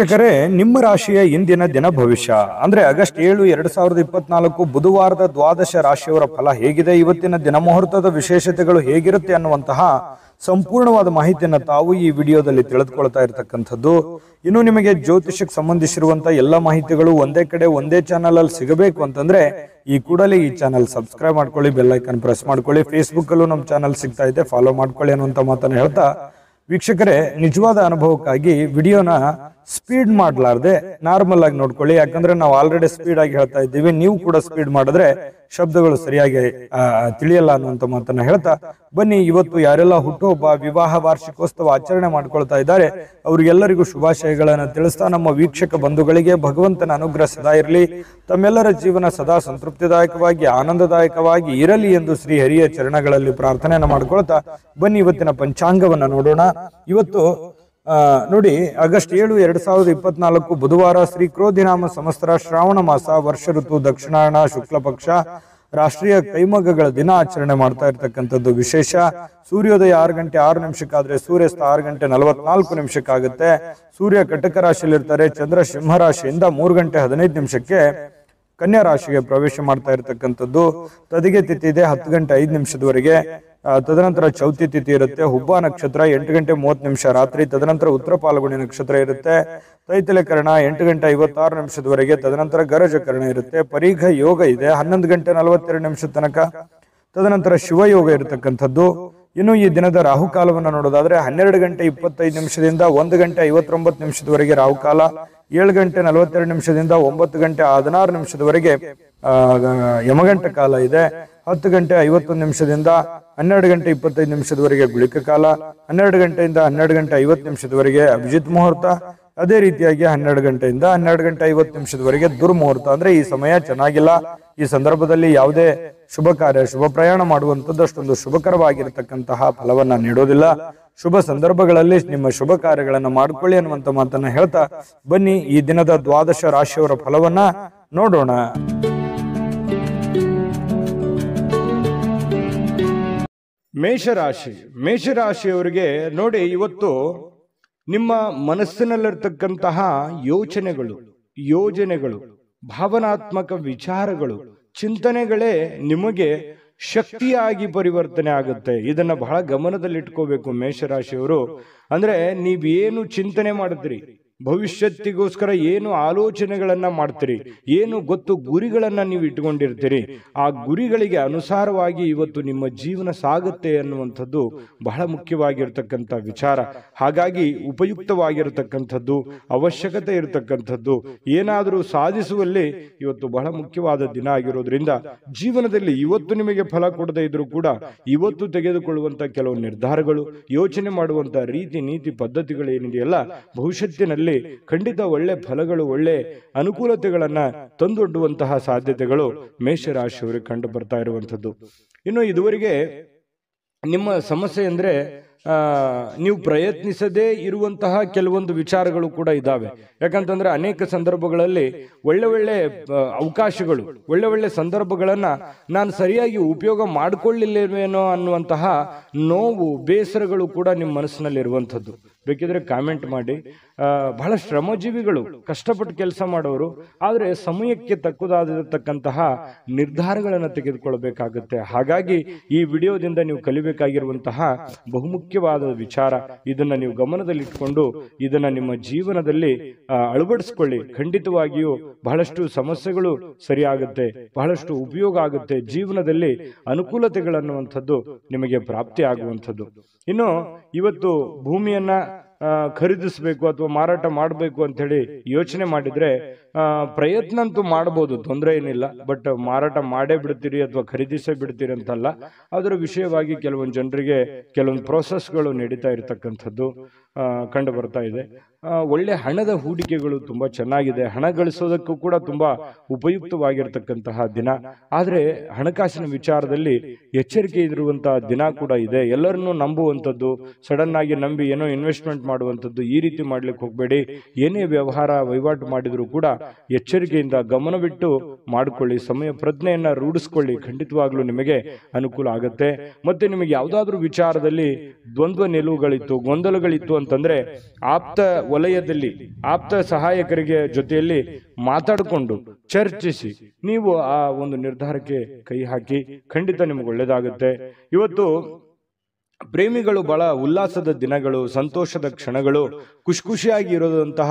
ವೀಕ್ಷಕರೇ ನಿಮ್ಮ ರಾಶಿಯ ಇಂದಿನ ದಿನ ಭವಿಷ್ಯ ಅಂದ್ರೆ ಆಗಸ್ಟ್ ಏಳು ಎರಡ್ ಸಾವಿರದ ಇಪ್ಪತ್ನಾಲ್ಕು ಬುಧವಾರದ ದ್ವಾದಶ ರಾಶಿಯವರ ಫಲ ಹೇಗಿದೆ ಇವತ್ತಿನ ದಿನ ಮುಹೂರ್ತದ ವಿಶೇಷತೆಗಳು ಹೇಗಿರುತ್ತೆ ಅನ್ನುವಂತಹ ಸಂಪೂರ್ಣವಾದ ಮಾಹಿತಿಯನ್ನು ತಾವು ಈ ವಿಡಿಯೋದಲ್ಲಿ ತಿಳಿದುಕೊಳ್ತಾ ಇರತಕ್ಕಂಥದ್ದು ಇನ್ನು ನಿಮಗೆ ಜ್ಯೋತಿಷಕ್ಕೆ ಸಂಬಂಧಿಸಿರುವಂತಹ ಎಲ್ಲ ಮಾಹಿತಿಗಳು ಒಂದೇ ಕಡೆ ಒಂದೇ ಚಾನಲ್ ಅಲ್ಲಿ ಸಿಗಬೇಕು ಅಂತಂದ್ರೆ ಈ ಕೂಡಲೇ ಈ ಚಾನಲ್ ಸಬ್ಸ್ಕ್ರೈಬ್ ಮಾಡ್ಕೊಳ್ಳಿ ಬೆಲ್ಲೈಕನ್ ಪ್ರೆಸ್ ಮಾಡ್ಕೊಳ್ಳಿ ಫೇಸ್ಬುಕ್ ಅಲ್ಲೂ ನಮ್ಮ ಚಾನಲ್ ಸಿಗ್ತಾ ಇದೆ ಫಾಲೋ ಮಾಡ್ಕೊಳ್ಳಿ ಅನ್ನುವಂತ ಮಾತನ್ನ ಹೇಳ್ತಾ ವೀಕ್ಷಕರೇ ನಿಜವಾದ ಅನುಭವಕ್ಕಾಗಿ ವಿಡಿಯೋನ ಸ್ಪೀಡ್ ಮಾಡಲಾರ್ದೆ ನಾರ್ಮಲ್ ಆಗಿ ನೋಡ್ಕೊಳ್ಳಿ ಯಾಕಂದ್ರೆ ನಾವು ಆಲ್ರೆಡಿ ಸ್ಪೀಡ್ ಆಗಿ ಹೇಳ್ತಾ ಇದ್ದೀವಿ ನೀವು ಕೂಡ ಸ್ಪೀಡ್ ಮಾಡಿದ್ರೆ ಶಬ್ದಗಳು ಸರಿಯಾಗಿ ತಿಳಿಯಲ್ಲ ಅನ್ನುವಂತ ಮಾತನ್ನ ಹೇಳ್ತಾ ಬನ್ನಿ ಇವತ್ತು ಯಾರೆಲ್ಲ ಹುಟ್ಟುಹಬ್ಬ ವಿವಾಹ ವಾರ್ಷಿಕೋತ್ಸವ ಆಚರಣೆ ಮಾಡ್ಕೊಳ್ತಾ ಇದ್ದಾರೆ ಅವ್ರಿಗೆಲ್ಲರಿಗೂ ಶುಭಾಶಯಗಳನ್ನು ತಿಳಿಸ್ತಾ ನಮ್ಮ ವೀಕ್ಷಕ ಬಂಧುಗಳಿಗೆ ಭಗವಂತನ ಅನುಗ್ರಹ ಸದಾ ಇರಲಿ ತಮ್ಮೆಲ್ಲರ ಜೀವನ ಸದಾ ಸಂತೃಪ್ತಿದಾಯಕವಾಗಿ ಆನಂದದಾಯಕವಾಗಿ ಇರಲಿ ಎಂದು ಶ್ರೀ ಹರಿಯ ಚರಣಗಳಲ್ಲಿ ಪ್ರಾರ್ಥನೆಯನ್ನು ಮಾಡ್ಕೊಳ್ತಾ ಬನ್ನಿ ಇವತ್ತಿನ ಪಂಚಾಂಗವನ್ನ ನೋಡೋಣ ಇವತ್ತು ನೋಡಿ ಆಗಸ್ಟ್ ಏಳು ಎರಡ್ ಸಾವಿರದ ಇಪ್ಪತ್ನಾಲ್ಕು ಬುಧವಾರ ಶ್ರೀ ಕ್ರೋಧಿನಾಮ ಸಮಸ್ತ್ರ ಶ್ರಾವಣ ಮಾಸ ವರ್ಷ ಋತು ದಕ್ಷಿಣಾಯಣ ಶುಕ್ಲ ಪಕ್ಷ ರಾಷ್ಟ್ರೀಯ ಕೈಮಗ್ಗಗಳ ದಿನ ಆಚರಣೆ ಮಾಡ್ತಾ ಇರ್ತಕ್ಕಂಥದ್ದು ವಿಶೇಷ ಸೂರ್ಯೋದಯ ಆರು ಗಂಟೆ ಆರು ನಿಮಿಷಕ್ಕಾದ್ರೆ ಸೂರ್ಯಾಸ್ತ ಆರು ಗಂಟೆ ನಲವತ್ನಾಲ್ಕು ನಿಮಿಷಕ್ಕಾಗುತ್ತೆ ಸೂರ್ಯ ಕಟಕ ಇರ್ತಾರೆ ಚಂದ್ರ ಸಿಂಹ ರಾಶಿಯಿಂದ ಮೂರು ಗಂಟೆ ಹದಿನೈದು ನಿಮಿಷಕ್ಕೆ ಕನ್ಯಾ ರಾಶಿಗೆ ಪ್ರವೇಶ ಮಾಡ್ತಾ ಇರತಕ್ಕಂಥದ್ದು ತದಿಗೆ ತಿಥಿ ಇದೆ ಹತ್ತು ಗಂಟೆ ಐದು ನಿಮಿಷದವರೆಗೆ ತದನಂತರ ಚೌತಿ ತಿಥಿ ಇರುತ್ತೆ ಹುಬ್ಬ ನಕ್ಷತ್ರ ಎಂಟು ಗಂಟೆ ಮೂವತ್ತು ನಿಮಿಷ ರಾತ್ರಿ ತದನಂತರ ಉತ್ತರ ಪಾಲ್ಗುಣಿ ನಕ್ಷತ್ರ ಇರುತ್ತೆ ತೈತಲಕರಣ ಎಂಟು ಗಂಟೆ ಐವತ್ತಾರು ನಿಮಿಷದವರೆಗೆ ತದನಂತರ ಗರಜಕರಣ ಇರುತ್ತೆ ಪರೀಘ ಯೋಗ ಇದೆ ಹನ್ನೊಂದು ಗಂಟೆ ನಲವತ್ತೆರಡು ನಿಮಿಷದ ತನಕ ತದನಂತರ ಶಿವಯೋಗ ಇರತಕ್ಕಂಥದ್ದು ಇನ್ನು ಈ ದಿನದ ರಾಹುಕಾಲವನ್ನು ನೋಡೋದಾದ್ರೆ ಹನ್ನೆರಡು ಗಂಟೆ ಇಪ್ಪತ್ತೈದು ನಿಮಿಷದಿಂದ ಒಂದು ಗಂಟೆ ಐವತ್ತೊಂಬತ್ತು ನಿಮಿಷದವರೆಗೆ ರಾಹುಕಾಲ ಏಳು ಗಂಟೆ ನಲವತ್ತೆರಡು ನಿಮಿಷದಿಂದ ಒಂಬತ್ತು ಗಂಟೆ ಹದಿನಾರು ನಿಮಿಷದವರೆಗೆ ಯಮಗಂಟ ಕಾಲ ಇದೆ ಹತ್ತು ಗಂಟೆ ಐವತ್ತೊಂದು ನಿಮಿಷದಿಂದ ಹನ್ನೆರಡು ಗಂಟೆ ಇಪ್ಪತ್ತೈದು ನಿಮಿಷದವರೆಗೆ ಗುಳಿಕ ಕಾಲ ಹನ್ನೆರಡು ಗಂಟೆಯಿಂದ ಹನ್ನೆರಡು ಗಂಟೆ ಐವತ್ತು ನಿಮಿಷದವರೆಗೆ ಅಭಿಜಿತ್ ಮುಹೂರ್ತ ಅದೇ ರೀತಿಯಾಗಿ ಹನ್ನೆರಡು ಗಂಟೆಯಿಂದ ಹನ್ನೆರಡು ಗಂಟೆ ಐವತ್ತು ನಿಮಿಷದವರೆಗೆ ದುರ್ಮುಹೂರ್ತ ಅಂದ್ರೆ ಈ ಸಮಯ ಚೆನ್ನಾಗಿಲ್ಲ ಈ ಸಂದರ್ಭದಲ್ಲಿ ಯಾವುದೇ ಶುಭ ಕಾರ್ಯ ಶುಭ ಪ್ರಯಾಣ ಮಾಡುವಂಥದ್ದು ಅಷ್ಟೊಂದು ಶುಭಕರವಾಗಿರತಕ್ಕಂತಹ ಫಲವನ್ನ ನೀಡೋದಿಲ್ಲ ಶುಭ ಸಂದರ್ಭಗಳಲ್ಲಿ ನಿಮ್ಮ ಶುಭ ಕಾರ್ಯಗಳನ್ನು ಮಾಡಿಕೊಳ್ಳಿ ಅನ್ನುವಂಥ ಮಾತನ್ನ ಹೇಳ್ತಾ ಬನ್ನಿ ಈ ದಿನದ ದ್ವಾದಶ ರಾಶಿಯವರ ಫಲವನ್ನ ನೋಡೋಣ ಮೇಷರಾಶಿ ಮೇಷರಾಶಿಯವರಿಗೆ ನೋಡಿ ಇವತ್ತು ನಿಮ್ಮ ಮನಸ್ಸಿನಲ್ಲಿರ್ತಕ್ಕಂತಹ ಯೋಚನೆಗಳು ಯೋಜನೆಗಳು ಭಾವನಾತ್ಮಕ ವಿಚಾರಗಳು ಚಿಂತನೆಗಳೇ ನಿಮಗೆ ಶಕ್ತಿಯಾಗಿ ಪರಿವರ್ತನೆ ಆಗುತ್ತೆ ಇದನ್ನ ಬಹಳ ಗಮನದಲ್ಲಿಟ್ಕೋಬೇಕು ಮೇಷರಾಶಿಯವರು ಅಂದ್ರೆ ನೀವೇನು ಚಿಂತನೆ ಮಾಡಿದ್ರಿ ಭವಿಷ್ಯತ್ತಿಗೋಸ್ಕರ ಏನು ಆಲೋಚನೆಗಳನ್ನು ಮಾಡ್ತೀರಿ ಏನು ಗೊತ್ತು ಗುರಿಗಳನ್ನು ನೀವು ಇಟ್ಕೊಂಡಿರ್ತೀರಿ ಆ ಗುರಿಗಳಿಗೆ ಅನುಸಾರವಾಗಿ ಇವತ್ತು ನಿಮ್ಮ ಜೀವನ ಸಾಗುತ್ತೆ ಅನ್ನುವಂಥದ್ದು ಬಹಳ ಮುಖ್ಯವಾಗಿರ್ತಕ್ಕಂಥ ವಿಚಾರ ಹಾಗಾಗಿ ಉಪಯುಕ್ತವಾಗಿರತಕ್ಕಂಥದ್ದು ಅವಶ್ಯಕತೆ ಇರತಕ್ಕಂಥದ್ದು ಏನಾದರೂ ಸಾಧಿಸುವಲ್ಲಿ ಇವತ್ತು ಬಹಳ ಮುಖ್ಯವಾದ ದಿನ ಆಗಿರೋದ್ರಿಂದ ಜೀವನದಲ್ಲಿ ಇವತ್ತು ನಿಮಗೆ ಫಲ ಕೊಡದೇ ಇದ್ರೂ ಕೂಡ ಇವತ್ತು ತೆಗೆದುಕೊಳ್ಳುವಂಥ ಕೆಲವು ನಿರ್ಧಾರಗಳು ಯೋಚನೆ ಮಾಡುವಂಥ ರೀತಿ ನೀತಿ ಪದ್ಧತಿಗಳು ಏನಿದೆಯಲ್ಲ ಭವಿಷ್ಯತ್ತಿನಲ್ಲಿ ಖಂಡಿತ ಒಳ್ಳೆ ಫಲಗಳು ಒಳ್ಳೆ ಅನುಕೂಲತೆಗಳನ್ನ ತಂದೊಡ್ಡುವಂತಹ ಸಾಧ್ಯತೆಗಳು ಮೇಷರಾಶಿಯವರಿಗೆ ಕಂಡು ಬರ್ತಾ ಇರುವಂಥದ್ದು ಇನ್ನು ಇದುವರೆಗೆ ನಿಮ್ಮ ಸಮಸ್ಯೆ ಅಂದರೆ ನೀವು ಪ್ರಯತ್ನಿಸದೇ ಇರುವಂತಹ ಕೆಲವೊಂದು ವಿಚಾರಗಳು ಕೂಡ ಇದ್ದಾವೆ ಯಾಕಂತಂದ್ರೆ ಅನೇಕ ಸಂದರ್ಭಗಳಲ್ಲಿ ಒಳ್ಳೆ ಒಳ್ಳೆ ಅವಕಾಶಗಳು ಒಳ್ಳೆ ಒಳ್ಳೆ ಸಂದರ್ಭಗಳನ್ನ ನಾನು ಸರಿಯಾಗಿ ಉಪಯೋಗ ಮಾಡಿಕೊಳ್ಳಿಲ್ಲವೇನೋ ಅನ್ನುವಂತಹ ನೋವು ಬೇಸರಗಳು ಕೂಡ ನಿಮ್ಮ ಮನಸ್ಸಿನಲ್ಲಿ ಬೇಕಿದ್ರೆ ಕಾಮೆಂಟ್ ಮಾಡಿ ಬಹಳ ಶ್ರಮಜೀವಿಗಳು ಕಷ್ಟಪಟ್ಟು ಕೆಲಸ ಮಾಡೋರು ಆದರೆ ಸಮಯಕ್ಕೆ ತಕ್ಕುದಾದಿರತಕ್ಕಂತಹ ನಿರ್ಧಾರಗಳನ್ನು ತೆಗೆದುಕೊಳ್ಳಬೇಕಾಗುತ್ತೆ ಹಾಗಾಗಿ ಈ ವಿಡಿಯೋದಿಂದ ನೀವು ಕಲಿಬೇಕಾಗಿರುವಂತಹ ಬಹುಮುಖ್ಯವಾದ ವಿಚಾರ ಇದನ್ನು ನೀವು ಗಮನದಲ್ಲಿಟ್ಕೊಂಡು ಇದನ್ನು ನಿಮ್ಮ ಜೀವನದಲ್ಲಿ ಅಳವಡಿಸ್ಕೊಳ್ಳಿ ಖಂಡಿತವಾಗಿಯೂ ಬಹಳಷ್ಟು ಸಮಸ್ಯೆಗಳು ಸರಿಯಾಗುತ್ತೆ ಬಹಳಷ್ಟು ಉಪಯೋಗ ಆಗುತ್ತೆ ಜೀವನದಲ್ಲಿ ಅನುಕೂಲತೆಗಳನ್ನುವಂಥದ್ದು ನಿಮಗೆ ಪ್ರಾಪ್ತಿ ಆಗುವಂಥದ್ದು ಇನ್ನು ಇವತ್ತು ಭೂಮಿಯನ್ನ ಖರೀದಿಸಬೇಕು ಅಥವಾ ಮಾರಾಟ ಮಾಡಬೇಕು ಹೇಳಿ ಯೋಚನೆ ಮಾಡಿದ್ರೆ ಪ್ರಯತ್ನ ಅಂತೂ ಮಾಡ್ಬೋದು ತೊಂದರೆ ಏನಿಲ್ಲ ಬಟ್ ಮಾರಾಟ ಮಾಡೇ ಬಿಡ್ತೀರಿ ಅಥವಾ ಖರೀದಿಸೇ ಬಿಡ್ತೀರಿ ಅಂತಲ್ಲ ಅದರ ವಿಷಯವಾಗಿ ಕೆಲವೊಂದು ಜನರಿಗೆ ಕೆಲವೊಂದು ಪ್ರೋಸೆಸ್ಗಳು ನಡೀತಾ ಇರತಕ್ಕಂಥದ್ದು ಕಂಡು ಬರ್ತಾ ಇದೆ ಒಳ್ಳೆ ಹಣದ ಹೂಡಿಕೆಗಳು ತುಂಬ ಚೆನ್ನಾಗಿದೆ ಹಣ ಗಳಿಸೋದಕ್ಕೂ ಕೂಡ ತುಂಬ ಉಪಯುಕ್ತವಾಗಿರ್ತಕ್ಕಂತಹ ದಿನ ಆದರೆ ಹಣಕಾಸಿನ ವಿಚಾರದಲ್ಲಿ ಎಚ್ಚರಿಕೆ ಇರುವಂತಹ ದಿನ ಕೂಡ ಇದೆ ಎಲ್ಲರನ್ನೂ ನಂಬುವಂಥದ್ದು ಸಡನ್ನಾಗಿ ನಂಬಿ ಏನೋ ಇನ್ವೆಸ್ಟ್ಮೆಂಟ್ ಮಾಡುವಂಥದ್ದು ಈ ರೀತಿ ಮಾಡ್ಲಿಕ್ಕೆ ಹೋಗಬೇಡಿ ಏನೇ ವ್ಯವಹಾರ ವಹಿವಾಟು ಮಾಡಿದರೂ ಕೂಡ ಎಚ್ಚರಿಕೆಯಿಂದ ಗಮನವಿಟ್ಟು ಮಾಡಿಕೊಳ್ಳಿ ಸಮಯ ಪ್ರಜ್ಞೆಯನ್ನು ರೂಢಿಸ್ಕೊಳ್ಳಿ ಖಂಡಿತವಾಗ್ಲೂ ನಿಮಗೆ ಅನುಕೂಲ ಆಗುತ್ತೆ ಮತ್ತೆ ನಿಮಗೆ ಯಾವುದಾದ್ರೂ ವಿಚಾರದಲ್ಲಿ ದ್ವಂದ್ವ ನಿಲುವುಗಳಿತ್ತು ಗೊಂದಲಗಳಿತ್ತು ಅಂತಂದ್ರೆ ಆಪ್ತ ವಲಯದಲ್ಲಿ ಆಪ್ತ ಸಹಾಯಕರಿಗೆ ಜೊತೆಯಲ್ಲಿ ಮಾತಾಡಿಕೊಂಡು ಚರ್ಚಿಸಿ ನೀವು ಆ ಒಂದು ನಿರ್ಧಾರಕ್ಕೆ ಕೈ ಹಾಕಿ ಖಂಡಿತ ನಿಮ್ಗೆ ಒಳ್ಳೇದಾಗುತ್ತೆ ಇವತ್ತು ಪ್ರೇಮಿಗಳು ಬಹಳ ಉಲ್ಲಾಸದ ದಿನಗಳು ಸಂತೋಷದ ಕ್ಷಣಗಳು ಖುಷಿ ಖುಷಿಯಾಗಿ ಇರೋದಂತಹ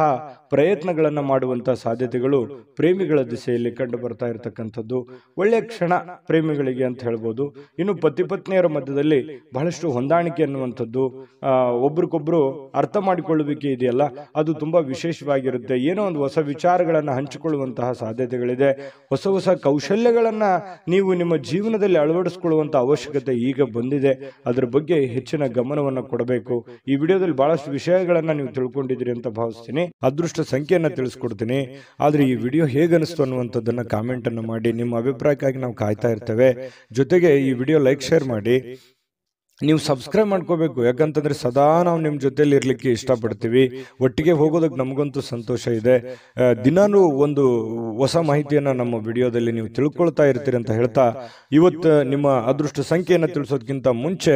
ಪ್ರಯತ್ನಗಳನ್ನು ಮಾಡುವಂತಹ ಸಾಧ್ಯತೆಗಳು ಪ್ರೇಮಿಗಳ ದಿಸೆಯಲ್ಲಿ ಕಂಡು ಬರ್ತಾ ಇರತಕ್ಕಂಥದ್ದು ಒಳ್ಳೆಯ ಕ್ಷಣ ಪ್ರೇಮಿಗಳಿಗೆ ಅಂತ ಹೇಳ್ಬೋದು ಇನ್ನು ಪತಿಪತ್ನಿಯರ ಪತ್ನಿಯರ ಮಧ್ಯದಲ್ಲಿ ಬಹಳಷ್ಟು ಹೊಂದಾಣಿಕೆ ಅನ್ನುವಂಥದ್ದು ಒಬ್ರಿಗೊಬ್ರು ಅರ್ಥ ಮಾಡಿಕೊಳ್ಳುವಿಕೆ ಇದೆಯಲ್ಲ ಅದು ತುಂಬ ವಿಶೇಷವಾಗಿರುತ್ತೆ ಏನೋ ಒಂದು ಹೊಸ ವಿಚಾರಗಳನ್ನು ಹಂಚಿಕೊಳ್ಳುವಂತಹ ಸಾಧ್ಯತೆಗಳಿದೆ ಹೊಸ ಹೊಸ ಕೌಶಲ್ಯಗಳನ್ನು ನೀವು ನಿಮ್ಮ ಜೀವನದಲ್ಲಿ ಅಳವಡಿಸ್ಕೊಳ್ಳುವಂಥ ಅವಶ್ಯಕತೆ ಈಗ ಬಂದಿದೆ ಅದರ ಬಗ್ಗೆ ಹೆಚ್ಚಿನ ಗಮನವನ್ನು ಕೊಡಬೇಕು ಈ ವಿಡಿಯೋದಲ್ಲಿ ಬಹಳಷ್ಟು ವಿಷಯಗಳನ್ನು ನೀವು ತಿಳ್ಕೊಂಡಿದ್ದೀರಿ ಅಂತ ಭಾವಿಸ್ತೀನಿ ಅದೃಷ್ಟ ಸಂಖ್ಯೆಯನ್ನ ತಿಳಿಸ್ಕೊಡ್ತೀನಿ ಆದರೆ ಈ ವಿಡಿಯೋ ಹೇಗನಿಸ್ತು ಅನ್ನುವಂಥದ್ದನ್ನು ಕಾಮೆಂಟ್ ಅನ್ನು ಮಾಡಿ ನಿಮ್ಮ ಅಭಿಪ್ರಾಯಕ್ಕಾಗಿ ನಾವು ಕಾಯ್ತಾ ಇರ್ತೇವೆ ಜೊತೆಗೆ ಈ ವಿಡಿಯೋ ಲೈಕ್ ಶೇರ್ ಮಾಡಿ ನೀವು ಸಬ್ಸ್ಕ್ರೈಬ್ ಮಾಡ್ಕೋಬೇಕು ಯಾಕಂತಂದ್ರೆ ಸದಾ ನಾವು ನಿಮ್ಮ ಜೊತೆಲಿ ಇರಲಿಕ್ಕೆ ಇಷ್ಟಪಡ್ತೀವಿ ಒಟ್ಟಿಗೆ ಹೋಗೋದಕ್ಕೆ ನಮಗಂತೂ ಸಂತೋಷ ಇದೆ ದಿನಾನು ಒಂದು ಹೊಸ ಮಾಹಿತಿಯನ್ನು ನಮ್ಮ ವಿಡಿಯೋದಲ್ಲಿ ನೀವು ತಿಳ್ಕೊಳ್ತಾ ಇರ್ತೀರಿ ಅಂತ ಹೇಳ್ತಾ ಇವತ್ತು ನಿಮ್ಮ ಅದೃಷ್ಟ ಸಂಖ್ಯೆಯನ್ನ ತಿಳಿಸೋದಕ್ಕಿಂತ ಮುಂಚೆ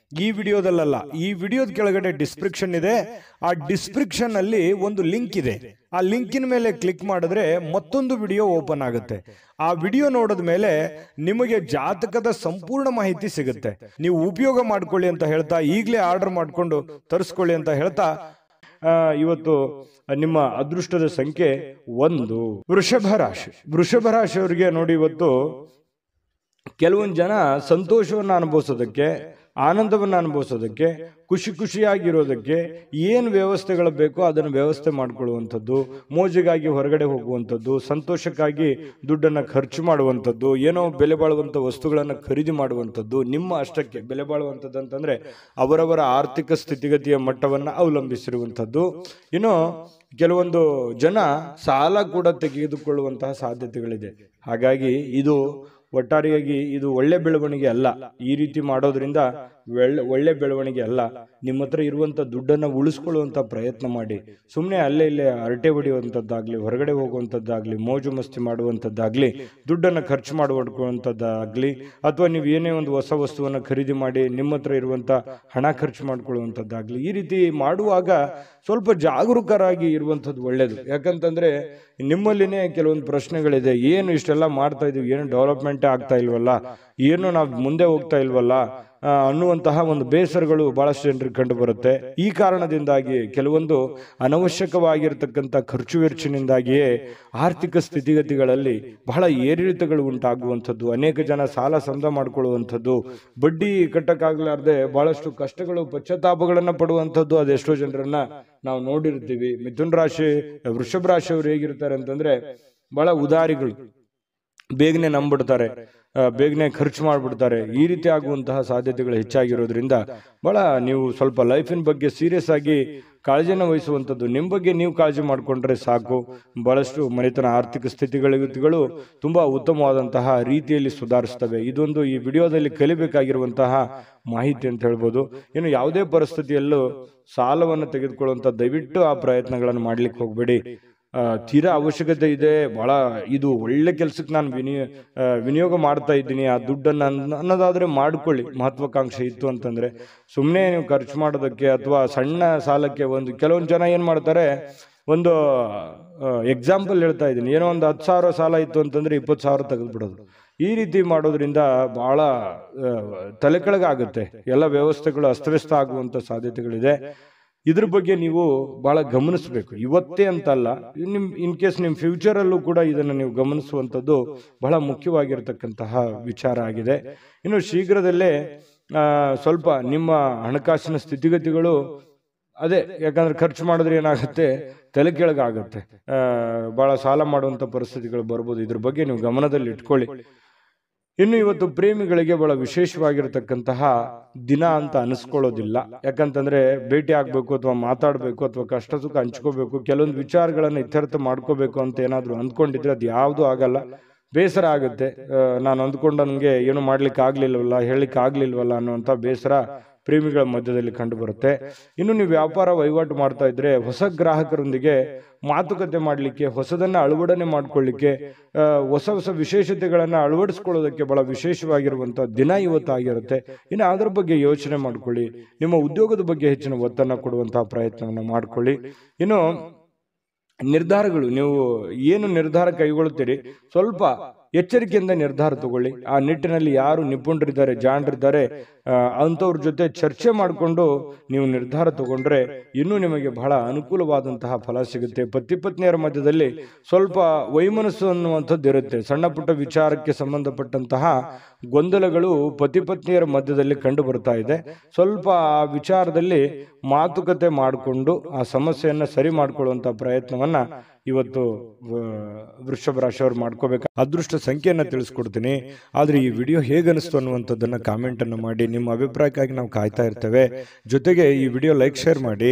ಈ ವಿಡಿಯೋದಲ್ಲ ಈ ವಿಡಿಯೋದ ಕೆಳಗಡೆ ಡಿಸ್ಕ್ರಿಪ್ಷನ್ ಇದೆ ಆ ಡಿಸ್ಕ್ರಿಪ್ಷನ್ ಅಲ್ಲಿ ಒಂದು ಲಿಂಕ್ ಇದೆ ಆ ಲಿಂಕಿನ ಮೇಲೆ ಕ್ಲಿಕ್ ಮಾಡಿದ್ರೆ ಮತ್ತೊಂದು ವಿಡಿಯೋ ಓಪನ್ ಆಗುತ್ತೆ ಆ ವಿಡಿಯೋ ನೋಡಿದ ಮೇಲೆ ನಿಮಗೆ ಜಾತಕದ ಸಂಪೂರ್ಣ ಮಾಹಿತಿ ಸಿಗುತ್ತೆ ನೀವು ಉಪಯೋಗ ಮಾಡ್ಕೊಳ್ಳಿ ಅಂತ ಹೇಳ್ತಾ ಈಗಲೇ ಆರ್ಡರ್ ಮಾಡಿಕೊಂಡು ತರಿಸ್ಕೊಳ್ಳಿ ಅಂತ ಹೇಳ್ತಾ ಇವತ್ತು ನಿಮ್ಮ ಅದೃಷ್ಟದ ಸಂಖ್ಯೆ ಒಂದು ವೃಷಭ ರಾಶಿ ವೃಷಭ ಅವರಿಗೆ ನೋಡಿ ಇವತ್ತು ಕೆಲವೊಂದು ಜನ ಸಂತೋಷವನ್ನು ಅನುಭವಿಸೋದಕ್ಕೆ ಆನಂದವನ್ನು ಅನುಭವಿಸೋದಕ್ಕೆ ಖುಷಿ ಖುಷಿಯಾಗಿರೋದಕ್ಕೆ ಏನು ವ್ಯವಸ್ಥೆಗಳು ಬೇಕೋ ಅದನ್ನು ವ್ಯವಸ್ಥೆ ಮಾಡಿಕೊಳ್ಳುವಂಥದ್ದು ಮೋಜಿಗಾಗಿ ಹೊರಗಡೆ ಹೋಗುವಂಥದ್ದು ಸಂತೋಷಕ್ಕಾಗಿ ದುಡ್ಡನ್ನು ಖರ್ಚು ಮಾಡುವಂಥದ್ದು ಏನೋ ಬೆಲೆ ಬಾಳುವಂಥ ವಸ್ತುಗಳನ್ನು ಖರೀದಿ ಮಾಡುವಂಥದ್ದು ನಿಮ್ಮ ಅಷ್ಟಕ್ಕೆ ಬೆಲೆ ಬಾಳುವಂಥದ್ದು ಅಂತಂದರೆ ಅವರವರ ಆರ್ಥಿಕ ಸ್ಥಿತಿಗತಿಯ ಮಟ್ಟವನ್ನು ಅವಲಂಬಿಸಿರುವಂಥದ್ದು ಇನ್ನು ಕೆಲವೊಂದು ಜನ ಸಾಲ ಕೂಡ ತೆಗೆದುಕೊಳ್ಳುವಂತಹ ಸಾಧ್ಯತೆಗಳಿದೆ ಹಾಗಾಗಿ ಇದು ಒಟ್ಟಾರೆಯಾಗಿ ಇದು ಒಳ್ಳೆ ಬೆಳವಣಿಗೆ ಅಲ್ಲ ಈ ರೀತಿ ಮಾಡೋದರಿಂದ ಒಳ್ಳೆ ಒಳ್ಳೆ ಬೆಳವಣಿಗೆ ಅಲ್ಲ ನಿಮ್ಮ ಹತ್ರ ಇರುವಂಥ ದುಡ್ಡನ್ನು ಉಳಿಸ್ಕೊಳ್ಳುವಂಥ ಪ್ರಯತ್ನ ಮಾಡಿ ಸುಮ್ಮನೆ ಅಲ್ಲೇ ಇಲ್ಲೇ ಹರಟೆ ಹೊಡೆಯುವಂಥದ್ದಾಗಲಿ ಹೊರಗಡೆ ಹೋಗುವಂಥದ್ದಾಗಲಿ ಮೋಜು ಮಸ್ತಿ ಮಾಡುವಂಥದ್ದಾಗಲಿ ದುಡ್ಡನ್ನು ಖರ್ಚು ಮಾಡಿಕೊಳ್ಳುವಂಥದ್ದಾಗಲಿ ಅಥವಾ ನೀವು ಏನೇ ಒಂದು ಹೊಸ ವಸ್ತುವನ್ನು ಖರೀದಿ ಮಾಡಿ ನಿಮ್ಮ ಹತ್ರ ಇರುವಂಥ ಹಣ ಖರ್ಚು ಮಾಡಿಕೊಳ್ಳುವಂಥದ್ದಾಗಲಿ ಈ ರೀತಿ ಮಾಡುವಾಗ ಸ್ವಲ್ಪ ಜಾಗರೂಕರಾಗಿ ಇರುವಂಥದ್ದು ಒಳ್ಳೆಯದು ಯಾಕಂತಂದರೆ ನಿಮ್ಮಲ್ಲಿನೇ ಕೆಲವೊಂದು ಪ್ರಶ್ನೆಗಳಿದೆ ಏನು ಇಷ್ಟೆಲ್ಲ ಮಾಡ್ತಾ ಇದ್ದೀವಿ ಏನು ಡೆವಲಪ್ಮೆಂಟೇ ಆಗ್ತಾ ಇಲ್ವಲ್ಲ ಏನು ನಾವು ಮುಂದೆ ಹೋಗ್ತಾ ಇಲ್ವಲ್ಲ ಅನ್ನುವಂತಹ ಒಂದು ಬೇಸರಗಳು ಬಹಳಷ್ಟು ಜನರಿಗೆ ಬರುತ್ತೆ ಈ ಕಾರಣದಿಂದಾಗಿ ಕೆಲವೊಂದು ಅನವಶ್ಯಕವಾಗಿರ್ತಕ್ಕಂಥ ಖರ್ಚು ವೆಚ್ಚಿನಿಂದಾಗಿಯೇ ಆರ್ಥಿಕ ಸ್ಥಿತಿಗತಿಗಳಲ್ಲಿ ಬಹಳ ಏರಿಳಿತಗಳು ಉಂಟಾಗುವಂಥದ್ದು ಅನೇಕ ಜನ ಸಾಲ ಸಂದ ಮಾಡಿಕೊಳ್ಳುವಂಥದ್ದು ಬಡ್ಡಿ ಕಟ್ಟಕ್ಕಾಗಲಾರ್ದೆ ಬಹಳಷ್ಟು ಕಷ್ಟಗಳು ಪಶ್ಚಾತ್ತಾಪಗಳನ್ನು ಪಡುವಂಥದ್ದು ಅದೆಷ್ಟೋ ಜನರನ್ನ ನಾವು ನೋಡಿರ್ತೀವಿ ಮಿಥುನ್ ರಾಶಿ ವೃಷಭ ರಾಶಿಯವರು ಹೇಗಿರ್ತಾರೆ ಅಂತಂದ್ರೆ ಬಹಳ ಉದಾರಿಗಳು ಬೇಗನೆ ನಂಬಿಡ್ತಾರೆ ಬೇಗನೆ ಖರ್ಚು ಮಾಡಿಬಿಡ್ತಾರೆ ಈ ರೀತಿ ಆಗುವಂತಹ ಸಾಧ್ಯತೆಗಳು ಹೆಚ್ಚಾಗಿರೋದ್ರಿಂದ ಭಾಳ ನೀವು ಸ್ವಲ್ಪ ಲೈಫಿನ ಬಗ್ಗೆ ಸೀರಿಯಸ್ ಆಗಿ ಕಾಳಜಿನ ವಹಿಸುವಂಥದ್ದು ನಿಮ್ಮ ಬಗ್ಗೆ ನೀವು ಕಾಳಜಿ ಮಾಡಿಕೊಂಡ್ರೆ ಸಾಕು ಭಾಳಷ್ಟು ಮನೆತನ ಆರ್ಥಿಕ ಸ್ಥಿತಿಗಳು ತುಂಬ ಉತ್ತಮವಾದಂತಹ ರೀತಿಯಲ್ಲಿ ಸುಧಾರಿಸ್ತವೆ ಇದೊಂದು ಈ ವಿಡಿಯೋದಲ್ಲಿ ಕಲಿಬೇಕಾಗಿರುವಂತಹ ಮಾಹಿತಿ ಅಂತ ಹೇಳ್ಬೋದು ಇನ್ನು ಯಾವುದೇ ಪರಿಸ್ಥಿತಿಯಲ್ಲೂ ಸಾಲವನ್ನು ತೆಗೆದುಕೊಳ್ಳುವಂಥ ದಯವಿಟ್ಟು ಆ ಪ್ರಯತ್ನಗಳನ್ನು ಮಾಡಲಿಕ್ಕೆ ಹೋಗಬೇಡಿ ತೀರಾ ಅವಶ್ಯಕತೆ ಇದೆ ಭಾಳ ಇದು ಒಳ್ಳೆ ಕೆಲಸಕ್ಕೆ ನಾನು ವಿನಿಯ ವಿನಿಯೋಗ ಮಾಡ್ತಾ ಇದ್ದೀನಿ ಆ ದುಡ್ಡನ್ನು ಅನ್ನೋದಾದರೆ ಮಾಡಿಕೊಳ್ಳಿ ಮಹತ್ವಾಕಾಂಕ್ಷೆ ಇತ್ತು ಅಂತಂದರೆ ಸುಮ್ಮನೆ ನೀವು ಖರ್ಚು ಮಾಡೋದಕ್ಕೆ ಅಥವಾ ಸಣ್ಣ ಸಾಲಕ್ಕೆ ಒಂದು ಕೆಲವೊಂದು ಜನ ಏನು ಮಾಡ್ತಾರೆ ಒಂದು ಎಕ್ಸಾಂಪಲ್ ಹೇಳ್ತಾ ಇದ್ದೀನಿ ಏನೋ ಒಂದು ಹತ್ತು ಸಾವಿರ ಸಾಲ ಇತ್ತು ಅಂತಂದರೆ ಇಪ್ಪತ್ತು ಸಾವಿರ ತೆಗೆದುಬಿಡೋದು ಈ ರೀತಿ ಮಾಡೋದ್ರಿಂದ ಭಾಳ ತಲೆ ಕೆಳಗಾಗುತ್ತೆ ಎಲ್ಲ ವ್ಯವಸ್ಥೆಗಳು ಅಸ್ತವ್ಯಸ್ತ ಆಗುವಂಥ ಸಾಧ್ಯತೆಗಳಿದೆ ಇದ್ರ ಬಗ್ಗೆ ನೀವು ಬಹಳ ಗಮನಿಸಬೇಕು ಇವತ್ತೇ ಅಂತಲ್ಲ ನಿಮ್ ಇನ್ ಕೇಸ್ ನಿಮ್ಮ ಫ್ಯೂಚರಲ್ಲೂ ಕೂಡ ಇದನ್ನು ನೀವು ಗಮನಿಸುವಂಥದ್ದು ಬಹಳ ಮುಖ್ಯವಾಗಿರತಕ್ಕಂತಹ ವಿಚಾರ ಆಗಿದೆ ಇನ್ನು ಶೀಘ್ರದಲ್ಲೇ ಸ್ವಲ್ಪ ನಿಮ್ಮ ಹಣಕಾಸಿನ ಸ್ಥಿತಿಗತಿಗಳು ಅದೇ ಯಾಕಂದ್ರೆ ಖರ್ಚು ಮಾಡಿದ್ರೆ ಏನಾಗುತ್ತೆ ತಲೆ ಕೆಳಗಾಗುತ್ತೆ ಬಹಳ ಸಾಲ ಮಾಡುವಂಥ ಪರಿಸ್ಥಿತಿಗಳು ಬರ್ಬೋದು ಇದ್ರ ಬಗ್ಗೆ ನೀವು ಗಮನದಲ್ಲಿ ಇಟ್ಕೊಳ್ಳಿ ಇನ್ನು ಇವತ್ತು ಪ್ರೇಮಿಗಳಿಗೆ ಬಹಳ ವಿಶೇಷವಾಗಿರತಕ್ಕಂತಹ ದಿನ ಅಂತ ಅನಿಸ್ಕೊಳ್ಳೋದಿಲ್ಲ ಯಾಕಂತಂದ್ರೆ ಭೇಟಿ ಆಗಬೇಕು ಅಥವಾ ಮಾತಾಡಬೇಕು ಅಥವಾ ಕಷ್ಟ ಸುಖ ಹಂಚ್ಕೋಬೇಕು ಕೆಲವೊಂದು ವಿಚಾರಗಳನ್ನು ಇತ್ಯರ್ಥ ಮಾಡ್ಕೋಬೇಕು ಅಂತ ಏನಾದರೂ ಅಂದ್ಕೊಂಡಿದ್ರೆ ಅದು ಯಾವುದೂ ಆಗಲ್ಲ ಬೇಸರ ಆಗುತ್ತೆ ನಾನು ಅಂದ್ಕೊಂಡು ನನಗೆ ಏನು ಮಾಡ್ಲಿಕ್ಕೆ ಆಗ್ಲಿಲ್ವಲ್ಲ ಹೇಳಲಿಕ್ಕೆ ಆಗ್ಲಿಲ್ವಲ್ಲ ಅನ್ನುವಂಥ ಬೇಸರ ಪ್ರೇಮಿಗಳ ಮಧ್ಯದಲ್ಲಿ ಕಂಡುಬರುತ್ತೆ ಇನ್ನು ನೀವು ವ್ಯಾಪಾರ ವಹಿವಾಟು ಮಾಡ್ತಾ ಇದ್ರೆ ಹೊಸ ಗ್ರಾಹಕರೊಂದಿಗೆ ಮಾತುಕತೆ ಮಾಡಲಿಕ್ಕೆ ಹೊಸದನ್ನು ಅಳವಡನೆ ಮಾಡಿಕೊಳ್ಳಿಕ್ಕೆ ಹೊಸ ಹೊಸ ವಿಶೇಷತೆಗಳನ್ನು ಅಳವಡಿಸ್ಕೊಳ್ಳೋದಕ್ಕೆ ಬಹಳ ವಿಶೇಷವಾಗಿರುವಂಥ ದಿನ ಇವತ್ತಾಗಿರುತ್ತೆ ಇನ್ನು ಅದರ ಬಗ್ಗೆ ಯೋಚನೆ ಮಾಡಿಕೊಳ್ಳಿ ನಿಮ್ಮ ಉದ್ಯೋಗದ ಬಗ್ಗೆ ಹೆಚ್ಚಿನ ಒತ್ತನ್ನು ಕೊಡುವಂತಹ ಪ್ರಯತ್ನವನ್ನು ಮಾಡಿಕೊಳ್ಳಿ ಇನ್ನು ನಿರ್ಧಾರಗಳು ನೀವು ಏನು ನಿರ್ಧಾರ ಕೈಗೊಳ್ಳುತ್ತೀರಿ ಸ್ವಲ್ಪ ಎಚ್ಚರಿಕೆಯಿಂದ ನಿರ್ಧಾರ ತಗೊಳ್ಳಿ ಆ ನಿಟ್ಟಿನಲ್ಲಿ ಯಾರು ನಿಪುಣರಿದ್ದಾರೆ ಜಾಣರಿದ್ದಾರೆ ಅಂಥವ್ರ ಜೊತೆ ಚರ್ಚೆ ಮಾಡಿಕೊಂಡು ನೀವು ನಿರ್ಧಾರ ತಗೊಂಡ್ರೆ ಇನ್ನೂ ನಿಮಗೆ ಬಹಳ ಅನುಕೂಲವಾದಂತಹ ಫಲ ಸಿಗುತ್ತೆ ಪತಿ ಪತ್ನಿಯರ ಮಧ್ಯದಲ್ಲಿ ಸ್ವಲ್ಪ ವೈಮನಸ್ಸು ಅನ್ನುವಂಥದ್ದು ಇರುತ್ತೆ ಸಣ್ಣ ಪುಟ್ಟ ವಿಚಾರಕ್ಕೆ ಸಂಬಂಧಪಟ್ಟಂತಹ ಗೊಂದಲಗಳು ಪತಿಪತ್ನಿಯರ ಮಧ್ಯದಲ್ಲಿ ಕಂಡು ಬರ್ತಾ ಇದೆ ಸ್ವಲ್ಪ ಆ ವಿಚಾರದಲ್ಲಿ ಮಾತುಕತೆ ಮಾಡಿಕೊಂಡು ಆ ಸಮಸ್ಯೆಯನ್ನು ಸರಿ ಮಾಡಿಕೊಳ್ಳುವಂಥ ಪ್ರಯತ್ನವನ್ನು ಇವತ್ತು ವೃಷಭ ರಾಶಿಯವರು ಮಾಡ್ಕೋಬೇಕು ಅದೃಷ್ಟ ಸಂಖ್ಯೆಯನ್ನು ತಿಳಿಸ್ಕೊಡ್ತೀನಿ ಆದರೆ ಈ ವಿಡಿಯೋ ಹೇಗೆ ಅನ್ನುವಂಥದ್ದನ್ನು ಕಾಮೆಂಟನ್ನು ಮಾಡಿ ನಿಮ್ಮ ಅಭಿಪ್ರಾಯಕ್ಕಾಗಿ ನಾವು ಕಾಯ್ತಾ ಇರ್ತೇವೆ ಜೊತೆಗೆ ಈ ವಿಡಿಯೋ ಲೈಕ್ ಶೇರ್ ಮಾಡಿ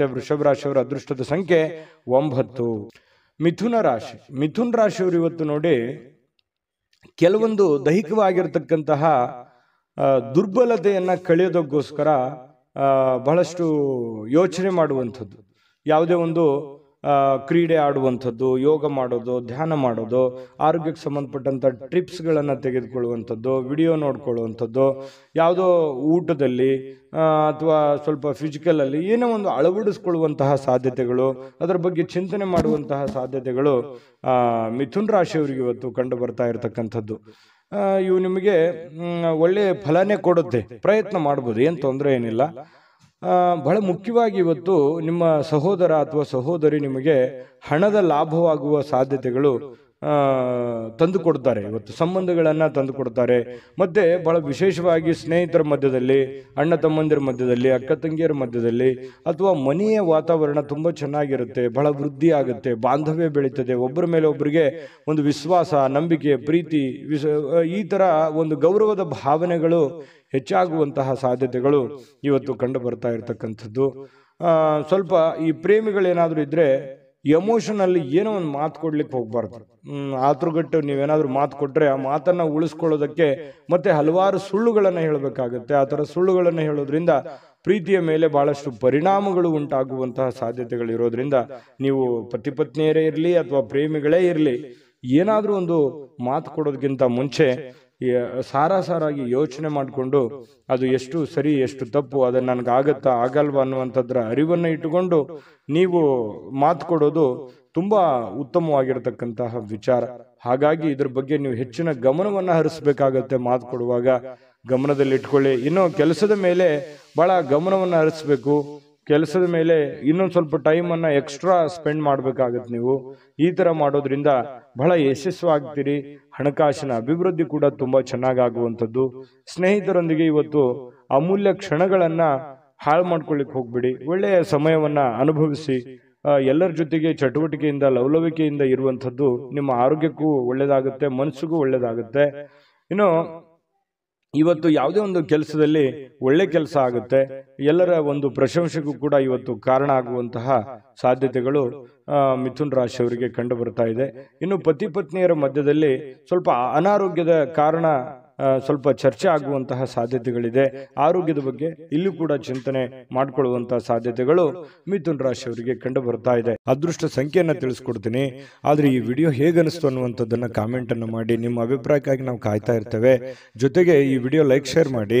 ಮತ್ತೆ ವೃಷಭ ರಾಶಿಯವರ ಅದೃಷ್ಟದ ಸಂಖ್ಯೆ ಒಂಬತ್ತು ಮಿಥುನ ರಾಶಿ ಮಿಥುನ್ ರಾಶಿಯವರು ಇವತ್ತು ನೋಡಿ ಕೆಲವೊಂದು ದೈಹಿಕವಾಗಿರ್ತಕ್ಕಂತಹ ದುರ್ಬಲತೆಯನ್ನು ಕಳೆಯೋದಕ್ಕೋಸ್ಕರ ಬಹಳಷ್ಟು ಯೋಚನೆ ಮಾಡುವಂಥದ್ದು ಯಾವುದೇ ಒಂದು ಕ್ರೀಡೆ ಆಡುವಂಥದ್ದು ಯೋಗ ಮಾಡೋದು ಧ್ಯಾನ ಮಾಡೋದು ಆರೋಗ್ಯಕ್ಕೆ ಸಂಬಂಧಪಟ್ಟಂಥ ಟ್ರಿಪ್ಸ್ಗಳನ್ನು ತೆಗೆದುಕೊಳ್ಳುವಂಥದ್ದು ವಿಡಿಯೋ ನೋಡ್ಕೊಳ್ಳುವಂಥದ್ದು ಯಾವುದೋ ಊಟದಲ್ಲಿ ಅಥವಾ ಸ್ವಲ್ಪ ಫಿಸಿಕಲಲ್ಲಿ ಏನೋ ಒಂದು ಅಳವಡಿಸ್ಕೊಳ್ಳುವಂತಹ ಸಾಧ್ಯತೆಗಳು ಅದರ ಬಗ್ಗೆ ಚಿಂತನೆ ಮಾಡುವಂತಹ ಸಾಧ್ಯತೆಗಳು ಮಿಥುನ್ ರಾಶಿಯವರಿಗೆ ಇವತ್ತು ಕಂಡು ಬರ್ತಾ ಇರತಕ್ಕಂಥದ್ದು ಇವು ನಿಮಗೆ ಒಳ್ಳೆಯ ಫಲನೇ ಕೊಡುತ್ತೆ ಪ್ರಯತ್ನ ಮಾಡ್ಬೋದು ಏನು ತೊಂದರೆ ಏನಿಲ್ಲ ಬಹಳ ಮುಖ್ಯವಾಗಿ ಇವತ್ತು ನಿಮ್ಮ ಸಹೋದರ ಅಥವಾ ಸಹೋದರಿ ನಿಮಗೆ ಹಣದ ಲಾಭವಾಗುವ ಸಾಧ್ಯತೆಗಳು ಕೊಡ್ತಾರೆ ಇವತ್ತು ಸಂಬಂಧಗಳನ್ನು ಕೊಡ್ತಾರೆ ಮತ್ತು ಭಾಳ ವಿಶೇಷವಾಗಿ ಸ್ನೇಹಿತರ ಮಧ್ಯದಲ್ಲಿ ಅಣ್ಣ ತಮ್ಮಂದಿರ ಮಧ್ಯದಲ್ಲಿ ಅಕ್ಕ ತಂಗಿಯರ ಮಧ್ಯದಲ್ಲಿ ಅಥವಾ ಮನೆಯ ವಾತಾವರಣ ತುಂಬ ಚೆನ್ನಾಗಿರುತ್ತೆ ಬಹಳ ವೃದ್ಧಿ ಆಗುತ್ತೆ ಬಾಂಧವ್ಯ ಬೆಳೀತದೆ ಒಬ್ಬರ ಮೇಲೆ ಒಬ್ಬರಿಗೆ ಒಂದು ವಿಶ್ವಾಸ ನಂಬಿಕೆ ಪ್ರೀತಿ ವಿಶ ಈ ಥರ ಒಂದು ಗೌರವದ ಭಾವನೆಗಳು ಹೆಚ್ಚಾಗುವಂತಹ ಸಾಧ್ಯತೆಗಳು ಇವತ್ತು ಕಂಡು ಬರ್ತಾ ಇರತಕ್ಕಂಥದ್ದು ಸ್ವಲ್ಪ ಈ ಪ್ರೇಮಿಗಳೇನಾದರೂ ಇದ್ದರೆ ಎಮೋಷನಲ್ಲಿ ಏನೋ ಒಂದು ಮಾತು ಕೊಡ್ಲಿಕ್ಕೆ ಹೋಗ್ಬಾರ್ದು ಆತುಗಟ್ಟು ನೀವೇನಾದರೂ ಮಾತು ಕೊಟ್ಟರೆ ಆ ಮಾತನ್ನು ಉಳಿಸ್ಕೊಳ್ಳೋದಕ್ಕೆ ಮತ್ತೆ ಹಲವಾರು ಸುಳ್ಳುಗಳನ್ನು ಹೇಳಬೇಕಾಗುತ್ತೆ ಆ ಥರ ಸುಳ್ಳುಗಳನ್ನು ಹೇಳೋದ್ರಿಂದ ಪ್ರೀತಿಯ ಮೇಲೆ ಭಾಳಷ್ಟು ಪರಿಣಾಮಗಳು ಉಂಟಾಗುವಂತಹ ಇರೋದ್ರಿಂದ ನೀವು ಪತಿಪತ್ನಿಯರೇ ಇರಲಿ ಅಥವಾ ಪ್ರೇಮಿಗಳೇ ಇರಲಿ ಏನಾದರೂ ಒಂದು ಮಾತು ಕೊಡೋದಕ್ಕಿಂತ ಮುಂಚೆ ಸಾರ ಸಾರಾಗಿ ಯೋಚನೆ ಮಾಡಿಕೊಂಡು ಅದು ಎಷ್ಟು ಸರಿ ಎಷ್ಟು ತಪ್ಪು ಅದು ನನಗಾಗತ್ತಾ ಆಗಲ್ವಾ ಅನ್ನುವಂಥದ್ರ ಅರಿವನ್ನು ಇಟ್ಟುಕೊಂಡು ನೀವು ಮಾತು ಕೊಡೋದು ತುಂಬ ಉತ್ತಮವಾಗಿರತಕ್ಕಂತಹ ವಿಚಾರ ಹಾಗಾಗಿ ಇದ್ರ ಬಗ್ಗೆ ನೀವು ಹೆಚ್ಚಿನ ಗಮನವನ್ನು ಹರಿಸಬೇಕಾಗತ್ತೆ ಮಾತು ಕೊಡುವಾಗ ಗಮನದಲ್ಲಿ ಇಟ್ಕೊಳ್ಳಿ ಇನ್ನು ಕೆಲಸದ ಮೇಲೆ ಭಾಳ ಗಮನವನ್ನು ಹರಿಸ್ಬೇಕು ಕೆಲಸದ ಮೇಲೆ ಇನ್ನೊಂದು ಸ್ವಲ್ಪ ಟೈಮನ್ನು ಎಕ್ಸ್ಟ್ರಾ ಸ್ಪೆಂಡ್ ಮಾಡಬೇಕಾಗತ್ತೆ ನೀವು ಈ ಥರ ಮಾಡೋದ್ರಿಂದ ಬಹಳ ಯಶಸ್ವಾಗ್ತೀರಿ ಹಣಕಾಸಿನ ಅಭಿವೃದ್ಧಿ ಕೂಡ ತುಂಬಾ ಚೆನ್ನಾಗಾಗುವಂಥದ್ದು ಸ್ನೇಹಿತರೊಂದಿಗೆ ಇವತ್ತು ಅಮೂಲ್ಯ ಕ್ಷಣಗಳನ್ನ ಹಾಳು ಮಾಡ್ಕೊಳ್ಳಿಕ್ಕೆ ಹೋಗ್ಬಿಡಿ ಒಳ್ಳೆಯ ಸಮಯವನ್ನ ಅನುಭವಿಸಿ ಎಲ್ಲರ ಜೊತೆಗೆ ಚಟುವಟಿಕೆಯಿಂದ ಲವಲವಿಕೆಯಿಂದ ಇರುವಂಥದ್ದು ನಿಮ್ಮ ಆರೋಗ್ಯಕ್ಕೂ ಒಳ್ಳೇದಾಗುತ್ತೆ ಮನಸ್ಸಿಗೂ ಒಳ್ಳೆಯದಾಗುತ್ತೆ ಇನ್ನು ಇವತ್ತು ಯಾವುದೇ ಒಂದು ಕೆಲಸದಲ್ಲಿ ಒಳ್ಳೆ ಕೆಲಸ ಆಗುತ್ತೆ ಎಲ್ಲರ ಒಂದು ಪ್ರಶಂಸೆಗೂ ಕೂಡ ಇವತ್ತು ಕಾರಣ ಆಗುವಂತಹ ಸಾಧ್ಯತೆಗಳು ಮಿಥುನ್ ರಾಶಿಯವರಿಗೆ ಕಂಡು ಬರ್ತಾ ಇದೆ ಇನ್ನು ಪತಿ ಪತ್ನಿಯರ ಮಧ್ಯದಲ್ಲಿ ಸ್ವಲ್ಪ ಅನಾರೋಗ್ಯದ ಕಾರಣ ಸ್ವಲ್ಪ ಚರ್ಚೆ ಆಗುವಂತಹ ಸಾಧ್ಯತೆಗಳಿದೆ ಆರೋಗ್ಯದ ಬಗ್ಗೆ ಇಲ್ಲೂ ಕೂಡ ಚಿಂತನೆ ಮಾಡಿಕೊಳ್ಳುವಂತಹ ಸಾಧ್ಯತೆಗಳು ಮಿಥುನ್ ರಾಶಿಯವರಿಗೆ ಕಂಡು ಬರ್ತಾ ಇದೆ ಅದೃಷ್ಟ ಸಂಖ್ಯೆಯನ್ನು ತಿಳಿಸ್ಕೊಡ್ತೀನಿ ಆದರೆ ಈ ವಿಡಿಯೋ ಹೇಗನಿಸ್ತು ಅನಿಸ್ತು ಅನ್ನುವಂಥದ್ದನ್ನು ಕಾಮೆಂಟನ್ನು ಮಾಡಿ ನಿಮ್ಮ ಅಭಿಪ್ರಾಯಕ್ಕಾಗಿ ನಾವು ಕಾಯ್ತಾ ಇರ್ತೇವೆ ಜೊತೆಗೆ ಈ ವಿಡಿಯೋ ಲೈಕ್ ಶೇರ್ ಮಾಡಿ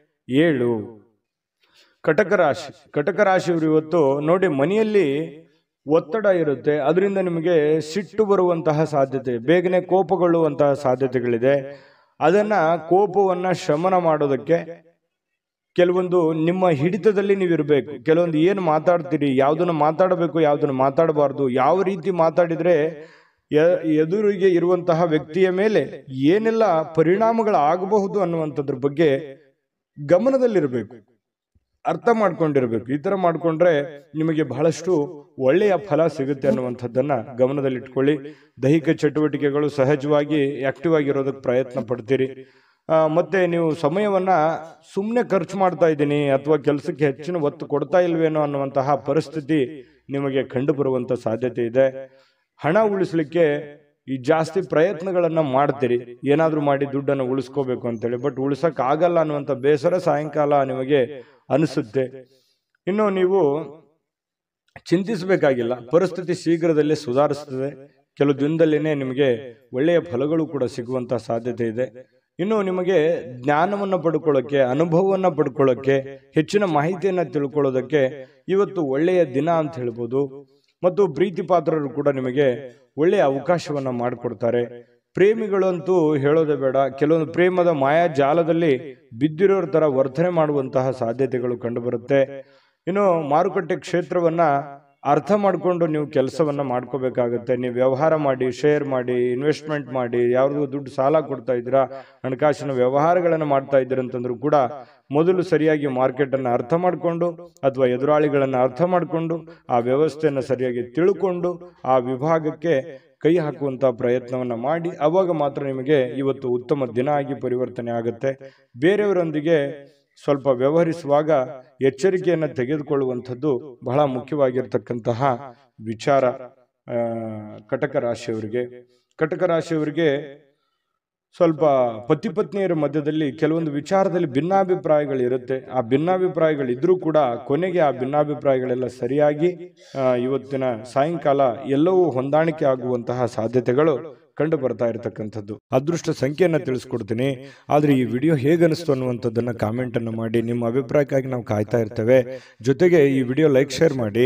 ಏಳು ಕಟಕ ರಾಶಿ ಕಟಕ ರಾಶಿಯವರು ಇವತ್ತು ನೋಡಿ ಮನೆಯಲ್ಲಿ ಒತ್ತಡ ಇರುತ್ತೆ ಅದರಿಂದ ನಿಮಗೆ ಸಿಟ್ಟು ಬರುವಂತಹ ಸಾಧ್ಯತೆ ಬೇಗನೆ ಕೋಪಗೊಳ್ಳುವಂತಹ ಸಾಧ್ಯತೆಗಳಿದೆ ಅದನ್ನು ಕೋಪವನ್ನು ಶಮನ ಮಾಡೋದಕ್ಕೆ ಕೆಲವೊಂದು ನಿಮ್ಮ ಹಿಡಿತದಲ್ಲಿ ನೀವು ಇರಬೇಕು ಕೆಲವೊಂದು ಏನು ಮಾತಾಡ್ತೀರಿ ಯಾವುದನ್ನು ಮಾತಾಡಬೇಕು ಯಾವುದನ್ನು ಮಾತಾಡಬಾರ್ದು ಯಾವ ರೀತಿ ಮಾತಾಡಿದರೆ ಎದುರಿಗೆ ಇರುವಂತಹ ವ್ಯಕ್ತಿಯ ಮೇಲೆ ಏನೆಲ್ಲ ಪರಿಣಾಮಗಳಾಗಬಹುದು ಅನ್ನುವಂಥದ್ರ ಬಗ್ಗೆ ಗಮನದಲ್ಲಿರಬೇಕು ಅರ್ಥ ಮಾಡ್ಕೊಂಡಿರ್ಬೇಕು ಈ ಥರ ಮಾಡಿಕೊಂಡ್ರೆ ನಿಮಗೆ ಬಹಳಷ್ಟು ಒಳ್ಳೆಯ ಫಲ ಸಿಗುತ್ತೆ ಅನ್ನುವಂಥದ್ದನ್ನು ಗಮನದಲ್ಲಿಟ್ಕೊಳ್ಳಿ ದೈಹಿಕ ಚಟುವಟಿಕೆಗಳು ಸಹಜವಾಗಿ ಆ್ಯಕ್ಟಿವ್ ಆಗಿರೋದಕ್ಕೆ ಪ್ರಯತ್ನ ಪಡ್ತೀರಿ ಮತ್ತೆ ನೀವು ಸಮಯವನ್ನು ಸುಮ್ಮನೆ ಖರ್ಚು ಮಾಡ್ತಾ ಇದ್ದೀನಿ ಅಥವಾ ಕೆಲಸಕ್ಕೆ ಹೆಚ್ಚಿನ ಒತ್ತು ಕೊಡ್ತಾ ಇಲ್ವೇನೋ ಅನ್ನುವಂತಹ ಪರಿಸ್ಥಿತಿ ನಿಮಗೆ ಕಂಡು ಸಾಧ್ಯತೆ ಇದೆ ಹಣ ಉಳಿಸಲಿಕ್ಕೆ ಈ ಜಾಸ್ತಿ ಪ್ರಯತ್ನಗಳನ್ನು ಮಾಡ್ತೀರಿ ಏನಾದರೂ ಮಾಡಿ ದುಡ್ಡನ್ನು ಉಳಿಸ್ಕೋಬೇಕು ಅಂತೇಳಿ ಬಟ್ ಆಗಲ್ಲ ಅನ್ನುವಂಥ ಬೇಸರ ಸಾಯಂಕಾಲ ನಿಮಗೆ ಅನಿಸುತ್ತೆ ಇನ್ನು ನೀವು ಚಿಂತಿಸಬೇಕಾಗಿಲ್ಲ ಪರಿಸ್ಥಿತಿ ಶೀಘ್ರದಲ್ಲಿ ಸುಧಾರಿಸ್ತದೆ ಕೆಲವು ದಿನದಲ್ಲಿನೇ ನಿಮಗೆ ಒಳ್ಳೆಯ ಫಲಗಳು ಕೂಡ ಸಿಗುವಂಥ ಸಾಧ್ಯತೆ ಇದೆ ಇನ್ನು ನಿಮಗೆ ಜ್ಞಾನವನ್ನು ಪಡ್ಕೊಳ್ಳೋಕ್ಕೆ ಅನುಭವವನ್ನು ಪಡ್ಕೊಳ್ಳೋಕ್ಕೆ ಹೆಚ್ಚಿನ ಮಾಹಿತಿಯನ್ನು ತಿಳ್ಕೊಳ್ಳೋದಕ್ಕೆ ಇವತ್ತು ಒಳ್ಳೆಯ ದಿನ ಅಂತ ಹೇಳ್ಬೋದು ಮತ್ತು ಪ್ರೀತಿ ಪಾತ್ರರು ಕೂಡ ನಿಮಗೆ ಒಳ್ಳೆಯ ಅವಕಾಶವನ್ನು ಮಾಡಿಕೊಡ್ತಾರೆ ಪ್ರೇಮಿಗಳಂತೂ ಹೇಳೋದೇ ಬೇಡ ಕೆಲವೊಂದು ಪ್ರೇಮದ ಜಾಲದಲ್ಲಿ ಬಿದ್ದಿರೋರ ಥರ ವರ್ತನೆ ಮಾಡುವಂತಹ ಸಾಧ್ಯತೆಗಳು ಕಂಡುಬರುತ್ತೆ ಇನ್ನು ಮಾರುಕಟ್ಟೆ ಕ್ಷೇತ್ರವನ್ನು ಅರ್ಥ ಮಾಡಿಕೊಂಡು ನೀವು ಕೆಲಸವನ್ನು ಮಾಡ್ಕೋಬೇಕಾಗತ್ತೆ ನೀವು ವ್ಯವಹಾರ ಮಾಡಿ ಶೇರ್ ಮಾಡಿ ಇನ್ವೆಸ್ಟ್ಮೆಂಟ್ ಮಾಡಿ ಯಾರಿಗೂ ದುಡ್ಡು ಸಾಲ ಕೊಡ್ತಾ ಇದ್ದೀರಾ ಹಣಕಾಸಿನ ವ್ಯವಹಾರಗಳನ್ನು ಮಾಡ್ತಾ ಇದ್ದೀರ ಅಂತಂದ್ರೂ ಕೂಡ ಮೊದಲು ಸರಿಯಾಗಿ ಮಾರ್ಕೆಟನ್ನು ಅರ್ಥ ಮಾಡಿಕೊಂಡು ಅಥವಾ ಎದುರಾಳಿಗಳನ್ನು ಅರ್ಥ ಮಾಡಿಕೊಂಡು ಆ ವ್ಯವಸ್ಥೆಯನ್ನು ಸರಿಯಾಗಿ ತಿಳ್ಕೊಂಡು ಆ ವಿಭಾಗಕ್ಕೆ ಕೈ ಹಾಕುವಂಥ ಪ್ರಯತ್ನವನ್ನು ಮಾಡಿ ಅವಾಗ ಮಾತ್ರ ನಿಮಗೆ ಇವತ್ತು ಉತ್ತಮ ದಿನ ಆಗಿ ಪರಿವರ್ತನೆ ಆಗುತ್ತೆ ಬೇರೆಯವರೊಂದಿಗೆ ಸ್ವಲ್ಪ ವ್ಯವಹರಿಸುವಾಗ ಎಚ್ಚರಿಕೆಯನ್ನು ತೆಗೆದುಕೊಳ್ಳುವಂಥದ್ದು ಬಹಳ ಮುಖ್ಯವಾಗಿರ್ತಕ್ಕಂತಹ ವಿಚಾರ ಕಟಕ ರಾಶಿಯವರಿಗೆ ಕಟಕ ರಾಶಿಯವರಿಗೆ ಸ್ವಲ್ಪ ಪತಿ ಪತ್ನಿಯರ ಮಧ್ಯದಲ್ಲಿ ಕೆಲವೊಂದು ವಿಚಾರದಲ್ಲಿ ಭಿನ್ನಾಭಿಪ್ರಾಯಗಳಿರುತ್ತೆ ಆ ಭಿನ್ನಾಭಿಪ್ರಾಯಗಳಿದ್ರೂ ಕೂಡ ಕೊನೆಗೆ ಆ ಭಿನ್ನಾಭಿಪ್ರಾಯಗಳೆಲ್ಲ ಸರಿಯಾಗಿ ಇವತ್ತಿನ ಸಾಯಂಕಾಲ ಎಲ್ಲವೂ ಹೊಂದಾಣಿಕೆ ಆಗುವಂತಹ ಸಾಧ್ಯತೆಗಳು ಕಂಡು ಬರ್ತಾ ಇರತಕ್ಕಂಥದ್ದು ಅದೃಷ್ಟ ಸಂಖ್ಯೆಯನ್ನು ತಿಳಿಸ್ಕೊಡ್ತೀನಿ ಆದರೆ ಈ ವಿಡಿಯೋ ಹೇಗೆ ಅನ್ನುವಂಥದ್ದನ್ನು ಕಾಮೆಂಟನ್ನು ಮಾಡಿ ನಿಮ್ಮ ಅಭಿಪ್ರಾಯಕ್ಕಾಗಿ ನಾವು ಕಾಯ್ತಾ ಇರ್ತೇವೆ ಜೊತೆಗೆ ಈ ವಿಡಿಯೋ ಲೈಕ್ ಶೇರ್ ಮಾಡಿ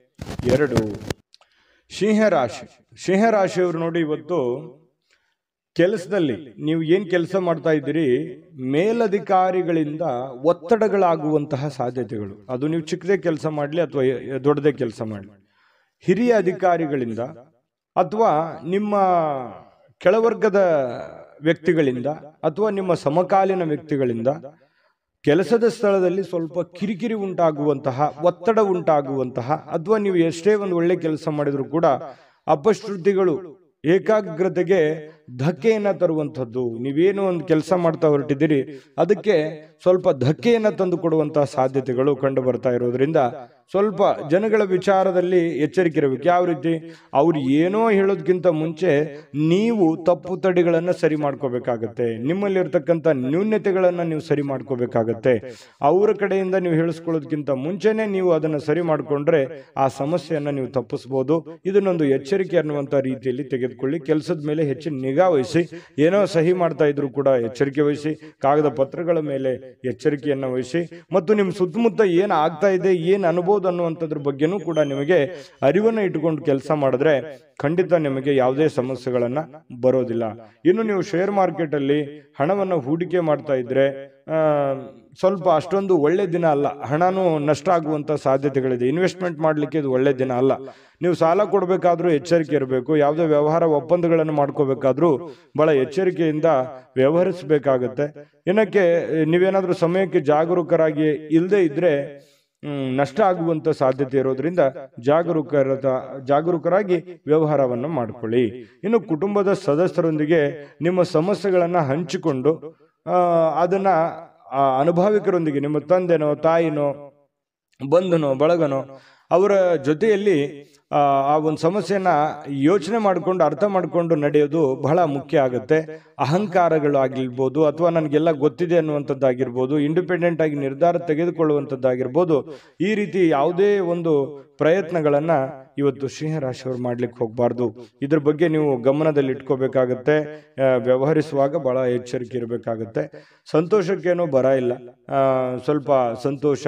ಎರಡು ಸಿಂಹರಾಶಿ ಸಿಂಹರಾಶಿಯವರು ನೋಡಿ ಇವತ್ತು ಕೆಲಸದಲ್ಲಿ ನೀವು ಏನು ಕೆಲಸ ಮಾಡ್ತಾ ಇದ್ದೀರಿ ಮೇಲಧಿಕಾರಿಗಳಿಂದ ಒತ್ತಡಗಳಾಗುವಂತಹ ಸಾಧ್ಯತೆಗಳು ಅದು ನೀವು ಚಿಕ್ಕದೇ ಕೆಲಸ ಮಾಡಲಿ ಅಥವಾ ದೊಡ್ಡದೇ ಕೆಲಸ ಮಾಡಲಿ ಹಿರಿಯ ಅಧಿಕಾರಿಗಳಿಂದ ಅಥವಾ ನಿಮ್ಮ ಕೆಳವರ್ಗದ ವ್ಯಕ್ತಿಗಳಿಂದ ಅಥವಾ ನಿಮ್ಮ ಸಮಕಾಲೀನ ವ್ಯಕ್ತಿಗಳಿಂದ ಕೆಲಸದ ಸ್ಥಳದಲ್ಲಿ ಸ್ವಲ್ಪ ಕಿರಿಕಿರಿ ಉಂಟಾಗುವಂತಹ ಒತ್ತಡ ಉಂಟಾಗುವಂತಹ ಅಥವಾ ನೀವು ಎಷ್ಟೇ ಒಂದು ಒಳ್ಳೆ ಕೆಲಸ ಮಾಡಿದರೂ ಕೂಡ ಅಪಶ್ರುದ್ಧಿಗಳು ಏಕಾಗ್ರತೆಗೆ ಧಕ್ಕೆಯನ್ನು ತರುವಂಥದ್ದು ನೀವೇನು ಒಂದು ಕೆಲಸ ಮಾಡ್ತಾ ಹೊರಟಿದ್ದೀರಿ ಅದಕ್ಕೆ ಸ್ವಲ್ಪ ಧಕ್ಕೆಯನ್ನು ತಂದು ಕೊಡುವಂತಹ ಸಾಧ್ಯತೆಗಳು ಕಂಡು ಬರ್ತಾ ಇರೋದ್ರಿಂದ ಸ್ವಲ್ಪ ಜನಗಳ ವಿಚಾರದಲ್ಲಿ ಎಚ್ಚರಿಕೆ ಇರಬೇಕು ಯಾವ ರೀತಿ ಅವ್ರು ಏನೋ ಹೇಳೋದಕ್ಕಿಂತ ಮುಂಚೆ ನೀವು ತಪ್ಪು ತಡೆಗಳನ್ನು ಸರಿ ಮಾಡ್ಕೋಬೇಕಾಗತ್ತೆ ನಿಮ್ಮಲ್ಲಿರ್ತಕ್ಕಂಥ ನ್ಯೂನ್ಯತೆಗಳನ್ನು ನೀವು ಸರಿ ಮಾಡ್ಕೋಬೇಕಾಗತ್ತೆ ಅವರ ಕಡೆಯಿಂದ ನೀವು ಹೇಳಿಸ್ಕೊಳ್ಳೋದಕ್ಕಿಂತ ಮುಂಚೆನೇ ನೀವು ಅದನ್ನು ಸರಿ ಮಾಡಿಕೊಂಡ್ರೆ ಆ ಸಮಸ್ಯೆಯನ್ನು ನೀವು ತಪ್ಪಿಸ್ಬೋದು ಇದನ್ನೊಂದು ಎಚ್ಚರಿಕೆ ಅನ್ನುವಂಥ ರೀತಿಯಲ್ಲಿ ತೆಗೆದುಕೊಳ್ಳಿ ಕೆಲಸದ ಮೇಲೆ ಹೆಚ್ಚಿನ ನಿಗಾ ನಿಗಾ ವಹಿಸಿ ಏನೋ ಸಹಿ ಮಾಡ್ತಾ ಇದ್ರು ಕೂಡ ಎಚ್ಚರಿಕೆ ವಹಿಸಿ ಕಾಗದ ಪತ್ರಗಳ ಮೇಲೆ ಎಚ್ಚರಿಕೆಯನ್ನು ವಹಿಸಿ ಮತ್ತು ನಿಮ್ಮ ಸುತ್ತಮುತ್ತ ಏನು ಆಗ್ತಾ ಇದೆ ಏನು ಅನ್ಬೋದು ಅನ್ನುವಂಥದ್ರ ಬಗ್ಗೆನೂ ಕೂಡ ನಿಮಗೆ ಅರಿವನ್ನು ಇಟ್ಕೊಂಡು ಕೆಲಸ ಮಾಡಿದ್ರೆ ಖಂಡಿತ ನಿಮಗೆ ಯಾವುದೇ ಸಮಸ್ಯೆಗಳನ್ನು ಬರೋದಿಲ್ಲ ಇನ್ನು ನೀವು ಶೇರ್ ಮಾರ್ಕೆಟಲ್ಲಿ ಹಣವನ್ನು ಹೂಡಿಕೆ ಮಾಡ್ತಾ ಇದ್ರೆ ಸ್ವಲ್ಪ ಅಷ್ಟೊಂದು ಒಳ್ಳೆ ದಿನ ಅಲ್ಲ ಹಣನೂ ನಷ್ಟ ಆಗುವಂಥ ಸಾಧ್ಯತೆಗಳಿದೆ ಇನ್ವೆಸ್ಟ್ಮೆಂಟ್ ಮಾಡಲಿಕ್ಕೆ ಇದು ಒಳ್ಳೆ ದಿನ ಅಲ್ಲ ನೀವು ಸಾಲ ಕೊಡಬೇಕಾದ್ರೂ ಎಚ್ಚರಿಕೆ ಇರಬೇಕು ಯಾವುದೇ ವ್ಯವಹಾರ ಒಪ್ಪಂದಗಳನ್ನು ಮಾಡ್ಕೋಬೇಕಾದ್ರೂ ಭಾಳ ಎಚ್ಚರಿಕೆಯಿಂದ ವ್ಯವಹರಿಸಬೇಕಾಗತ್ತೆ ಏನಕ್ಕೆ ನೀವೇನಾದರೂ ಸಮಯಕ್ಕೆ ಜಾಗರೂಕರಾಗಿ ಇಲ್ಲದೆ ಇದ್ದರೆ ನಷ್ಟ ಆಗುವಂಥ ಸಾಧ್ಯತೆ ಇರೋದ್ರಿಂದ ಜಾಗರೂಕರತ ಜಾಗರೂಕರಾಗಿ ವ್ಯವಹಾರವನ್ನು ಮಾಡಿಕೊಳ್ಳಿ ಇನ್ನು ಕುಟುಂಬದ ಸದಸ್ಯರೊಂದಿಗೆ ನಿಮ್ಮ ಸಮಸ್ಯೆಗಳನ್ನು ಹಂಚಿಕೊಂಡು ಅದನ್ನ ಆ ಅನುಭವಿಕರೊಂದಿಗೆ ನಿಮ್ಮ ತಂದೆನೋ ತಾಯಿನೋ ಬಂಧುನೋ ಬಳಗನೋ ಅವರ ಜೊತೆಯಲ್ಲಿ ಆ ಒಂದು ಸಮಸ್ಯೆನ ಯೋಚನೆ ಮಾಡಿಕೊಂಡು ಅರ್ಥ ಮಾಡಿಕೊಂಡು ನಡೆಯೋದು ಬಹಳ ಮುಖ್ಯ ಆಗುತ್ತೆ ಅಹಂಕಾರಗಳು ಆಗಿರ್ಬೋದು ಅಥವಾ ನನಗೆಲ್ಲ ಗೊತ್ತಿದೆ ಅನ್ನುವಂಥದ್ದಾಗಿರ್ಬೋದು ಇಂಡಿಪೆಂಡೆಂಟ್ ಆಗಿ ನಿರ್ಧಾರ ತೆಗೆದುಕೊಳ್ಳುವಂಥದ್ದಾಗಿರ್ಬೋದು ಈ ರೀತಿ ಯಾವುದೇ ಒಂದು ಪ್ರಯತ್ನಗಳನ್ನು ಇವತ್ತು ಸಿಂಹರಾಶಿಯವರು ಮಾಡಲಿಕ್ಕೆ ಹೋಗಬಾರ್ದು ಇದ್ರ ಬಗ್ಗೆ ನೀವು ಗಮನದಲ್ಲಿ ಇಟ್ಕೋಬೇಕಾಗತ್ತೆ ವ್ಯವಹರಿಸುವಾಗ ಭಾಳ ಎಚ್ಚರಿಕೆ ಇರಬೇಕಾಗತ್ತೆ ಸಂತೋಷಕ್ಕೇನೂ ಬರ ಇಲ್ಲ ಸ್ವಲ್ಪ ಸಂತೋಷ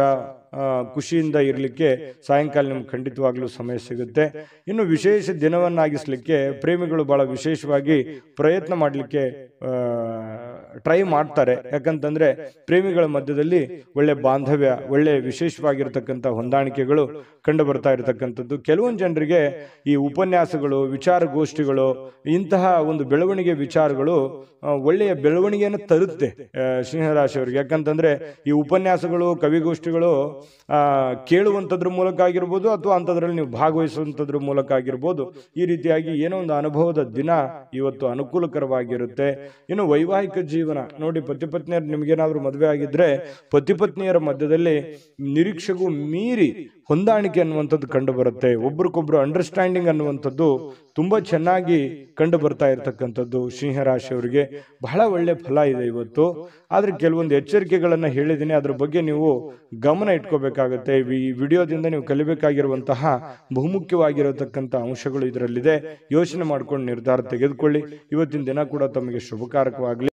ಖುಷಿಯಿಂದ ಇರಲಿಕ್ಕೆ ಸಾಯಂಕಾಲ ನಿಮ್ಗೆ ಖಂಡಿತವಾಗ್ಲೂ ಸಮಯ ಸಿಗುತ್ತೆ ಇನ್ನು ವಿಶೇಷ ದಿನವನ್ನಾಗಿಸ್ಲಿಕ್ಕೆ ಪ್ರೇಮಿಗಳು ಭಾಳ ವಿಶೇಷವಾಗಿ ಪ್ರಯತ್ನ ಮಾಡಲಿಕ್ಕೆ ಟ್ರೈ ಮಾಡ್ತಾರೆ ಯಾಕಂತಂದ್ರೆ ಪ್ರೇಮಿಗಳ ಮಧ್ಯದಲ್ಲಿ ಒಳ್ಳೆ ಬಾಂಧವ್ಯ ಒಳ್ಳೆ ವಿಶೇಷವಾಗಿರ್ತಕ್ಕಂಥ ಹೊಂದಾಣಿಕೆಗಳು ಕಂಡು ಬರ್ತಾ ಇರತಕ್ಕಂಥದ್ದು ಕೆಲವೊಂದು ಜನರಿಗೆ ಈ ಉಪನ್ಯಾಸಗಳು ವಿಚಾರಗೋಷ್ಠಿಗಳು ಇಂತಹ ಒಂದು ಬೆಳವಣಿಗೆ ವಿಚಾರಗಳು ಒಳ್ಳೆಯ ಬೆಳವಣಿಗೆಯನ್ನು ತರುತ್ತೆ ಸಿಂಹರಾಶಿಯವರಿಗೆ ಯಾಕಂತಂದರೆ ಈ ಉಪನ್ಯಾಸಗಳು ಕವಿಗೋಷ್ಠಿಗಳು ಕೇಳುವಂಥದ್ರ ಮೂಲಕ ಆಗಿರ್ಬೋದು ಅಥವಾ ಅಂಥದ್ರಲ್ಲಿ ನೀವು ಭಾಗವಹಿಸುವಂಥದ್ರ ಮೂಲಕ ಆಗಿರ್ಬೋದು ಈ ರೀತಿಯಾಗಿ ಏನೋ ಒಂದು ಅನುಭವದ ದಿನ ಇವತ್ತು ಅನುಕೂಲಕರವಾಗಿರುತ್ತೆ ಇನ್ನು ವೈವಾಹಿಕ ಜೀವನ ನೋಡಿ ಪತಿ ಪತ್ನಿಯರು ನಿಮಗೇನಾದರೂ ಮದುವೆ ಆಗಿದ್ದರೆ ಪತಿ ಮಧ್ಯದಲ್ಲಿ ನಿರೀಕ್ಷೆಗೂ ಮೀರಿ ಹೊಂದಾಣಿಕೆ ಅನ್ನುವಂಥದ್ದು ಕಂಡು ಬರುತ್ತೆ ಒಬ್ರಿಗೊಬ್ರು ಅಂಡರ್ಸ್ಟ್ಯಾಂಡಿಂಗ್ ಅನ್ನುವಂಥದ್ದು ತುಂಬ ಚೆನ್ನಾಗಿ ಕಂಡು ಬರ್ತಾ ಇರತಕ್ಕಂಥದ್ದು ಸಿಂಹರಾಶಿಯವರಿಗೆ ಬಹಳ ಒಳ್ಳೆ ಫಲ ಇದೆ ಇವತ್ತು ಆದರೆ ಕೆಲವೊಂದು ಎಚ್ಚರಿಕೆಗಳನ್ನು ಹೇಳಿದ್ದೀನಿ ಅದ್ರ ಬಗ್ಗೆ ನೀವು ಗಮನ ಇಟ್ಕೋಬೇಕಾಗತ್ತೆ ಈ ವಿಡಿಯೋದಿಂದ ನೀವು ಕಲಿಬೇಕಾಗಿರುವಂತಹ ಬಹುಮುಖ್ಯವಾಗಿರತಕ್ಕಂಥ ಅಂಶಗಳು ಇದರಲ್ಲಿದೆ ಯೋಚನೆ ಮಾಡ್ಕೊಂಡು ನಿರ್ಧಾರ ತೆಗೆದುಕೊಳ್ಳಿ ಇವತ್ತಿನ ದಿನ ಕೂಡ ತಮಗೆ ಶುಭಕಾರಕವಾಗಲಿ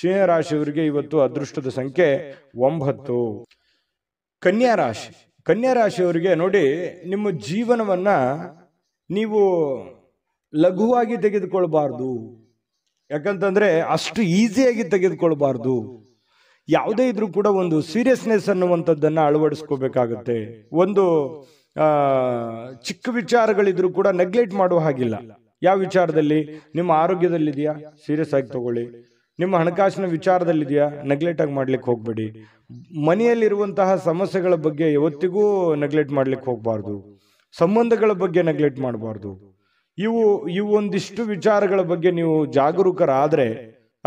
ಸಿಂಹರಾಶಿಯವರಿಗೆ ಇವತ್ತು ಅದೃಷ್ಟದ ಸಂಖ್ಯೆ ಒಂಬತ್ತು ಕನ್ಯಾ ರಾಶಿ ಕನ್ಯಾ ರಾಶಿಯವರಿಗೆ ನೋಡಿ ನಿಮ್ಮ ಜೀವನವನ್ನ ನೀವು ಲಘುವಾಗಿ ತೆಗೆದುಕೊಳ್ಬಾರ್ದು ಯಾಕಂತಂದ್ರೆ ಅಷ್ಟು ಈಸಿಯಾಗಿ ತೆಗೆದುಕೊಳ್ಬಾರ್ದು ಯಾವುದೇ ಇದ್ರೂ ಕೂಡ ಒಂದು ಸೀರಿಯಸ್ನೆಸ್ ಅನ್ನುವಂಥದ್ದನ್ನು ಅಳವಡಿಸ್ಕೋಬೇಕಾಗತ್ತೆ ಒಂದು ಚಿಕ್ಕ ವಿಚಾರಗಳಿದ್ರೂ ಕೂಡ ನೆಗ್ಲೆಕ್ಟ್ ಮಾಡುವ ಹಾಗಿಲ್ಲ ಯಾವ ವಿಚಾರದಲ್ಲಿ ನಿಮ್ಮ ಆರೋಗ್ಯದಲ್ಲಿದೆಯಾ ಸೀರಿಯಸ್ ಆಗಿ ತಗೊಳ್ಳಿ ನಿಮ್ಮ ಹಣಕಾಸಿನ ವಿಚಾರದಲ್ಲಿದೆಯಾ ಆಗಿ ಮಾಡ್ಲಿಕ್ಕೆ ಹೋಗಬೇಡಿ ಮನೆಯಲ್ಲಿರುವಂತಹ ಸಮಸ್ಯೆಗಳ ಬಗ್ಗೆ ಯಾವತ್ತಿಗೂ ನೆಗ್ಲೆಕ್ಟ್ ಮಾಡ್ಲಿಕ್ಕೆ ಹೋಗಬಾರ್ದು ಸಂಬಂಧಗಳ ಬಗ್ಗೆ ನೆಗ್ಲೆಕ್ಟ್ ಮಾಡಬಾರ್ದು ಇವು ಒಂದಿಷ್ಟು ವಿಚಾರಗಳ ಬಗ್ಗೆ ನೀವು ಜಾಗರೂಕರಾದರೆ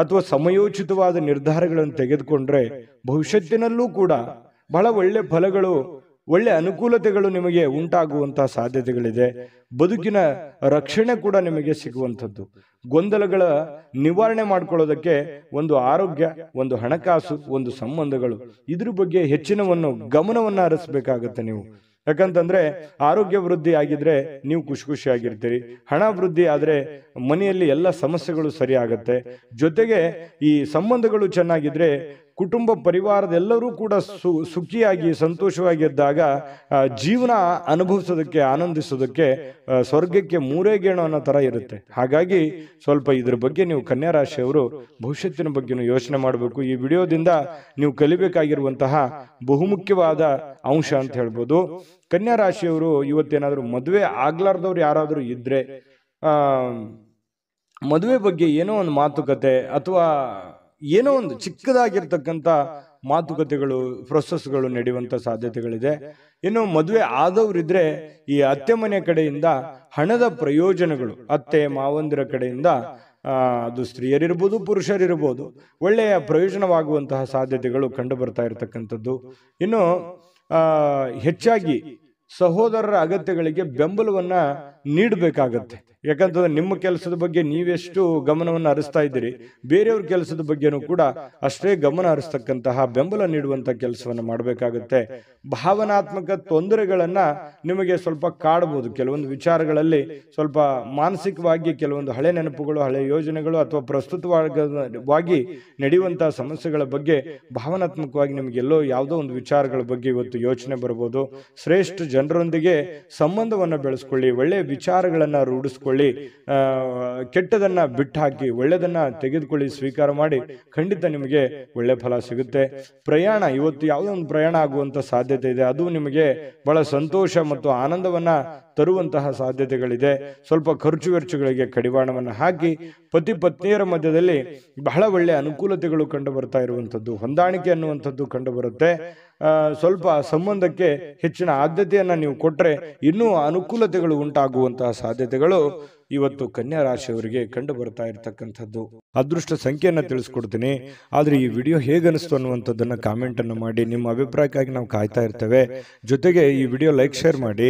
ಅಥವಾ ಸಮಯೋಚಿತವಾದ ನಿರ್ಧಾರಗಳನ್ನು ತೆಗೆದುಕೊಂಡ್ರೆ ಭವಿಷ್ಯತ್ತಿನಲ್ಲೂ ಕೂಡ ಬಹಳ ಒಳ್ಳೆ ಫಲಗಳು ಒಳ್ಳೆ ಅನುಕೂಲತೆಗಳು ನಿಮಗೆ ಉಂಟಾಗುವಂತಹ ಸಾಧ್ಯತೆಗಳಿದೆ ಬದುಕಿನ ರಕ್ಷಣೆ ಕೂಡ ನಿಮಗೆ ಸಿಗುವಂಥದ್ದು ಗೊಂದಲಗಳ ನಿವಾರಣೆ ಮಾಡ್ಕೊಳ್ಳೋದಕ್ಕೆ ಒಂದು ಆರೋಗ್ಯ ಒಂದು ಹಣಕಾಸು ಒಂದು ಸಂಬಂಧಗಳು ಇದ್ರ ಬಗ್ಗೆ ಹೆಚ್ಚಿನವನ್ನು ಗಮನವನ್ನು ಹರಿಸ್ಬೇಕಾಗತ್ತೆ ನೀವು ಯಾಕಂತಂದ್ರೆ ಆರೋಗ್ಯ ವೃದ್ಧಿ ಆಗಿದ್ರೆ ನೀವು ಖುಷಿ ಖುಷಿಯಾಗಿರ್ತೀರಿ ಹಣ ವೃದ್ಧಿ ಆದರೆ ಮನೆಯಲ್ಲಿ ಎಲ್ಲ ಸಮಸ್ಯೆಗಳು ಸರಿ ಜೊತೆಗೆ ಈ ಸಂಬಂಧಗಳು ಚೆನ್ನಾಗಿದ್ರೆ ಕುಟುಂಬ ಪರಿವಾರದೆಲ್ಲರೂ ಕೂಡ ಸು ಸುಖಿಯಾಗಿ ಸಂತೋಷವಾಗಿದ್ದಾಗ ಜೀವನ ಅನುಭವಿಸೋದಕ್ಕೆ ಆನಂದಿಸೋದಕ್ಕೆ ಸ್ವರ್ಗಕ್ಕೆ ಮೂರೇ ಗೇಣು ಅನ್ನೋ ಥರ ಇರುತ್ತೆ ಹಾಗಾಗಿ ಸ್ವಲ್ಪ ಇದ್ರ ಬಗ್ಗೆ ನೀವು ಕನ್ಯಾ ರಾಶಿಯವರು ಭವಿಷ್ಯತ್ತಿನ ಬಗ್ಗೆ ಯೋಚನೆ ಮಾಡಬೇಕು ಈ ವಿಡಿಯೋದಿಂದ ನೀವು ಕಲಿಬೇಕಾಗಿರುವಂತಹ ಬಹುಮುಖ್ಯವಾದ ಅಂಶ ಅಂತ ಹೇಳ್ಬೋದು ಕನ್ಯಾ ರಾಶಿಯವರು ಇವತ್ತೇನಾದರೂ ಮದುವೆ ಆಗ್ಲಾರ್ದವ್ರು ಯಾರಾದರೂ ಇದ್ದರೆ ಮದುವೆ ಬಗ್ಗೆ ಏನೋ ಒಂದು ಮಾತುಕತೆ ಅಥವಾ ಏನೋ ಒಂದು ಚಿಕ್ಕದಾಗಿರ್ತಕ್ಕಂಥ ಮಾತುಕತೆಗಳು ಪ್ರೊಸೆಸ್ಗಳು ನಡೆಯುವಂಥ ಸಾಧ್ಯತೆಗಳಿದೆ ಇನ್ನು ಮದುವೆ ಆದವರಿದ್ರೆ ಈ ಅತ್ತೆ ಮನೆ ಕಡೆಯಿಂದ ಹಣದ ಪ್ರಯೋಜನಗಳು ಅತ್ತೆ ಮಾವಂದಿರ ಕಡೆಯಿಂದ ಅದು ಸ್ತ್ರೀಯರಿರ್ಬೋದು ಪುರುಷರಿರ್ಬೋದು ಒಳ್ಳೆಯ ಪ್ರಯೋಜನವಾಗುವಂತಹ ಸಾಧ್ಯತೆಗಳು ಕಂಡು ಬರ್ತಾ ಇರತಕ್ಕಂಥದ್ದು ಇನ್ನು ಹೆಚ್ಚಾಗಿ ಸಹೋದರರ ಅಗತ್ಯಗಳಿಗೆ ಬೆಂಬಲವನ್ನು ನೀಡಬೇಕಾಗತ್ತೆ ಯಾಕಂತಂದ್ರೆ ನಿಮ್ಮ ಕೆಲಸದ ಬಗ್ಗೆ ನೀವೆಷ್ಟು ಗಮನವನ್ನು ಹರಿಸ್ತಾ ಇದ್ದೀರಿ ಬೇರೆಯವ್ರ ಕೆಲಸದ ಬಗ್ಗೆನೂ ಕೂಡ ಅಷ್ಟೇ ಗಮನ ಹರಿಸ್ತಕ್ಕಂತಹ ಬೆಂಬಲ ನೀಡುವಂಥ ಕೆಲಸವನ್ನು ಮಾಡಬೇಕಾಗುತ್ತೆ ಭಾವನಾತ್ಮಕ ತೊಂದರೆಗಳನ್ನು ನಿಮಗೆ ಸ್ವಲ್ಪ ಕಾಡ್ಬೋದು ಕೆಲವೊಂದು ವಿಚಾರಗಳಲ್ಲಿ ಸ್ವಲ್ಪ ಮಾನಸಿಕವಾಗಿ ಕೆಲವೊಂದು ಹಳೆ ನೆನಪುಗಳು ಹಳೆ ಯೋಜನೆಗಳು ಅಥವಾ ಪ್ರಸ್ತುತವಾಗಿ ನಡೆಯುವಂಥ ಸಮಸ್ಯೆಗಳ ಬಗ್ಗೆ ಭಾವನಾತ್ಮಕವಾಗಿ ನಿಮಗೆಲ್ಲೋ ಯಾವುದೋ ಒಂದು ವಿಚಾರಗಳ ಬಗ್ಗೆ ಇವತ್ತು ಯೋಚನೆ ಬರ್ಬೋದು ಶ್ರೇಷ್ಠ ಜನರೊಂದಿಗೆ ಸಂಬಂಧವನ್ನು ಬೆಳೆಸ್ಕೊಳ್ಳಿ ಒಳ್ಳೆಯ ವಿಚಾರಗಳನ್ನು ರೂಢಿಸ್ಕೊಳ್ಳಿ ಕೆಟ್ಟದನ್ನು ಹಾಕಿ ಒಳ್ಳೆಯದನ್ನು ತೆಗೆದುಕೊಳ್ಳಿ ಸ್ವೀಕಾರ ಮಾಡಿ ಖಂಡಿತ ನಿಮಗೆ ಒಳ್ಳೆ ಫಲ ಸಿಗುತ್ತೆ ಪ್ರಯಾಣ ಇವತ್ತು ಯಾವುದೋ ಒಂದು ಪ್ರಯಾಣ ಆಗುವಂಥ ಸಾಧ್ಯತೆ ಇದೆ ಅದು ನಿಮಗೆ ಬಹಳ ಸಂತೋಷ ಮತ್ತು ಆನಂದವನ್ನು ತರುವಂತಹ ಸಾಧ್ಯತೆಗಳಿದೆ ಸ್ವಲ್ಪ ಖರ್ಚು ವೆಚ್ಚಗಳಿಗೆ ಕಡಿವಾಣವನ್ನು ಹಾಕಿ ಪತಿ ಪತ್ನಿಯರ ಮಧ್ಯದಲ್ಲಿ ಬಹಳ ಒಳ್ಳೆಯ ಅನುಕೂಲತೆಗಳು ಕಂಡು ಬರ್ತಾ ಇರುವಂಥದ್ದು ಹೊಂದಾಣಿಕೆ ಅನ್ನುವಂಥದ್ದು ಕಂಡು ಬರುತ್ತೆ ಸ್ವಲ್ಪ ಸಂಬಂಧಕ್ಕೆ ಹೆಚ್ಚಿನ ಆದ್ಯತೆಯನ್ನು ನೀವು ಕೊಟ್ಟರೆ ಇನ್ನೂ ಅನುಕೂಲತೆಗಳು ಉಂಟಾಗುವಂತಹ ಸಾಧ್ಯತೆಗಳು ಇವತ್ತು ಕನ್ಯಾ ರಾಶಿಯವರಿಗೆ ಕಂಡು ಬರ್ತಾ ಇರತಕ್ಕಂಥದ್ದು ಅದೃಷ್ಟ ಸಂಖ್ಯೆಯನ್ನು ತಿಳಿಸ್ಕೊಡ್ತೀನಿ ಆದರೆ ಈ ವಿಡಿಯೋ ಹೇಗನ್ನಿಸ್ತು ಅನ್ನುವಂಥದ್ದನ್ನು ಕಾಮೆಂಟನ್ನು ಮಾಡಿ ನಿಮ್ಮ ಅಭಿಪ್ರಾಯಕ್ಕಾಗಿ ನಾವು ಕಾಯ್ತಾ ಇರ್ತೇವೆ ಜೊತೆಗೆ ಈ ವಿಡಿಯೋ ಲೈಕ್ ಶೇರ್ ಮಾಡಿ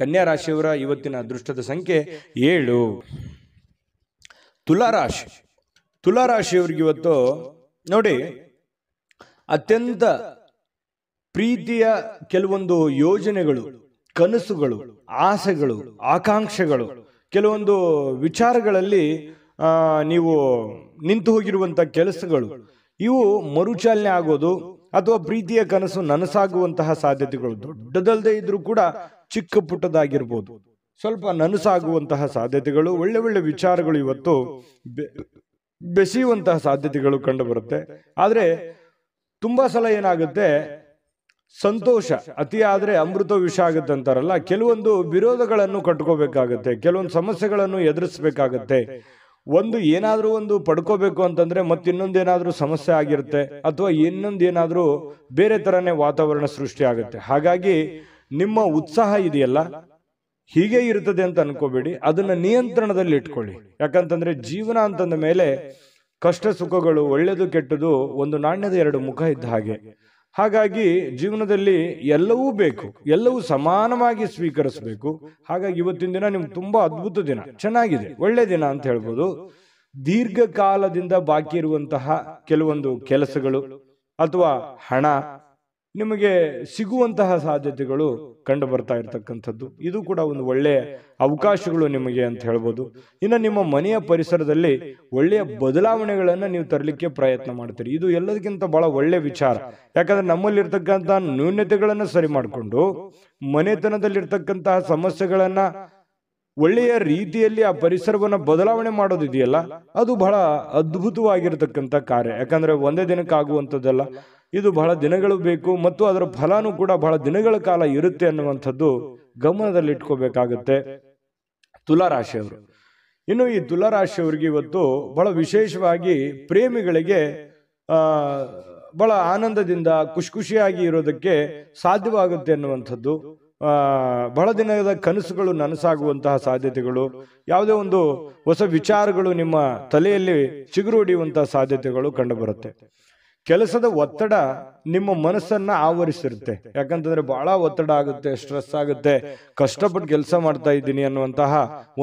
ಕನ್ಯಾ ರಾಶಿಯವರ ಇವತ್ತಿನ ಅದೃಷ್ಟದ ಸಂಖ್ಯೆ ಏಳು ತುಲಾರಾಶಿ ತುಲಾರಾಶಿಯವ್ರಿಗೆ ಇವತ್ತು ನೋಡಿ ಅತ್ಯಂತ ಪ್ರೀತಿಯ ಕೆಲವೊಂದು ಯೋಜನೆಗಳು ಕನಸುಗಳು ಆಸೆಗಳು ಆಕಾಂಕ್ಷೆಗಳು ಕೆಲವೊಂದು ವಿಚಾರಗಳಲ್ಲಿ ನೀವು ನಿಂತು ಹೋಗಿರುವಂಥ ಕೆಲಸಗಳು ಇವು ಮರುಚಾಲನೆ ಆಗೋದು ಅಥವಾ ಪ್ರೀತಿಯ ಕನಸು ನನಸಾಗುವಂತಹ ಸಾಧ್ಯತೆಗಳು ದೊಡ್ಡದಲ್ಲದೆ ಇದ್ರೂ ಕೂಡ ಚಿಕ್ಕ ಪುಟ್ಟದಾಗಿರ್ಬೋದು ಸ್ವಲ್ಪ ನನಸಾಗುವಂತಹ ಸಾಧ್ಯತೆಗಳು ಒಳ್ಳೆ ಒಳ್ಳೆ ವಿಚಾರಗಳು ಇವತ್ತು ಬೆಸೆಯುವಂತಹ ಸಾಧ್ಯತೆಗಳು ಕಂಡು ಬರುತ್ತೆ ಆದರೆ ತುಂಬ ಸಲ ಏನಾಗುತ್ತೆ ಸಂತೋಷ ಅತಿ ಅಮೃತ ವಿಷ ಆಗುತ್ತೆ ಅಂತಾರಲ್ಲ ಕೆಲವೊಂದು ವಿರೋಧಗಳನ್ನು ಕಟ್ಕೋಬೇಕಾಗುತ್ತೆ ಕೆಲವೊಂದು ಸಮಸ್ಯೆಗಳನ್ನು ಎದುರಿಸಬೇಕಾಗತ್ತೆ ಒಂದು ಏನಾದರೂ ಒಂದು ಪಡ್ಕೋಬೇಕು ಅಂತಂದ್ರೆ ಮತ್ತಿನ್ನೊಂದೇನಾದರೂ ಸಮಸ್ಯೆ ಆಗಿರುತ್ತೆ ಅಥವಾ ಇನ್ನೊಂದೇನಾದರೂ ಬೇರೆ ಥರನೇ ವಾತಾವರಣ ಸೃಷ್ಟಿ ಆಗುತ್ತೆ ಹಾಗಾಗಿ ನಿಮ್ಮ ಉತ್ಸಾಹ ಇದೆಯಲ್ಲ ಹೀಗೆ ಇರ್ತದೆ ಅಂತ ಅನ್ಕೋಬೇಡಿ ಅದನ್ನ ನಿಯಂತ್ರಣದಲ್ಲಿ ಇಟ್ಕೊಳ್ಳಿ ಯಾಕಂತಂದ್ರೆ ಜೀವನ ಅಂತಂದ ಮೇಲೆ ಕಷ್ಟ ಸುಖಗಳು ಒಳ್ಳೆಯದು ಕೆಟ್ಟದು ಒಂದು ನಾಣ್ಯದ ಎರಡು ಮುಖ ಇದ್ದ ಹಾಗೆ ಹಾಗಾಗಿ ಜೀವನದಲ್ಲಿ ಎಲ್ಲವೂ ಬೇಕು ಎಲ್ಲವೂ ಸಮಾನವಾಗಿ ಸ್ವೀಕರಿಸಬೇಕು ಹಾಗಾಗಿ ಇವತ್ತಿನ ದಿನ ನಿಮ್ಗೆ ತುಂಬಾ ಅದ್ಭುತ ದಿನ ಚೆನ್ನಾಗಿದೆ ಒಳ್ಳೆ ದಿನ ಅಂತ ಹೇಳ್ಬೋದು ದೀರ್ಘಕಾಲದಿಂದ ಬಾಕಿ ಇರುವಂತಹ ಕೆಲವೊಂದು ಕೆಲಸಗಳು ಅಥವಾ ಹಣ ನಿಮಗೆ ಸಿಗುವಂತಹ ಸಾಧ್ಯತೆಗಳು ಕಂಡು ಬರ್ತಾ ಇರತಕ್ಕಂಥದ್ದು ಇದು ಕೂಡ ಒಂದು ಒಳ್ಳೆಯ ಅವಕಾಶಗಳು ನಿಮಗೆ ಅಂತ ಹೇಳ್ಬೋದು ಇನ್ನು ನಿಮ್ಮ ಮನೆಯ ಪರಿಸರದಲ್ಲಿ ಒಳ್ಳೆಯ ಬದಲಾವಣೆಗಳನ್ನು ನೀವು ತರಲಿಕ್ಕೆ ಪ್ರಯತ್ನ ಮಾಡ್ತೀರಿ ಇದು ಎಲ್ಲದಕ್ಕಿಂತ ಬಹಳ ಒಳ್ಳೆಯ ವಿಚಾರ ಯಾಕಂದ್ರೆ ನಮ್ಮಲ್ಲಿರ್ತಕ್ಕಂಥ ನ್ಯೂನ್ಯತೆಗಳನ್ನು ಸರಿ ಮಾಡಿಕೊಂಡು ಮನೆತನದಲ್ಲಿರ್ತಕ್ಕಂತಹ ಸಮಸ್ಯೆಗಳನ್ನು ಒಳ್ಳೆಯ ರೀತಿಯಲ್ಲಿ ಆ ಪರಿಸರವನ್ನು ಬದಲಾವಣೆ ಮಾಡೋದಿದೆಯಲ್ಲ ಅದು ಬಹಳ ಅದ್ಭುತವಾಗಿರ್ತಕ್ಕಂಥ ಕಾರ್ಯ ಯಾಕಂದ್ರೆ ಒಂದೇ ದಿನಕ್ಕಾಗುವಂಥದ್ದಲ್ಲ ಇದು ಬಹಳ ದಿನಗಳು ಬೇಕು ಮತ್ತು ಅದರ ಫಲಾನು ಕೂಡ ಬಹಳ ದಿನಗಳ ಕಾಲ ಇರುತ್ತೆ ಅನ್ನುವಂಥದ್ದು ಗಮನದಲ್ಲಿಟ್ಕೋಬೇಕಾಗತ್ತೆ ತುಲಾರಾಶಿಯವರು ಇನ್ನು ಈ ತುಲಾರಾಶಿಯವರಿಗೆ ಇವತ್ತು ಬಹಳ ವಿಶೇಷವಾಗಿ ಪ್ರೇಮಿಗಳಿಗೆ ಬಹಳ ಆನಂದದಿಂದ ಖುಷಿ ಖುಷಿಯಾಗಿ ಇರೋದಕ್ಕೆ ಸಾಧ್ಯವಾಗುತ್ತೆ ಅನ್ನುವಂಥದ್ದು ಬಹಳ ದಿನದ ಕನಸುಗಳು ನನಸಾಗುವಂತಹ ಸಾಧ್ಯತೆಗಳು ಯಾವುದೇ ಒಂದು ಹೊಸ ವಿಚಾರಗಳು ನಿಮ್ಮ ತಲೆಯಲ್ಲಿ ಚಿಗುರು ಹೊಡೆಯುವಂತಹ ಸಾಧ್ಯತೆಗಳು ಕಂಡುಬರುತ್ತೆ ಕೆಲಸದ ಒತ್ತಡ ನಿಮ್ಮ ಮನಸ್ಸನ್ನ ಆವರಿಸಿರುತ್ತೆ ಯಾಕಂತಂದ್ರೆ ಬಹಳ ಒತ್ತಡ ಆಗುತ್ತೆ ಸ್ಟ್ರೆಸ್ ಆಗುತ್ತೆ ಕಷ್ಟಪಟ್ಟು ಕೆಲಸ ಮಾಡ್ತಾ ಇದ್ದೀನಿ ಅನ್ನುವಂತಹ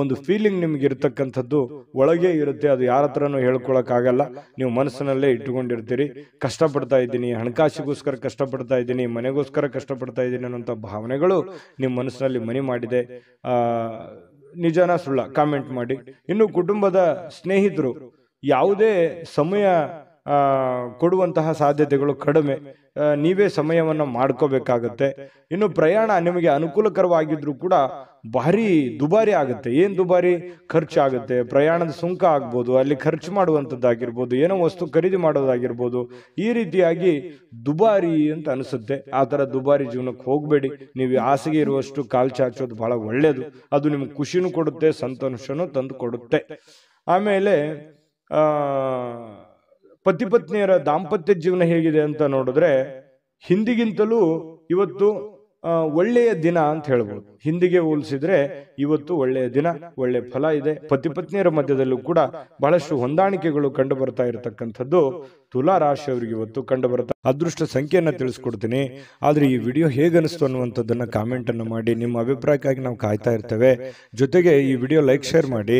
ಒಂದು ಫೀಲಿಂಗ್ ನಿಮ್ಗೆ ಇರತಕ್ಕಂಥದ್ದು ಒಳಗೆ ಇರುತ್ತೆ ಅದು ಯಾರ ಹತ್ರನೂ ಹೇಳ್ಕೊಳೋಕ್ಕಾಗಲ್ಲ ನೀವು ಮನಸ್ಸಿನಲ್ಲೇ ಇಟ್ಟುಕೊಂಡಿರ್ತೀರಿ ಕಷ್ಟಪಡ್ತಾ ಇದ್ದೀನಿ ಹಣಕಾಸಿಗೋಸ್ಕರ ಕಷ್ಟಪಡ್ತಾ ಇದ್ದೀನಿ ಮನೆಗೋಸ್ಕರ ಕಷ್ಟಪಡ್ತಾ ಇದ್ದೀನಿ ಅನ್ನುವಂಥ ಭಾವನೆಗಳು ನಿಮ್ಮ ಮನಸ್ಸಿನಲ್ಲಿ ಮನಿ ಮಾಡಿದೆ ನಿಜನ ಸುಳ್ಳ ಕಾಮೆಂಟ್ ಮಾಡಿ ಇನ್ನು ಕುಟುಂಬದ ಸ್ನೇಹಿತರು ಯಾವುದೇ ಸಮಯ ಕೊಡುವಂತಹ ಸಾಧ್ಯತೆಗಳು ಕಡಿಮೆ ನೀವೇ ಸಮಯವನ್ನು ಮಾಡ್ಕೋಬೇಕಾಗತ್ತೆ ಇನ್ನು ಪ್ರಯಾಣ ನಿಮಗೆ ಅನುಕೂಲಕರವಾಗಿದ್ದರೂ ಕೂಡ ಭಾರಿ ದುಬಾರಿ ಆಗುತ್ತೆ ಏನು ದುಬಾರಿ ಖರ್ಚಾಗುತ್ತೆ ಪ್ರಯಾಣದ ಸುಂಕ ಆಗ್ಬೋದು ಅಲ್ಲಿ ಖರ್ಚು ಮಾಡುವಂಥದ್ದಾಗಿರ್ಬೋದು ಏನೋ ವಸ್ತು ಖರೀದಿ ಮಾಡೋದಾಗಿರ್ಬೋದು ಈ ರೀತಿಯಾಗಿ ದುಬಾರಿ ಅಂತ ಅನಿಸುತ್ತೆ ಆ ಥರ ದುಬಾರಿ ಜೀವನಕ್ಕೆ ಹೋಗಬೇಡಿ ನೀವು ಹಾಸಿಗೆ ಇರುವಷ್ಟು ಕಾಲು ಚಾಚೋದು ಭಾಳ ಒಳ್ಳೆಯದು ಅದು ನಿಮ್ಗೆ ಖುಷಿನೂ ಕೊಡುತ್ತೆ ಸಂತೋಷನೂ ತಂದು ಕೊಡುತ್ತೆ ಆಮೇಲೆ ಪತಿ ಪತ್ನಿಯರ ದಾಂಪತ್ಯ ಜೀವನ ಹೇಗಿದೆ ಅಂತ ನೋಡಿದ್ರೆ ಹಿಂದಿಗಿಂತಲೂ ಇವತ್ತು ಒಳ್ಳೆಯ ದಿನ ಅಂತ ಹೇಳ್ಬೋದು ಹಿಂದಿಗೆ ಹೋಲಿಸಿದ್ರೆ ಇವತ್ತು ಒಳ್ಳೆಯ ದಿನ ಒಳ್ಳೆಯ ಫಲ ಇದೆ ಪತಿ ಪತ್ನಿಯರ ಮಧ್ಯದಲ್ಲೂ ಕೂಡ ಬಹಳಷ್ಟು ಹೊಂದಾಣಿಕೆಗಳು ಕಂಡು ಬರ್ತಾ ಇರತಕ್ಕಂಥದ್ದು ತುಲಾ ರಾಶಿಯವರಿಗೆ ಇವತ್ತು ಕಂಡು ಬರ್ತಾ ಅದೃಷ್ಟ ಸಂಖ್ಯೆಯನ್ನು ತಿಳಿಸ್ಕೊಡ್ತೀನಿ ಆದರೆ ಈ ವಿಡಿಯೋ ಹೇಗನಿಸ್ತು ಅನಿಸ್ತು ಅನ್ನುವಂಥದ್ದನ್ನು ಕಾಮೆಂಟನ್ನು ಮಾಡಿ ನಿಮ್ಮ ಅಭಿಪ್ರಾಯಕ್ಕಾಗಿ ನಾವು ಕಾಯ್ತಾ ಇರ್ತೇವೆ ಜೊತೆಗೆ ಈ ವಿಡಿಯೋ ಲೈಕ್ ಶೇರ್ ಮಾಡಿ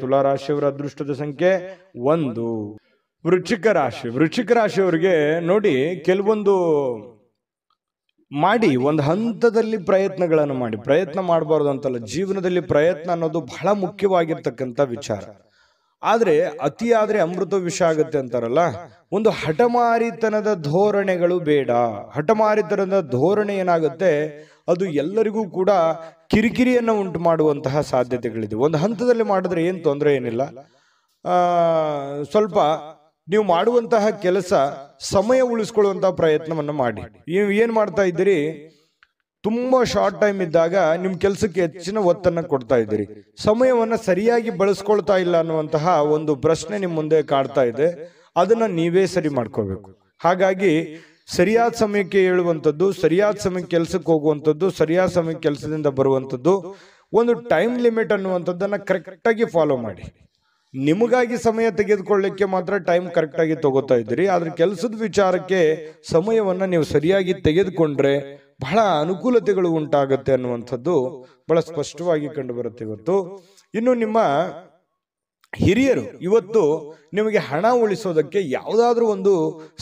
ತುಲಾರಾಶಿಯವರ ಅದೃಷ್ಟದ ಸಂಖ್ಯೆ ಒಂದು ವೃಶ್ಚಿಕ ರಾಶಿ ವೃಶ್ಚಿಕ ರಾಶಿಯವರಿಗೆ ನೋಡಿ ಕೆಲವೊಂದು ಮಾಡಿ ಒಂದು ಹಂತದಲ್ಲಿ ಪ್ರಯತ್ನಗಳನ್ನು ಮಾಡಿ ಪ್ರಯತ್ನ ಮಾಡಬಾರ್ದು ಅಂತಲ್ಲ ಜೀವನದಲ್ಲಿ ಪ್ರಯತ್ನ ಅನ್ನೋದು ಬಹಳ ಮುಖ್ಯವಾಗಿರ್ತಕ್ಕಂಥ ವಿಚಾರ ಆದರೆ ಅತಿ ಆದರೆ ಅಮೃತ ವಿಷ ಆಗುತ್ತೆ ಅಂತಾರಲ್ಲ ಒಂದು ಹಠಮಾರಿತನದ ಧೋರಣೆಗಳು ಬೇಡ ಹಠಮಾರಿತನದ ಧೋರಣೆ ಏನಾಗುತ್ತೆ ಅದು ಎಲ್ಲರಿಗೂ ಕೂಡ ಕಿರಿಕಿರಿಯನ್ನು ಉಂಟು ಮಾಡುವಂತಹ ಸಾಧ್ಯತೆಗಳಿದೆ ಒಂದು ಹಂತದಲ್ಲಿ ಮಾಡಿದ್ರೆ ಏನು ತೊಂದರೆ ಏನಿಲ್ಲ ಸ್ವಲ್ಪ ನೀವು ಮಾಡುವಂತಹ ಕೆಲಸ ಸಮಯ ಉಳಿಸ್ಕೊಳ್ಳುವಂತಹ ಪ್ರಯತ್ನವನ್ನು ಮಾಡಿ ನೀವು ಏನು ಮಾಡ್ತಾ ಇದ್ದೀರಿ ತುಂಬ ಶಾರ್ಟ್ ಟೈಮ್ ಇದ್ದಾಗ ನಿಮ್ಮ ಕೆಲಸಕ್ಕೆ ಹೆಚ್ಚಿನ ಒತ್ತನ್ನು ಕೊಡ್ತಾ ಇದ್ದೀರಿ ಸಮಯವನ್ನು ಸರಿಯಾಗಿ ಬಳಸ್ಕೊಳ್ತಾ ಇಲ್ಲ ಅನ್ನುವಂತಹ ಒಂದು ಪ್ರಶ್ನೆ ನಿಮ್ಮ ಮುಂದೆ ಕಾಡ್ತಾ ಇದೆ ಅದನ್ನು ನೀವೇ ಸರಿ ಮಾಡ್ಕೋಬೇಕು ಹಾಗಾಗಿ ಸರಿಯಾದ ಸಮಯಕ್ಕೆ ಹೇಳುವಂಥದ್ದು ಸರಿಯಾದ ಸಮಯಕ್ಕೆ ಕೆಲಸಕ್ಕೆ ಹೋಗುವಂಥದ್ದು ಸರಿಯಾದ ಸಮಯಕ್ಕೆ ಕೆಲಸದಿಂದ ಬರುವಂಥದ್ದು ಒಂದು ಟೈಮ್ ಲಿಮಿಟ್ ಅನ್ನುವಂಥದ್ದನ್ನು ಕರೆಕ್ಟಾಗಿ ಫಾಲೋ ಮಾಡಿ ನಿಮಗಾಗಿ ಸಮಯ ತೆಗೆದುಕೊಳ್ಳಿಕ್ಕೆ ಮಾತ್ರ ಟೈಮ್ ಕರೆಕ್ಟಾಗಿ ತಗೋತಾ ಇದ್ದೀರಿ ಆದರೆ ಕೆಲಸದ ವಿಚಾರಕ್ಕೆ ಸಮಯವನ್ನು ನೀವು ಸರಿಯಾಗಿ ತೆಗೆದುಕೊಂಡ್ರೆ ಬಹಳ ಅನುಕೂಲತೆಗಳು ಉಂಟಾಗುತ್ತೆ ಅನ್ನುವಂಥದ್ದು ಬಹಳ ಸ್ಪಷ್ಟವಾಗಿ ಕಂಡುಬರುತ್ತೆ ಇವತ್ತು ಇನ್ನು ನಿಮ್ಮ ಹಿರಿಯರು ಇವತ್ತು ನಿಮಗೆ ಹಣ ಉಳಿಸೋದಕ್ಕೆ ಯಾವುದಾದ್ರೂ ಒಂದು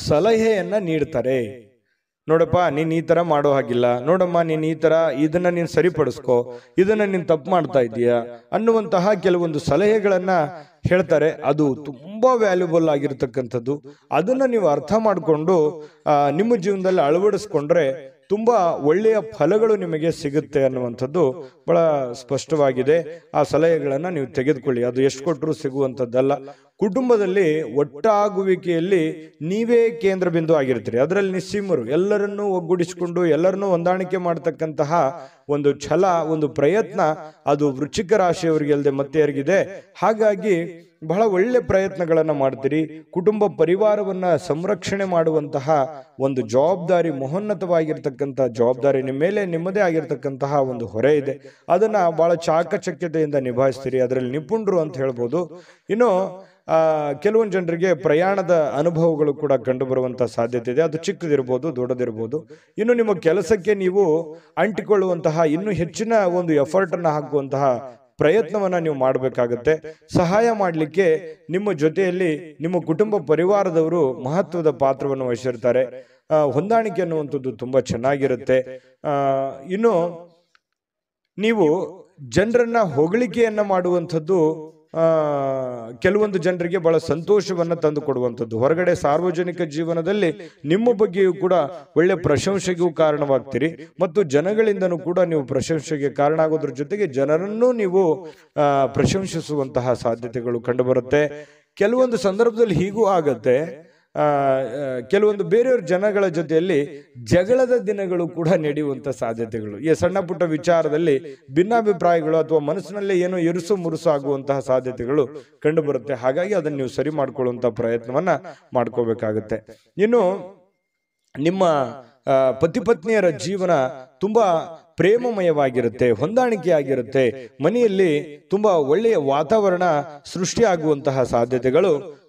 ಸಲಹೆಯನ್ನು ನೀಡ್ತಾರೆ ನೋಡಪ್ಪ ನೀನು ಈ ತರ ಮಾಡೋ ಹಾಗಿಲ್ಲ ನೋಡಮ್ಮ ನೀನು ಈ ತರ ಇದನ್ನ ನೀನು ಸರಿಪಡಿಸ್ಕೋ ಇದನ್ನ ನೀನು ತಪ್ಪು ಮಾಡ್ತಾ ಇದ್ದೀಯಾ ಅನ್ನುವಂತಹ ಕೆಲವೊಂದು ಸಲಹೆಗಳನ್ನು ಹೇಳ್ತಾರೆ ಅದು ತುಂಬಾ ವ್ಯಾಲ್ಯೂಬಲ್ ಆಗಿರ್ತಕ್ಕಂಥದ್ದು ಅದನ್ನ ನೀವು ಅರ್ಥ ಮಾಡಿಕೊಂಡು ನಿಮ್ಮ ಜೀವನದಲ್ಲಿ ಅಳವಡಿಸ್ಕೊಂಡ್ರೆ ತುಂಬ ಒಳ್ಳೆಯ ಫಲಗಳು ನಿಮಗೆ ಸಿಗುತ್ತೆ ಅನ್ನುವಂಥದ್ದು ಬಹಳ ಸ್ಪಷ್ಟವಾಗಿದೆ ಆ ಸಲಹೆಗಳನ್ನು ನೀವು ತೆಗೆದುಕೊಳ್ಳಿ ಅದು ಎಷ್ಟು ಕೊಟ್ಟರು ಸಿಗುವಂಥದ್ದಲ್ಲ ಕುಟುಂಬದಲ್ಲಿ ಒಟ್ಟಾಗುವಿಕೆಯಲ್ಲಿ ನೀವೇ ಕೇಂದ್ರ ಬಿಂದು ಆಗಿರ್ತೀರಿ ಅದರಲ್ಲಿ ನಿಸ್ಸೀಮರು ಎಲ್ಲರನ್ನೂ ಒಗ್ಗೂಡಿಸಿಕೊಂಡು ಎಲ್ಲರನ್ನೂ ಹೊಂದಾಣಿಕೆ ಮಾಡತಕ್ಕಂತಹ ಒಂದು ಛಲ ಒಂದು ಪ್ರಯತ್ನ ಅದು ವೃಶ್ಚಿಕ ರಾಶಿಯವರಿಗೆ ಅಲ್ಲದೆ ಮತ್ತೆ ಯಾರಿಗಿದೆ ಹಾಗಾಗಿ ಬಹಳ ಒಳ್ಳೆ ಪ್ರಯತ್ನಗಳನ್ನು ಮಾಡ್ತೀರಿ ಕುಟುಂಬ ಪರಿವಾರವನ್ನು ಸಂರಕ್ಷಣೆ ಮಾಡುವಂತಹ ಒಂದು ಜವಾಬ್ದಾರಿ ಮಹೋನ್ನತವಾಗಿರ್ತಕ್ಕಂಥ ಜವಾಬ್ದಾರಿ ನಿಮ್ಮ ಮೇಲೆ ನಿಮ್ಮದೇ ಆಗಿರ್ತಕ್ಕಂತಹ ಒಂದು ಹೊರೆ ಇದೆ ಅದನ್ನು ಬಹಳ ಚಾಕಚಕ್ಯತೆಯಿಂದ ನಿಭಾಯಿಸ್ತೀರಿ ಅದರಲ್ಲಿ ನಿಪುಣರು ಅಂತ ಹೇಳ್ಬೋದು ಇನ್ನು ಕೆಲವೊಂದು ಜನರಿಗೆ ಪ್ರಯಾಣದ ಅನುಭವಗಳು ಕೂಡ ಕಂಡುಬರುವಂಥ ಸಾಧ್ಯತೆ ಇದೆ ಅದು ಚಿಕ್ಕದಿರ್ಬೋದು ದೊಡ್ಡದಿರ್ಬೋದು ಇನ್ನು ನಿಮ್ಮ ಕೆಲಸಕ್ಕೆ ನೀವು ಅಂಟಿಕೊಳ್ಳುವಂತಹ ಇನ್ನೂ ಹೆಚ್ಚಿನ ಒಂದು ಎಫರ್ಟನ್ನು ಹಾಕುವಂತಹ ಪ್ರಯತ್ನವನ್ನು ನೀವು ಮಾಡಬೇಕಾಗತ್ತೆ ಸಹಾಯ ಮಾಡಲಿಕ್ಕೆ ನಿಮ್ಮ ಜೊತೆಯಲ್ಲಿ ನಿಮ್ಮ ಕುಟುಂಬ ಪರಿವಾರದವರು ಮಹತ್ವದ ಪಾತ್ರವನ್ನು ವಹಿಸಿರ್ತಾರೆ ಹೊಂದಾಣಿಕೆ ಅನ್ನುವಂಥದ್ದು ತುಂಬ ಚೆನ್ನಾಗಿರುತ್ತೆ ಇನ್ನು ನೀವು ಜನರನ್ನ ಹೊಗಳಿಕೆಯನ್ನು ಮಾಡುವಂಥದ್ದು ಕೆಲವೊಂದು ಜನರಿಗೆ ಬಹಳ ಸಂತೋಷವನ್ನು ತಂದು ಕೊಡುವಂಥದ್ದು ಹೊರಗಡೆ ಸಾರ್ವಜನಿಕ ಜೀವನದಲ್ಲಿ ನಿಮ್ಮ ಬಗ್ಗೆಯೂ ಕೂಡ ಒಳ್ಳೆ ಪ್ರಶಂಸೆಗೂ ಕಾರಣವಾಗ್ತೀರಿ ಮತ್ತು ಜನಗಳಿಂದನೂ ಕೂಡ ನೀವು ಪ್ರಶಂಸೆಗೆ ಕಾರಣ ಆಗೋದ್ರ ಜೊತೆಗೆ ಜನರನ್ನು ನೀವು ಪ್ರಶಂಸಿಸುವಂತಹ ಸಾಧ್ಯತೆಗಳು ಕಂಡುಬರುತ್ತೆ ಕೆಲವೊಂದು ಸಂದರ್ಭದಲ್ಲಿ ಹೀಗೂ ಆಗತ್ತೆ ಕೆಲವೊಂದು ಬೇರೆಯವ್ರ ಜನಗಳ ಜೊತೆಯಲ್ಲಿ ಜಗಳದ ದಿನಗಳು ಕೂಡ ನಡೆಯುವಂಥ ಸಾಧ್ಯತೆಗಳು ಈ ಸಣ್ಣ ಪುಟ್ಟ ವಿಚಾರದಲ್ಲಿ ಭಿನ್ನಾಭಿಪ್ರಾಯಗಳು ಅಥವಾ ಮನಸ್ಸಿನಲ್ಲೇ ಏನೋ ಇರುಸು ಮುರುಸು ಆಗುವಂತಹ ಸಾಧ್ಯತೆಗಳು ಕಂಡುಬರುತ್ತೆ ಹಾಗಾಗಿ ಅದನ್ನು ನೀವು ಸರಿ ಮಾಡ್ಕೊಳ್ಳುವಂಥ ಪ್ರಯತ್ನವನ್ನ ಮಾಡ್ಕೋಬೇಕಾಗುತ್ತೆ ಇನ್ನು ನಿಮ್ಮ ಪತಿ ಪತ್ನಿಯರ ಜೀವನ ತುಂಬ ಪ್ರೇಮಮಯವಾಗಿರುತ್ತೆ ಹೊಂದಾಣಿಕೆಯಾಗಿರುತ್ತೆ ಮನೆಯಲ್ಲಿ ತುಂಬ ಒಳ್ಳೆಯ ವಾತಾವರಣ ಸೃಷ್ಟಿಯಾಗುವಂತಹ ಸಾಧ್ಯತೆಗಳು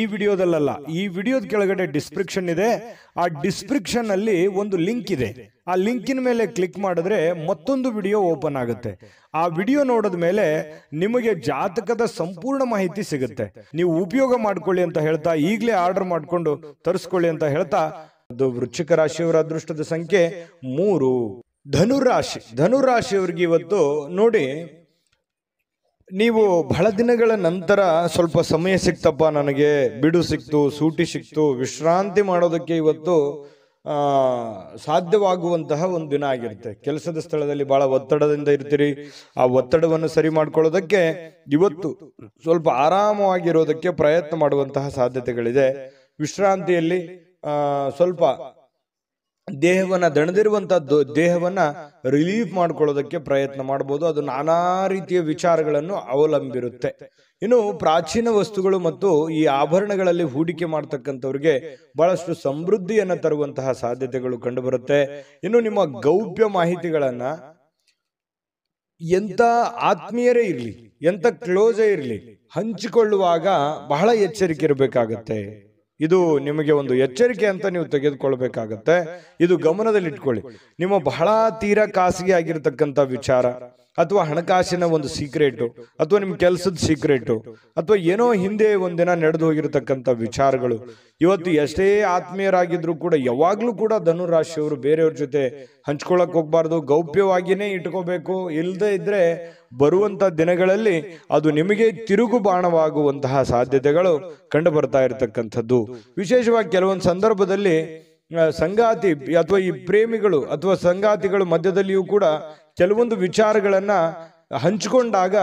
ಈ ವಿಡಿಯೋದಲ್ಲ ಈ ವಿಡಿಯೋದ ಕೆಳಗಡೆ ಡಿಸ್ಕ್ರಿಪ್ಷನ್ ಇದೆ ಆ ಡಿಸ್ಕ್ರಿಪ್ಷನ್ ಅಲ್ಲಿ ಒಂದು ಲಿಂಕ್ ಇದೆ ಆ ಲಿಂಕಿನ ಮೇಲೆ ಕ್ಲಿಕ್ ಮಾಡಿದ್ರೆ ಮತ್ತೊಂದು ವಿಡಿಯೋ ಓಪನ್ ಆಗುತ್ತೆ ಆ ವಿಡಿಯೋ ನೋಡಿದ ಮೇಲೆ ನಿಮಗೆ ಜಾತಕದ ಸಂಪೂರ್ಣ ಮಾಹಿತಿ ಸಿಗುತ್ತೆ ನೀವು ಉಪಯೋಗ ಮಾಡ್ಕೊಳ್ಳಿ ಅಂತ ಹೇಳ್ತಾ ಈಗಲೇ ಆರ್ಡರ್ ಮಾಡಿಕೊಂಡು ತರಿಸ್ಕೊಳ್ಳಿ ಅಂತ ಹೇಳ್ತಾ ಅದು ವೃಶ್ಚಿಕ ರಾಶಿಯವರ ಅದೃಷ್ಟದ ಸಂಖ್ಯೆ ಮೂರು ಧನುರಾಶಿ ರಾಶಿಯವರಿಗೆ ಇವತ್ತು ನೋಡಿ ನೀವು ಬಹಳ ದಿನಗಳ ನಂತರ ಸ್ವಲ್ಪ ಸಮಯ ಸಿಕ್ತಪ್ಪ ನನಗೆ ಬಿಡು ಸಿಕ್ತು ಸೂಟಿ ಸಿಕ್ತು ವಿಶ್ರಾಂತಿ ಮಾಡೋದಕ್ಕೆ ಇವತ್ತು ಸಾಧ್ಯವಾಗುವಂತಹ ಒಂದು ದಿನ ಆಗಿರುತ್ತೆ ಕೆಲಸದ ಸ್ಥಳದಲ್ಲಿ ಬಹಳ ಒತ್ತಡದಿಂದ ಇರ್ತೀರಿ ಆ ಒತ್ತಡವನ್ನು ಸರಿ ಮಾಡ್ಕೊಳ್ಳೋದಕ್ಕೆ ಇವತ್ತು ಸ್ವಲ್ಪ ಆರಾಮವಾಗಿರೋದಕ್ಕೆ ಪ್ರಯತ್ನ ಮಾಡುವಂತಹ ಸಾಧ್ಯತೆಗಳಿದೆ ವಿಶ್ರಾಂತಿಯಲ್ಲಿ ಸ್ವಲ್ಪ ದೇಹವನ್ನ ದಣದಿರುವಂತಹ ದೇಹವನ್ನ ರಿಲೀಫ್ ಮಾಡ್ಕೊಳ್ಳೋದಕ್ಕೆ ಪ್ರಯತ್ನ ಮಾಡ್ಬೋದು ಅದು ನಾನಾ ರೀತಿಯ ವಿಚಾರಗಳನ್ನು ಅವಲಂಬಿರುತ್ತೆ ಇನ್ನು ಪ್ರಾಚೀನ ವಸ್ತುಗಳು ಮತ್ತು ಈ ಆಭರಣಗಳಲ್ಲಿ ಹೂಡಿಕೆ ಮಾಡ್ತಕ್ಕಂಥವ್ರಿಗೆ ಬಹಳಷ್ಟು ಸಮೃದ್ಧಿಯನ್ನು ತರುವಂತಹ ಸಾಧ್ಯತೆಗಳು ಕಂಡುಬರುತ್ತೆ ಇನ್ನು ನಿಮ್ಮ ಗೌಪ್ಯ ಮಾಹಿತಿಗಳನ್ನು ಎಂಥ ಆತ್ಮೀಯರೇ ಇರಲಿ ಎಂಥ ಕ್ಲೋಸೇ ಇರಲಿ ಹಂಚಿಕೊಳ್ಳುವಾಗ ಬಹಳ ಎಚ್ಚರಿಕೆ ಇರಬೇಕಾಗತ್ತೆ ಇದು ನಿಮಗೆ ಒಂದು ಎಚ್ಚರಿಕೆ ಅಂತ ನೀವು ತೆಗೆದುಕೊಳ್ಬೇಕಾಗತ್ತೆ ಇದು ಗಮನದಲ್ಲಿ ಇಟ್ಕೊಳ್ಳಿ ನಿಮ್ಮ ಬಹಳ ತೀರಾ ಖಾಸಗಿ ಆಗಿರತಕ್ಕಂಥ ವಿಚಾರ ಅಥವಾ ಹಣಕಾಸಿನ ಒಂದು ಸೀಕ್ರೆಟು ಅಥವಾ ನಿಮ್ಮ ಕೆಲಸದ ಸೀಕ್ರೆಟು ಅಥವಾ ಏನೋ ಹಿಂದೆ ಒಂದಿನ ನಡೆದು ಹೋಗಿರತಕ್ಕಂಥ ವಿಚಾರಗಳು ಇವತ್ತು ಎಷ್ಟೇ ಆತ್ಮೀಯರಾಗಿದ್ರು ಕೂಡ ಯಾವಾಗಲೂ ಕೂಡ ರಾಶಿಯವರು ಬೇರೆಯವ್ರ ಜೊತೆ ಹಂಚ್ಕೊಳಕ್ ಹೋಗ್ಬಾರ್ದು ಗೌಪ್ಯವಾಗಿನೇ ಇಟ್ಕೋಬೇಕು ಇಲ್ಲದೆ ಇದ್ರೆ ಬರುವಂಥ ದಿನಗಳಲ್ಲಿ ಅದು ನಿಮಗೆ ತಿರುಗು ಬಾಣವಾಗುವಂತಹ ಸಾಧ್ಯತೆಗಳು ಕಂಡು ಬರ್ತಾ ಇರತಕ್ಕಂಥದ್ದು ವಿಶೇಷವಾಗಿ ಕೆಲವೊಂದು ಸಂದರ್ಭದಲ್ಲಿ ಸಂಗಾತಿ ಅಥವಾ ಈ ಪ್ರೇಮಿಗಳು ಅಥವಾ ಸಂಗಾತಿಗಳು ಮಧ್ಯದಲ್ಲಿಯೂ ಕೂಡ ಕೆಲವೊಂದು ವಿಚಾರಗಳನ್ನು ಹಂಚಿಕೊಂಡಾಗ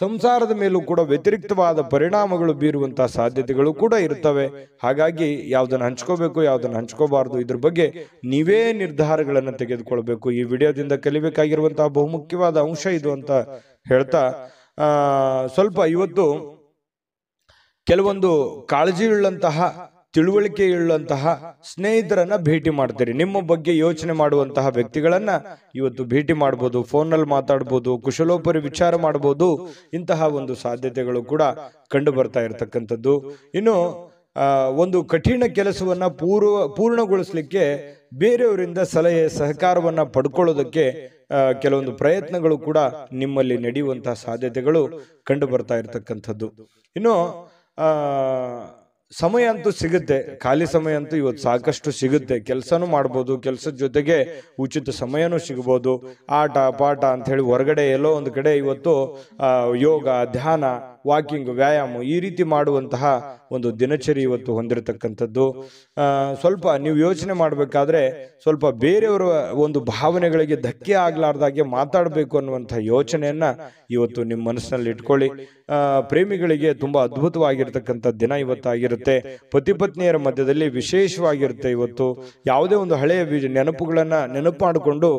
ಸಂಸಾರದ ಮೇಲೂ ಕೂಡ ವ್ಯತಿರಿಕ್ತವಾದ ಪರಿಣಾಮಗಳು ಬೀರುವಂತಹ ಸಾಧ್ಯತೆಗಳು ಕೂಡ ಇರ್ತವೆ ಹಾಗಾಗಿ ಯಾವುದನ್ನು ಹಂಚ್ಕೋಬೇಕು ಯಾವುದನ್ನು ಹಂಚ್ಕೋಬಾರ್ದು ಇದ್ರ ಬಗ್ಗೆ ನೀವೇ ನಿರ್ಧಾರಗಳನ್ನು ತೆಗೆದುಕೊಳ್ಬೇಕು ಈ ವಿಡಿಯೋದಿಂದ ಕಲಿಬೇಕಾಗಿರುವಂತಹ ಬಹುಮುಖ್ಯವಾದ ಅಂಶ ಇದು ಅಂತ ಹೇಳ್ತಾ ಸ್ವಲ್ಪ ಇವತ್ತು ಕೆಲವೊಂದು ಕಾಳಜಿಯುಳ್ಳಂತಹ ತಿಳುವಳಿಕೆಯುಳ್ಳಂತಹ ಸ್ನೇಹಿತರನ್ನ ಭೇಟಿ ಮಾಡ್ತೀರಿ ನಿಮ್ಮ ಬಗ್ಗೆ ಯೋಚನೆ ಮಾಡುವಂತಹ ವ್ಯಕ್ತಿಗಳನ್ನ ಇವತ್ತು ಭೇಟಿ ಮಾಡ್ಬೋದು ಫೋನಲ್ಲಿ ಮಾತಾಡ್ಬೋದು ಕುಶಲೋಪರಿ ವಿಚಾರ ಮಾಡ್ಬೋದು ಇಂತಹ ಒಂದು ಸಾಧ್ಯತೆಗಳು ಕೂಡ ಕಂಡು ಬರ್ತಾ ಇರತಕ್ಕಂಥದ್ದು ಇನ್ನು ಒಂದು ಕಠಿಣ ಕೆಲಸವನ್ನು ಪೂರ್ವ ಪೂರ್ಣಗೊಳಿಸಲಿಕ್ಕೆ ಬೇರೆಯವರಿಂದ ಸಲಹೆ ಸಹಕಾರವನ್ನು ಪಡ್ಕೊಳ್ಳೋದಕ್ಕೆ ಕೆಲವೊಂದು ಪ್ರಯತ್ನಗಳು ಕೂಡ ನಿಮ್ಮಲ್ಲಿ ನಡೆಯುವಂತಹ ಸಾಧ್ಯತೆಗಳು ಕಂಡು ಬರ್ತಾ ಇರತಕ್ಕಂಥದ್ದು ಇನ್ನು ಸಮಯ ಅಂತೂ ಸಿಗುತ್ತೆ ಖಾಲಿ ಸಮಯ ಅಂತೂ ಇವತ್ತು ಸಾಕಷ್ಟು ಸಿಗುತ್ತೆ ಕೆಲಸನೂ ಮಾಡ್ಬೋದು ಕೆಲಸದ ಜೊತೆಗೆ ಉಚಿತ ಸಮಯನೂ ಸಿಗ್ಬೋದು ಆಟ ಪಾಠ ಅಂತ ಹೇಳಿ ಹೊರಗಡೆ ಎಲ್ಲೋ ಒಂದು ಕಡೆ ಇವತ್ತು ಯೋಗ ಧ್ಯಾನ ವಾಕಿಂಗ್ ವ್ಯಾಯಾಮ ಈ ರೀತಿ ಮಾಡುವಂತಹ ಒಂದು ದಿನಚರಿ ಇವತ್ತು ಹೊಂದಿರತಕ್ಕಂಥದ್ದು ಸ್ವಲ್ಪ ನೀವು ಯೋಚನೆ ಮಾಡಬೇಕಾದ್ರೆ ಸ್ವಲ್ಪ ಬೇರೆಯವರ ಒಂದು ಭಾವನೆಗಳಿಗೆ ಧಕ್ಕೆ ಆಗಲಾರ್ದಾಗೆ ಮಾತಾಡಬೇಕು ಅನ್ನುವಂಥ ಯೋಚನೆಯನ್ನು ಇವತ್ತು ನಿಮ್ಮ ಮನಸ್ಸಿನಲ್ಲಿ ಇಟ್ಕೊಳ್ಳಿ ಪ್ರೇಮಿಗಳಿಗೆ ತುಂಬ ಅದ್ಭುತವಾಗಿರ್ತಕ್ಕಂಥ ದಿನ ಇವತ್ತಾಗಿರುತ್ತೆ ಪತಿ ಪತ್ನಿಯರ ಮಧ್ಯದಲ್ಲಿ ವಿಶೇಷವಾಗಿರುತ್ತೆ ಇವತ್ತು ಯಾವುದೇ ಒಂದು ಹಳೆಯ ನೆನಪುಗಳನ್ನು ನೆನಪು ಮಾಡಿಕೊಂಡು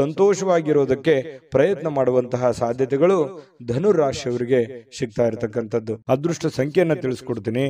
ಸಂತೋಷವಾಗಿರೋದಕ್ಕೆ ಪ್ರಯತ್ನ ಮಾಡುವಂತಹ ಸಾಧ್ಯತೆಗಳು ಧನುರಾಶಿಯವರಿಗೆ ಸಿಗ್ತಾ ಇರತಕ್ಕಂಥದ್ದು ಅದೃಷ್ಟ ಸಂಖ್ಯೆಯನ್ನು ತಿಳಿಸ್ಕೊಡ್ತೀನಿ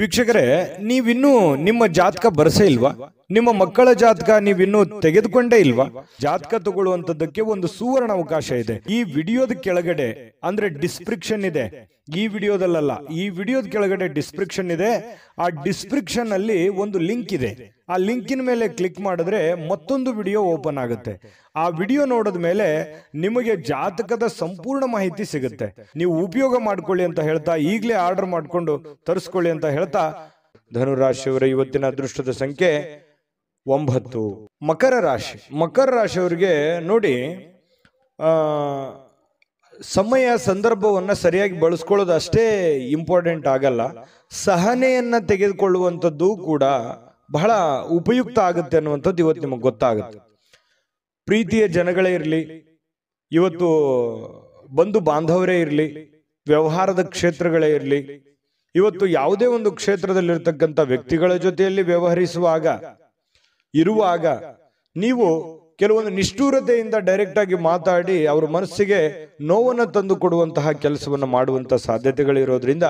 ವೀಕ್ಷಕರೇ ನೀವಿನ್ನೂ ನಿಮ್ಮ ಜಾತಕ ಬರಸೇ ಇಲ್ವಾ ನಿಮ್ಮ ಮಕ್ಕಳ ಜಾತಕ ನೀವಿನ್ನೂ ತೆಗೆದುಕೊಂಡೇ ಇಲ್ವಾ ಜಾತಕ ತಗೊಳ್ಳುವಂತದ್ದಕ್ಕೆ ಒಂದು ಸುವರ್ಣ ಅವಕಾಶ ಇದೆ ಈ ವಿಡಿಯೋದ ಕೆಳಗಡೆ ಅಂದ್ರೆ ಡಿಸ್ಕ್ರಿಪ್ಷನ್ ಇದೆ ಈ ವಿಡಿಯೋದಲ್ಲ ಈ ವಿಡಿಯೋದ ಕೆಳಗಡೆ ಡಿಸ್ಕ್ರಿಪ್ಷನ್ ಇದೆ ಆ ಡಿಸ್ಕ್ರಿಪ್ಷನ್ ಅಲ್ಲಿ ಒಂದು ಲಿಂಕ್ ಇದೆ ಆ ಲಿಂಕಿನ ಮೇಲೆ ಕ್ಲಿಕ್ ಮಾಡಿದ್ರೆ ಮತ್ತೊಂದು ವಿಡಿಯೋ ಓಪನ್ ಆಗುತ್ತೆ ಆ ವಿಡಿಯೋ ನೋಡಿದ ಮೇಲೆ ನಿಮಗೆ ಜಾತಕದ ಸಂಪೂರ್ಣ ಮಾಹಿತಿ ಸಿಗುತ್ತೆ ನೀವು ಉಪಯೋಗ ಮಾಡ್ಕೊಳ್ಳಿ ಅಂತ ಹೇಳ್ತಾ ಈಗಲೇ ಆರ್ಡರ್ ಮಾಡಿಕೊಂಡು ತರಿಸ್ಕೊಳ್ಳಿ ಅಂತ ಹೇಳ್ತಾ ಧನುರಾಶಿಯವರ ಇವತ್ತಿನ ಅದೃಷ್ಟದ ಸಂಖ್ಯೆ ಒಂಬತ್ತು ಮಕರ ರಾಶಿ ಮಕರ ರಾಶಿಯವರಿಗೆ ನೋಡಿ ಸಮಯ ಸಂದರ್ಭವನ್ನು ಸರಿಯಾಗಿ ಬಳಸ್ಕೊಳ್ಳೋದು ಅಷ್ಟೇ ಇಂಪಾರ್ಟೆಂಟ್ ಆಗಲ್ಲ ಸಹನೆಯನ್ನು ತೆಗೆದುಕೊಳ್ಳುವಂಥದ್ದು ಕೂಡ ಬಹಳ ಉಪಯುಕ್ತ ಆಗುತ್ತೆ ಅನ್ನುವಂಥದ್ದು ಇವತ್ತು ನಿಮಗೆ ಗೊತ್ತಾಗುತ್ತೆ ಪ್ರೀತಿಯ ಜನಗಳೇ ಇರಲಿ ಇವತ್ತು ಬಂಧು ಬಾಂಧವರೇ ಇರಲಿ ವ್ಯವಹಾರದ ಕ್ಷೇತ್ರಗಳೇ ಇರಲಿ ಇವತ್ತು ಯಾವುದೇ ಒಂದು ಕ್ಷೇತ್ರದಲ್ಲಿರ್ತಕ್ಕಂಥ ವ್ಯಕ್ತಿಗಳ ಜೊತೆಯಲ್ಲಿ ವ್ಯವಹರಿಸುವಾಗ ಇರುವಾಗ ನೀವು ಕೆಲವೊಂದು ನಿಷ್ಠೂರತೆಯಿಂದ ಆಗಿ ಮಾತಾಡಿ ಅವ್ರ ಮನಸ್ಸಿಗೆ ನೋವನ್ನು ತಂದು ಕೊಡುವಂತಹ ಕೆಲಸವನ್ನು ಮಾಡುವಂಥ ಸಾಧ್ಯತೆಗಳಿರೋದ್ರಿಂದ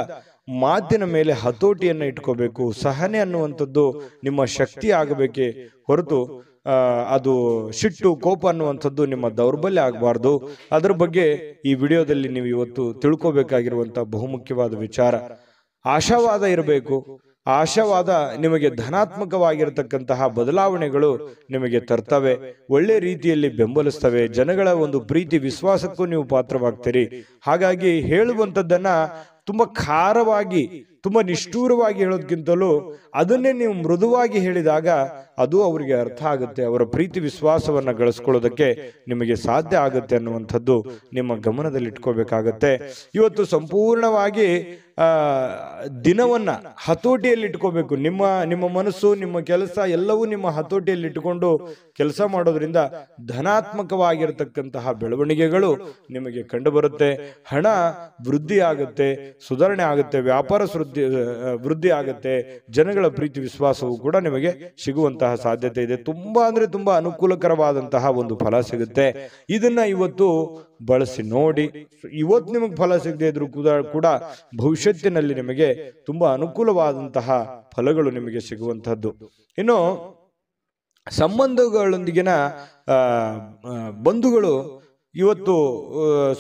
ಮಾತಿನ ಮೇಲೆ ಹತೋಟಿಯನ್ನು ಇಟ್ಕೋಬೇಕು ಸಹನೆ ಅನ್ನುವಂಥದ್ದು ನಿಮ್ಮ ಶಕ್ತಿ ಆಗಬೇಕೆ ಹೊರತು ಅದು ಸಿಟ್ಟು ಕೋಪ ಅನ್ನುವಂಥದ್ದು ನಿಮ್ಮ ದೌರ್ಬಲ್ಯ ಆಗಬಾರ್ದು ಅದರ ಬಗ್ಗೆ ಈ ವಿಡಿಯೋದಲ್ಲಿ ನೀವು ಇವತ್ತು ತಿಳ್ಕೋಬೇಕಾಗಿರುವಂಥ ಬಹುಮುಖ್ಯವಾದ ವಿಚಾರ ಆಶಾವಾದ ಇರಬೇಕು ಆಶಾವಾದ ನಿಮಗೆ ಧನಾತ್ಮಕವಾಗಿರತಕ್ಕಂತಹ ಬದಲಾವಣೆಗಳು ನಿಮಗೆ ತರ್ತವೆ ಒಳ್ಳೆ ರೀತಿಯಲ್ಲಿ ಬೆಂಬಲಿಸ್ತವೆ ಜನಗಳ ಒಂದು ಪ್ರೀತಿ ವಿಶ್ವಾಸಕ್ಕೂ ನೀವು ಪಾತ್ರವಾಗ್ತೀರಿ ಹಾಗಾಗಿ ಹೇಳುವಂಥದ್ದನ್ನು ತುಂಬ ಖಾರವಾಗಿ ತುಂಬ ನಿಷ್ಠೂರವಾಗಿ ಹೇಳೋದಕ್ಕಿಂತಲೂ ಅದನ್ನೇ ನೀವು ಮೃದುವಾಗಿ ಹೇಳಿದಾಗ ಅದು ಅವರಿಗೆ ಅರ್ಥ ಆಗುತ್ತೆ ಅವರ ಪ್ರೀತಿ ವಿಶ್ವಾಸವನ್ನು ಗಳಿಸ್ಕೊಳ್ಳೋದಕ್ಕೆ ನಿಮಗೆ ಸಾಧ್ಯ ಆಗುತ್ತೆ ಅನ್ನುವಂಥದ್ದು ನಿಮ್ಮ ಗಮನದಲ್ಲಿ ಇಟ್ಕೋಬೇಕಾಗತ್ತೆ ಇವತ್ತು ಸಂಪೂರ್ಣವಾಗಿ ದಿನವನ್ನು ಹತೋಟಿಯಲ್ಲಿ ಇಟ್ಕೋಬೇಕು ನಿಮ್ಮ ನಿಮ್ಮ ಮನಸ್ಸು ನಿಮ್ಮ ಕೆಲಸ ಎಲ್ಲವೂ ನಿಮ್ಮ ಹತೋಟಿಯಲ್ಲಿ ಇಟ್ಟುಕೊಂಡು ಕೆಲಸ ಮಾಡೋದ್ರಿಂದ ಧನಾತ್ಮಕವಾಗಿರತಕ್ಕಂತಹ ಬೆಳವಣಿಗೆಗಳು ನಿಮಗೆ ಕಂಡುಬರುತ್ತೆ ಹಣ ವೃದ್ಧಿ ಆಗುತ್ತೆ ಸುಧಾರಣೆ ಆಗುತ್ತೆ ವ್ಯಾಪಾರ ವೃದ್ಧಿ ವೃದ್ಧಿ ಆಗುತ್ತೆ ಜನಗಳ ಪ್ರೀತಿ ವಿಶ್ವಾಸವು ಕೂಡ ನಿಮಗೆ ಸಿಗುವಂತಹ ಸಾಧ್ಯತೆ ಇದೆ ತುಂಬ ಅಂದರೆ ತುಂಬ ಅನುಕೂಲಕರವಾದಂತಹ ಒಂದು ಫಲ ಸಿಗುತ್ತೆ ಇದನ್ನು ಇವತ್ತು ಬಳಸಿ ನೋಡಿ ಇವತ್ತು ನಿಮಗೆ ಫಲ ಸಿಗದೆ ಇದ್ರೂ ಕೂಡ ಕೂಡ ಭವಿಷ್ಯತ್ತಿನಲ್ಲಿ ನಿಮಗೆ ತುಂಬ ಅನುಕೂಲವಾದಂತಹ ಫಲಗಳು ನಿಮಗೆ ಸಿಗುವಂತಹದ್ದು ಇನ್ನು ಸಂಬಂಧಗಳೊಂದಿಗಿನ ಬಂಧುಗಳು ಇವತ್ತು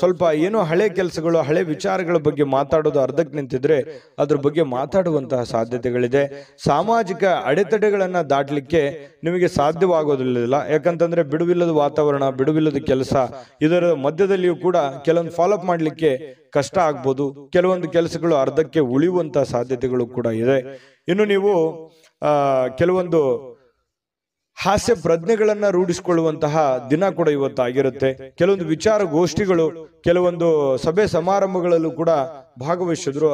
ಸ್ವಲ್ಪ ಏನೋ ಹಳೆ ಕೆಲಸಗಳು ಹಳೆ ವಿಚಾರಗಳ ಬಗ್ಗೆ ಮಾತಾಡೋದು ಅರ್ಧಕ್ಕೆ ನಿಂತಿದ್ರೆ ಅದ್ರ ಬಗ್ಗೆ ಮಾತಾಡುವಂತಹ ಸಾಧ್ಯತೆಗಳಿದೆ ಸಾಮಾಜಿಕ ಅಡೆತಡೆಗಳನ್ನು ದಾಟಲಿಕ್ಕೆ ನಿಮಗೆ ಸಾಧ್ಯವಾಗೋದಿಲ್ಲ ಯಾಕಂತಂದ್ರೆ ಬಿಡುವಿಲ್ಲದ ವಾತಾವರಣ ಬಿಡುವಿಲ್ಲದ ಕೆಲಸ ಇದರ ಮಧ್ಯದಲ್ಲಿಯೂ ಕೂಡ ಕೆಲವೊಂದು ಫಾಲೋಅಪ್ ಮಾಡಲಿಕ್ಕೆ ಕಷ್ಟ ಆಗ್ಬೋದು ಕೆಲವೊಂದು ಕೆಲಸಗಳು ಅರ್ಧಕ್ಕೆ ಉಳಿಯುವಂತಹ ಸಾಧ್ಯತೆಗಳು ಕೂಡ ಇದೆ ಇನ್ನು ನೀವು ಕೆಲವೊಂದು ಹಾಸ್ಯ ಪ್ರಜ್ಞೆಗಳನ್ನ ರೂಢಿಸಿಕೊಳ್ಳುವಂತಹ ದಿನ ಕೂಡ ಇವತ್ತಾಗಿರುತ್ತೆ ಕೆಲವೊಂದು ವಿಚಾರ ಗೋಷ್ಠಿಗಳು ಕೆಲವೊಂದು ಸಭೆ ಸಮಾರಂಭಗಳಲ್ಲೂ ಕೂಡ ಭಾಗವಹಿಸಿದ್ರು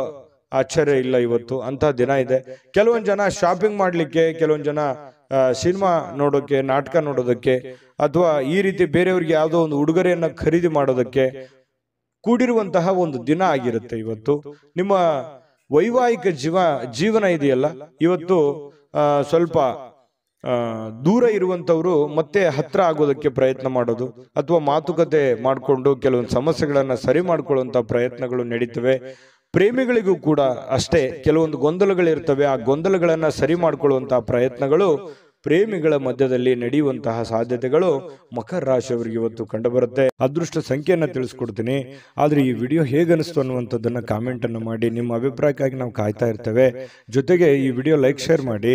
ಆಶ್ಚರ್ಯ ಇಲ್ಲ ಇವತ್ತು ಅಂತಹ ದಿನ ಇದೆ ಕೆಲವೊಂದು ಜನ ಶಾಪಿಂಗ್ ಮಾಡ್ಲಿಕ್ಕೆ ಕೆಲವೊಂದು ಜನ ಸಿನಿಮಾ ನೋಡೋಕೆ ನಾಟಕ ನೋಡೋದಕ್ಕೆ ಅಥವಾ ಈ ರೀತಿ ಬೇರೆಯವ್ರಿಗೆ ಯಾವುದೋ ಒಂದು ಉಡುಗೊರೆಯನ್ನ ಖರೀದಿ ಮಾಡೋದಕ್ಕೆ ಕೂಡಿರುವಂತಹ ಒಂದು ದಿನ ಆಗಿರುತ್ತೆ ಇವತ್ತು ನಿಮ್ಮ ವೈವಾಹಿಕ ಜೀವ ಜೀವನ ಇದೆಯಲ್ಲ ಇವತ್ತು ಸ್ವಲ್ಪ ದೂರ ಇರುವಂಥವರು ಮತ್ತೆ ಹತ್ತಿರ ಆಗೋದಕ್ಕೆ ಪ್ರಯತ್ನ ಮಾಡೋದು ಅಥವಾ ಮಾತುಕತೆ ಮಾಡಿಕೊಂಡು ಕೆಲವೊಂದು ಸಮಸ್ಯೆಗಳನ್ನು ಸರಿ ಮಾಡಿಕೊಳ್ಳುವಂಥ ಪ್ರಯತ್ನಗಳು ನಡೀತವೆ ಪ್ರೇಮಿಗಳಿಗೂ ಕೂಡ ಅಷ್ಟೇ ಕೆಲವೊಂದು ಗೊಂದಲಗಳಿರ್ತವೆ ಆ ಗೊಂದಲಗಳನ್ನು ಸರಿ ಮಾಡಿಕೊಳ್ಳುವಂತಹ ಪ್ರಯತ್ನಗಳು ಪ್ರೇಮಿಗಳ ಮಧ್ಯದಲ್ಲಿ ನಡೆಯುವಂತಹ ಸಾಧ್ಯತೆಗಳು ಮಕರ ರಾಶಿಯವರಿಗೆ ಇವತ್ತು ಕಂಡುಬರುತ್ತೆ ಅದೃಷ್ಟ ಸಂಖ್ಯೆಯನ್ನು ತಿಳಿಸ್ಕೊಡ್ತೀನಿ ಆದರೆ ಈ ವಿಡಿಯೋ ಹೇಗನ್ನಿಸ್ತು ಅನ್ನುವಂಥದ್ದನ್ನು ಕಾಮೆಂಟನ್ನು ಮಾಡಿ ನಿಮ್ಮ ಅಭಿಪ್ರಾಯಕ್ಕಾಗಿ ನಾವು ಕಾಯ್ತಾ ಇರ್ತೇವೆ ಜೊತೆಗೆ ಈ ವಿಡಿಯೋ ಲೈಕ್ ಶೇರ್ ಮಾಡಿ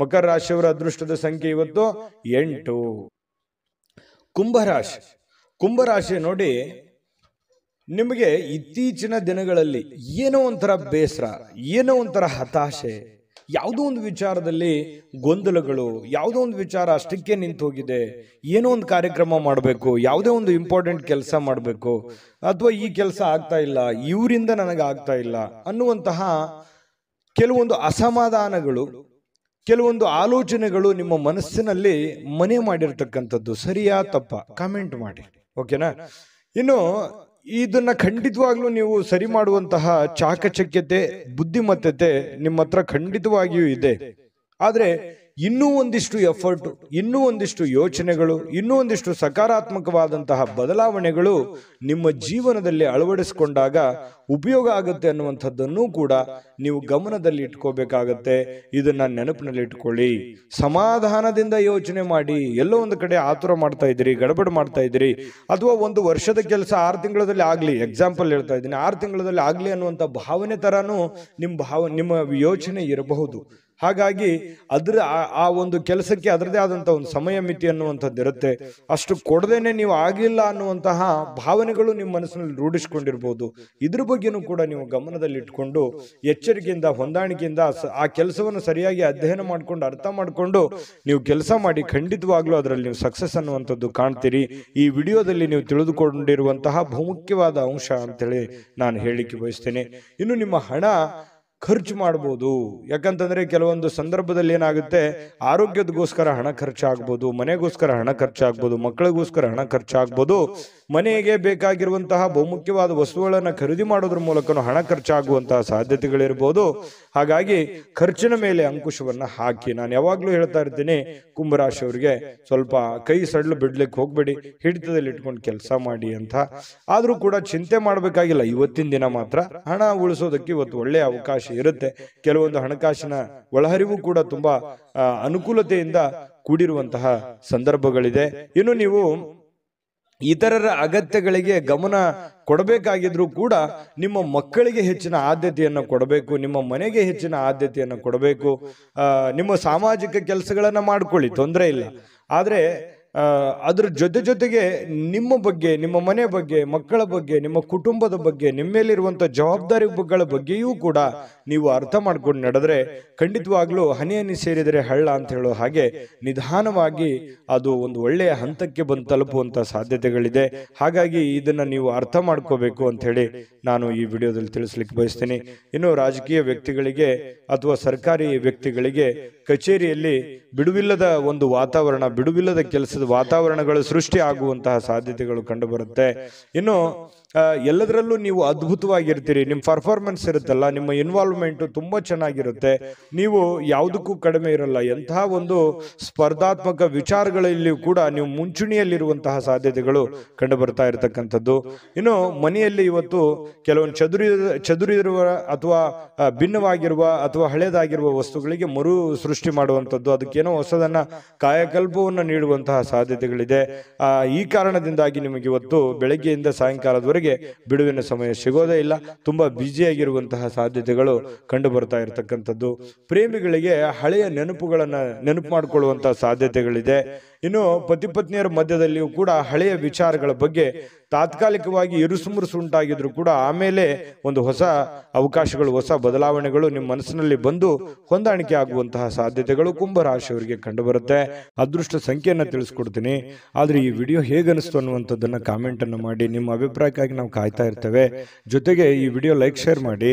ಮಕರ ರಾಶಿಯವರ ಅದೃಷ್ಟದ ಸಂಖ್ಯೆ ಇವತ್ತು ಎಂಟು ಕುಂಭರಾಶಿ ಕುಂಭರಾಶಿ ನೋಡಿ ನಿಮಗೆ ಇತ್ತೀಚಿನ ದಿನಗಳಲ್ಲಿ ಏನೋ ಒಂಥರ ಬೇಸರ ಏನೋ ಒಂಥರ ಹತಾಶೆ ಯಾವುದೋ ಒಂದು ವಿಚಾರದಲ್ಲಿ ಗೊಂದಲಗಳು ಯಾವುದೋ ಒಂದು ವಿಚಾರ ಅಷ್ಟಕ್ಕೆ ನಿಂತು ಹೋಗಿದೆ ಏನೋ ಒಂದು ಕಾರ್ಯಕ್ರಮ ಮಾಡಬೇಕು ಯಾವುದೇ ಒಂದು ಇಂಪಾರ್ಟೆಂಟ್ ಕೆಲಸ ಮಾಡಬೇಕು ಅಥವಾ ಈ ಕೆಲಸ ಆಗ್ತಾ ಇಲ್ಲ ಇವರಿಂದ ನನಗೆ ಆಗ್ತಾ ಇಲ್ಲ ಅನ್ನುವಂತಹ ಕೆಲವೊಂದು ಅಸಮಾಧಾನಗಳು ಕೆಲವೊಂದು ಆಲೋಚನೆಗಳು ನಿಮ್ಮ ಮನಸ್ಸಿನಲ್ಲಿ ಮನೆ ಮಾಡಿರ್ತಕ್ಕಂಥದ್ದು ಸರಿಯಾ ತಪ್ಪ ಕಾಮೆಂಟ್ ಮಾಡಿ ಓಕೆನಾ ಇನ್ನು ಇದನ್ನ ಖಂಡಿತವಾಗ್ಲೂ ನೀವು ಸರಿ ಮಾಡುವಂತಹ ಚಾಕಚಕ್ಯತೆ ಬುದ್ಧಿಮತ್ತತೆ ನಿಮ್ಮ ಹತ್ರ ಖಂಡಿತವಾಗಿಯೂ ಇದೆ ಆದರೆ ಇನ್ನೂ ಒಂದಿಷ್ಟು ಎಫರ್ಟ್ ಇನ್ನೂ ಒಂದಿಷ್ಟು ಯೋಚನೆಗಳು ಇನ್ನೂ ಒಂದಿಷ್ಟು ಸಕಾರಾತ್ಮಕವಾದಂತಹ ಬದಲಾವಣೆಗಳು ನಿಮ್ಮ ಜೀವನದಲ್ಲಿ ಅಳವಡಿಸಿಕೊಂಡಾಗ ಉಪಯೋಗ ಆಗುತ್ತೆ ಅನ್ನುವಂಥದ್ದನ್ನು ಕೂಡ ನೀವು ಗಮನದಲ್ಲಿ ಇಟ್ಕೋಬೇಕಾಗತ್ತೆ ಇದನ್ನು ನೆನಪಿನಲ್ಲಿ ಇಟ್ಕೊಳ್ಳಿ ಸಮಾಧಾನದಿಂದ ಯೋಚನೆ ಮಾಡಿ ಎಲ್ಲೋ ಒಂದು ಕಡೆ ಆತುರ ಮಾಡ್ತಾ ಇದ್ದೀರಿ ಗಡಬಡ ಮಾಡ್ತಾ ಇದ್ದೀರಿ ಅಥವಾ ಒಂದು ವರ್ಷದ ಕೆಲಸ ಆರು ತಿಂಗಳಲ್ಲಿ ಆಗಲಿ ಎಕ್ಸಾಂಪಲ್ ಹೇಳ್ತಾ ಇದ್ದೀನಿ ಆರು ತಿಂಗಳಲ್ಲಿ ಆಗಲಿ ಅನ್ನುವಂಥ ಭಾವನೆ ಥರನೂ ನಿಮ್ಮ ಭಾವ ನಿಮ್ಮ ಯೋಚನೆ ಇರಬಹುದು ಹಾಗಾಗಿ ಅದರ ಆ ಒಂದು ಕೆಲಸಕ್ಕೆ ಅದರದೇ ಆದಂಥ ಒಂದು ಸಮಯ ಮಿತಿ ಅನ್ನುವಂಥದ್ದು ಇರುತ್ತೆ ಅಷ್ಟು ಕೊಡದೇನೆ ನೀವು ಆಗಿಲ್ಲ ಅನ್ನುವಂತಹ ಭಾವನೆಗಳು ನಿಮ್ಮ ಮನಸ್ಸಿನಲ್ಲಿ ರೂಢಿಸ್ಕೊಂಡಿರ್ಬೋದು ಇದ್ರ ಬಗ್ಗೆನೂ ಕೂಡ ನೀವು ಗಮನದಲ್ಲಿ ಇಟ್ಕೊಂಡು ಎಚ್ಚರಿಕೆಯಿಂದ ಹೊಂದಾಣಿಕೆಯಿಂದ ಆ ಕೆಲಸವನ್ನು ಸರಿಯಾಗಿ ಅಧ್ಯಯನ ಮಾಡಿಕೊಂಡು ಅರ್ಥ ಮಾಡಿಕೊಂಡು ನೀವು ಕೆಲಸ ಮಾಡಿ ಖಂಡಿತವಾಗ್ಲೂ ಅದರಲ್ಲಿ ನೀವು ಸಕ್ಸಸ್ ಅನ್ನುವಂಥದ್ದು ಕಾಣ್ತೀರಿ ಈ ವಿಡಿಯೋದಲ್ಲಿ ನೀವು ತಿಳಿದುಕೊಂಡಿರುವಂತಹ ಬಹುಮುಖ್ಯವಾದ ಅಂಶ ಅಂತೇಳಿ ನಾನು ಹೇಳಿಕೆ ಬಯಸ್ತೇನೆ ಇನ್ನು ನಿಮ್ಮ ಹಣ ಖರ್ಚು ಮಾಡ್ಬೋದು ಯಾಕಂತಂದರೆ ಕೆಲವೊಂದು ಸಂದರ್ಭದಲ್ಲಿ ಏನಾಗುತ್ತೆ ಆರೋಗ್ಯದಗೋಸ್ಕರ ಹಣ ಖರ್ಚಾಗ್ಬೋದು ಮನೆಗೋಸ್ಕರ ಹಣ ಖರ್ಚಾಗ್ಬೋದು ಮಕ್ಕಳಿಗೋಸ್ಕರ ಹಣ ಖರ್ಚಾಗ್ಬೋದು ಮನೆಗೆ ಬೇಕಾಗಿರುವಂತಹ ಬಹುಮುಖ್ಯವಾದ ವಸ್ತುಗಳನ್ನು ಖರೀದಿ ಮಾಡೋದ್ರ ಮೂಲಕ ಹಣ ಖರ್ಚಾಗುವಂತಹ ಸಾಧ್ಯತೆಗಳಿರ್ಬೋದು ಹಾಗಾಗಿ ಖರ್ಚಿನ ಮೇಲೆ ಅಂಕುಶವನ್ನು ಹಾಕಿ ನಾನು ಯಾವಾಗಲೂ ಹೇಳ್ತಾ ಇರ್ತೀನಿ ಕುಂಭರಾಶಿಯವರಿಗೆ ಸ್ವಲ್ಪ ಕೈ ಸಡ್ಲು ಬಿಡ್ಲಿಕ್ಕೆ ಹೋಗಬೇಡಿ ಹಿಡಿತದಲ್ಲಿ ಇಟ್ಕೊಂಡು ಕೆಲಸ ಮಾಡಿ ಅಂತ ಆದರೂ ಕೂಡ ಚಿಂತೆ ಮಾಡಬೇಕಾಗಿಲ್ಲ ಇವತ್ತಿನ ದಿನ ಮಾತ್ರ ಹಣ ಉಳಿಸೋದಕ್ಕೆ ಇವತ್ತು ಒಳ್ಳೆಯ ಅವಕಾಶ ಅವಕಾಶ ಇರುತ್ತೆ ಕೆಲವೊಂದು ಹಣಕಾಸಿನ ಒಳಹರಿವು ಕೂಡ ತುಂಬಾ ಅನುಕೂಲತೆಯಿಂದ ಕೂಡಿರುವಂತಹ ಸಂದರ್ಭಗಳಿದೆ ಇನ್ನು ನೀವು ಇತರರ ಅಗತ್ಯಗಳಿಗೆ ಗಮನ ಕೊಡಬೇಕಾಗಿದ್ರೂ ಕೂಡ ನಿಮ್ಮ ಮಕ್ಕಳಿಗೆ ಹೆಚ್ಚಿನ ಆದ್ಯತೆಯನ್ನು ಕೊಡಬೇಕು ನಿಮ್ಮ ಮನೆಗೆ ಹೆಚ್ಚಿನ ಆದ್ಯತೆಯನ್ನು ಕೊಡಬೇಕು ನಿಮ್ಮ ಸಾಮಾಜಿಕ ಕೆಲಸಗಳನ್ನು ಮಾಡ್ಕೊಳ್ಳಿ ತೊಂದರೆ ಇಲ್ಲ ಆದರೆ ಅದ್ರ ಜೊತೆ ಜೊತೆಗೆ ನಿಮ್ಮ ಬಗ್ಗೆ ನಿಮ್ಮ ಮನೆ ಬಗ್ಗೆ ಮಕ್ಕಳ ಬಗ್ಗೆ ನಿಮ್ಮ ಕುಟುಂಬದ ಬಗ್ಗೆ ನಿಮ್ಮೇಲಿರುವಂಥ ಜವಾಬ್ದಾರಿಗಳ ಬಗ್ಗೆಯೂ ಕೂಡ ನೀವು ಅರ್ಥ ಮಾಡ್ಕೊಂಡು ನಡೆದ್ರೆ ಖಂಡಿತವಾಗ್ಲೂ ಹನಿ ಹನಿ ಸೇರಿದರೆ ಹಳ್ಳ ಅಂತ ಹೇಳೋ ಹಾಗೆ ನಿಧಾನವಾಗಿ ಅದು ಒಂದು ಒಳ್ಳೆಯ ಹಂತಕ್ಕೆ ಬಂದು ತಲುಪುವಂಥ ಸಾಧ್ಯತೆಗಳಿದೆ ಹಾಗಾಗಿ ಇದನ್ನು ನೀವು ಅರ್ಥ ಮಾಡ್ಕೋಬೇಕು ಅಂತ ಹೇಳಿ ನಾನು ಈ ವಿಡಿಯೋದಲ್ಲಿ ತಿಳಿಸ್ಲಿಕ್ಕೆ ಬಯಸ್ತೀನಿ ಇನ್ನು ರಾಜಕೀಯ ವ್ಯಕ್ತಿಗಳಿಗೆ ಅಥವಾ ಸರ್ಕಾರಿ ವ್ಯಕ್ತಿಗಳಿಗೆ ಕಚೇರಿಯಲ್ಲಿ ಬಿಡುವಿಲ್ಲದ ಒಂದು ವಾತಾವರಣ ಬಿಡುವಿಲ್ಲದ ಕೆಲಸ ವಾತಾವರಣಗಳು ಸೃಷ್ಟಿ ಆಗುವಂತಹ ಸಾಧ್ಯತೆಗಳು ಕಂಡುಬರುತ್ತೆ ಇನ್ನು ಎಲ್ಲದರಲ್ಲೂ ನೀವು ಅದ್ಭುತವಾಗಿರ್ತೀರಿ ನಿಮ್ಮ ಪರ್ಫಾರ್ಮೆನ್ಸ್ ಇರುತ್ತಲ್ಲ ನಿಮ್ಮ ಇನ್ವಾಲ್ವ್ಮೆಂಟು ತುಂಬ ಚೆನ್ನಾಗಿರುತ್ತೆ ನೀವು ಯಾವುದಕ್ಕೂ ಕಡಿಮೆ ಇರಲ್ಲ ಎಂತಹ ಒಂದು ಸ್ಪರ್ಧಾತ್ಮಕ ವಿಚಾರಗಳಲ್ಲಿಯೂ ಕೂಡ ನೀವು ಮುಂಚೂಣಿಯಲ್ಲಿರುವಂತಹ ಸಾಧ್ಯತೆಗಳು ಕಂಡು ಬರ್ತಾ ಇರತಕ್ಕಂಥದ್ದು ಇನ್ನು ಮನೆಯಲ್ಲಿ ಇವತ್ತು ಕೆಲವೊಂದು ಚದುರಿ ಚದುರಿರುವ ಅಥವಾ ಭಿನ್ನವಾಗಿರುವ ಅಥವಾ ಹಳೆಯದಾಗಿರುವ ವಸ್ತುಗಳಿಗೆ ಮರು ಸೃಷ್ಟಿ ಮಾಡುವಂಥದ್ದು ಅದಕ್ಕೇನೋ ಹೊಸದನ್ನ ಕಾಯಕಲ್ಪವನ್ನು ನೀಡುವಂತಹ ಸಾಧ್ಯತೆಗಳಿದೆ ಈ ಕಾರಣದಿಂದಾಗಿ ನಿಮಗೆ ಇವತ್ತು ಬೆಳಗ್ಗೆಯಿಂದ ಸಾಯಂಕಾಲದವರೆಗೆ ಬಿಡುವಿನ ಸಮಯ ಸಿಗೋದೇ ಇಲ್ಲ ತುಂಬ ಬ್ಯುಸಿಯಾಗಿರುವಂತಹ ಸಾಧ್ಯತೆಗಳು ಕಂಡು ಬರ್ತಾ ಇರತಕ್ಕಂಥದ್ದು ಪ್ರೇಮಿಗಳಿಗೆ ಹಳೆಯ ನೆನಪುಗಳನ್ನ ನೆನಪು ಮಾಡಿಕೊಳ್ಳುವಂತಹ ಸಾಧ್ಯತೆಗಳಿದೆ ಇನ್ನು ಪತಿ ಪತ್ನಿಯರ ಮಧ್ಯದಲ್ಲಿಯೂ ಕೂಡ ಹಳೆಯ ವಿಚಾರಗಳ ಬಗ್ಗೆ ತಾತ್ಕಾಲಿಕವಾಗಿ ಇರುಸುಮುರುಸು ಉಂಟಾಗಿದ್ರು ಕೂಡ ಆಮೇಲೆ ಒಂದು ಹೊಸ ಅವಕಾಶಗಳು ಹೊಸ ಬದಲಾವಣೆಗಳು ನಿಮ್ಮ ಮನಸ್ಸಿನಲ್ಲಿ ಬಂದು ಹೊಂದಾಣಿಕೆ ಆಗುವಂತಹ ಸಾಧ್ಯತೆಗಳು ಕುಂಭರಾಶಿಯವರಿಗೆ ಕಂಡುಬರುತ್ತೆ ಅದೃಷ್ಟ ಸಂಖ್ಯೆಯನ್ನು ತಿಳಿಸ್ಕೊಡ್ತೀನಿ ಆದರೆ ಈ ವಿಡಿಯೋ ಹೇಗನಿಸ್ತು ಅನ್ನುವಂಥದ್ದನ್ನು ಕಾಮೆಂಟನ್ನು ಮಾಡಿ ನಿಮ್ಮ ಅಭಿಪ್ರಾಯಕ್ಕಾಗಿ ನಾವು ಕಾಯ್ತಾ ಇರ್ತೇವೆ ಜೊತೆಗೆ ಈ ವಿಡಿಯೋ ಲೈಕ್ ಶೇರ್ ಮಾಡಿ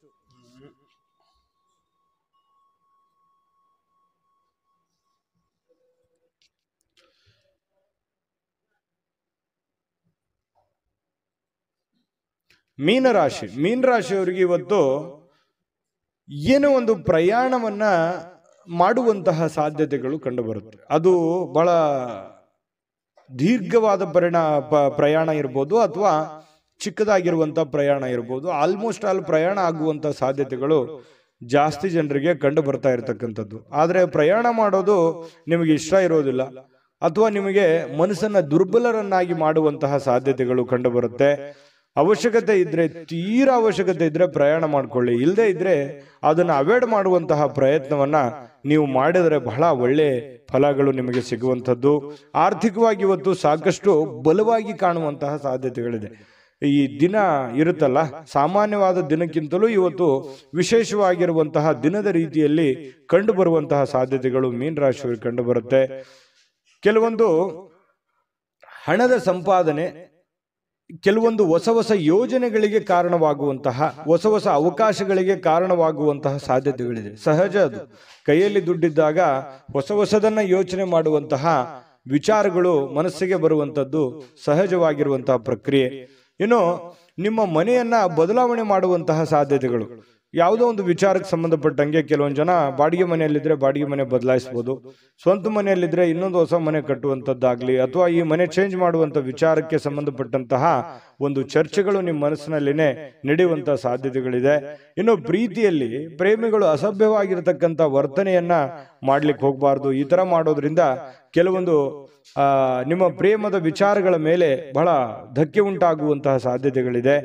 ಮೀನರಾಶಿ ಮೀನರಾಶಿಯವರಿಗೆ ಇವತ್ತು ಏನೋ ಒಂದು ಪ್ರಯಾಣವನ್ನ ಮಾಡುವಂತಹ ಸಾಧ್ಯತೆಗಳು ಕಂಡುಬರುತ್ತೆ ಅದು ಬಹಳ ದೀರ್ಘವಾದ ಪರಿಣಾ ಪ್ರಯಾಣ ಇರ್ಬೋದು ಅಥವಾ ಚಿಕ್ಕದಾಗಿರುವಂಥ ಪ್ರಯಾಣ ಇರ್ಬೋದು ಆಲ್ಮೋಸ್ಟ್ ಆಲ್ ಪ್ರಯಾಣ ಆಗುವಂಥ ಸಾಧ್ಯತೆಗಳು ಜಾಸ್ತಿ ಜನರಿಗೆ ಕಂಡು ಬರ್ತಾ ಇರತಕ್ಕಂಥದ್ದು ಆದರೆ ಪ್ರಯಾಣ ಮಾಡೋದು ನಿಮಗೆ ಇಷ್ಟ ಇರೋದಿಲ್ಲ ಅಥವಾ ನಿಮಗೆ ಮನಸ್ಸನ್ನು ದುರ್ಬಲರನ್ನಾಗಿ ಮಾಡುವಂತಹ ಸಾಧ್ಯತೆಗಳು ಕಂಡುಬರುತ್ತೆ ಅವಶ್ಯಕತೆ ಇದ್ದರೆ ತೀರಾ ಅವಶ್ಯಕತೆ ಇದ್ದರೆ ಪ್ರಯಾಣ ಮಾಡಿಕೊಳ್ಳಿ ಇಲ್ಲದೆ ಇದ್ದರೆ ಅದನ್ನು ಅವಾಯ್ಡ್ ಮಾಡುವಂತಹ ಪ್ರಯತ್ನವನ್ನ ನೀವು ಮಾಡಿದರೆ ಬಹಳ ಒಳ್ಳೆ ಫಲಗಳು ನಿಮಗೆ ಸಿಗುವಂಥದ್ದು ಆರ್ಥಿಕವಾಗಿ ಇವತ್ತು ಸಾಕಷ್ಟು ಬಲವಾಗಿ ಕಾಣುವಂತಹ ಸಾಧ್ಯತೆಗಳಿದೆ ಈ ದಿನ ಇರುತ್ತಲ್ಲ ಸಾಮಾನ್ಯವಾದ ದಿನಕ್ಕಿಂತಲೂ ಇವತ್ತು ವಿಶೇಷವಾಗಿರುವಂತಹ ದಿನದ ರೀತಿಯಲ್ಲಿ ಕಂಡು ಬರುವಂತಹ ಸಾಧ್ಯತೆಗಳು ಮೀನ್ ಕಂಡುಬರುತ್ತೆ ಕಂಡು ಬರುತ್ತೆ ಕೆಲವೊಂದು ಹಣದ ಸಂಪಾದನೆ ಕೆಲವೊಂದು ಹೊಸ ಹೊಸ ಯೋಜನೆಗಳಿಗೆ ಕಾರಣವಾಗುವಂತಹ ಹೊಸ ಹೊಸ ಅವಕಾಶಗಳಿಗೆ ಕಾರಣವಾಗುವಂತಹ ಸಾಧ್ಯತೆಗಳಿದೆ ಸಹಜ ಅದು ಕೈಯಲ್ಲಿ ದುಡ್ಡಿದ್ದಾಗ ಹೊಸ ಹೊಸದನ್ನ ಯೋಚನೆ ಮಾಡುವಂತಹ ವಿಚಾರಗಳು ಮನಸ್ಸಿಗೆ ಬರುವಂಥದ್ದು ಸಹಜವಾಗಿರುವಂತಹ ಪ್ರಕ್ರಿಯೆ ಇನ್ನು ನಿಮ್ಮ ಮನೆಯನ್ನ ಬದಲಾವಣೆ ಮಾಡುವಂತಹ ಸಾಧ್ಯತೆಗಳು ಯಾವುದೋ ಒಂದು ವಿಚಾರಕ್ಕೆ ಸಂಬಂಧಪಟ್ಟಂಗೆ ಕೆಲವೊಂದು ಜನ ಬಾಡಿಗೆ ಮನೆಯಲ್ಲಿದ್ದರೆ ಬಾಡಿಗೆ ಮನೆ ಬದಲಾಯಿಸ್ಬೋದು ಸ್ವಂತ ಮನೆಯಲ್ಲಿದ್ದರೆ ಇನ್ನೊಂದು ಹೊಸ ಮನೆ ಕಟ್ಟುವಂಥದ್ದಾಗಲಿ ಅಥವಾ ಈ ಮನೆ ಚೇಂಜ್ ಮಾಡುವಂಥ ವಿಚಾರಕ್ಕೆ ಸಂಬಂಧಪಟ್ಟಂತಹ ಒಂದು ಚರ್ಚೆಗಳು ನಿಮ್ಮ ಮನಸ್ಸಿನಲ್ಲಿನೆ ನಡೆಯುವಂಥ ಸಾಧ್ಯತೆಗಳಿದೆ ಇನ್ನು ಪ್ರೀತಿಯಲ್ಲಿ ಪ್ರೇಮಿಗಳು ಅಸಭ್ಯವಾಗಿರತಕ್ಕಂಥ ವರ್ತನೆಯನ್ನು ಮಾಡಲಿಕ್ಕೆ ಹೋಗಬಾರ್ದು ಈ ಥರ ಮಾಡೋದ್ರಿಂದ ಕೆಲವೊಂದು ನಿಮ್ಮ ಪ್ರೇಮದ ವಿಚಾರಗಳ ಮೇಲೆ ಬಹಳ ಧಕ್ಕೆ ಉಂಟಾಗುವಂತಹ ಸಾಧ್ಯತೆಗಳಿದೆ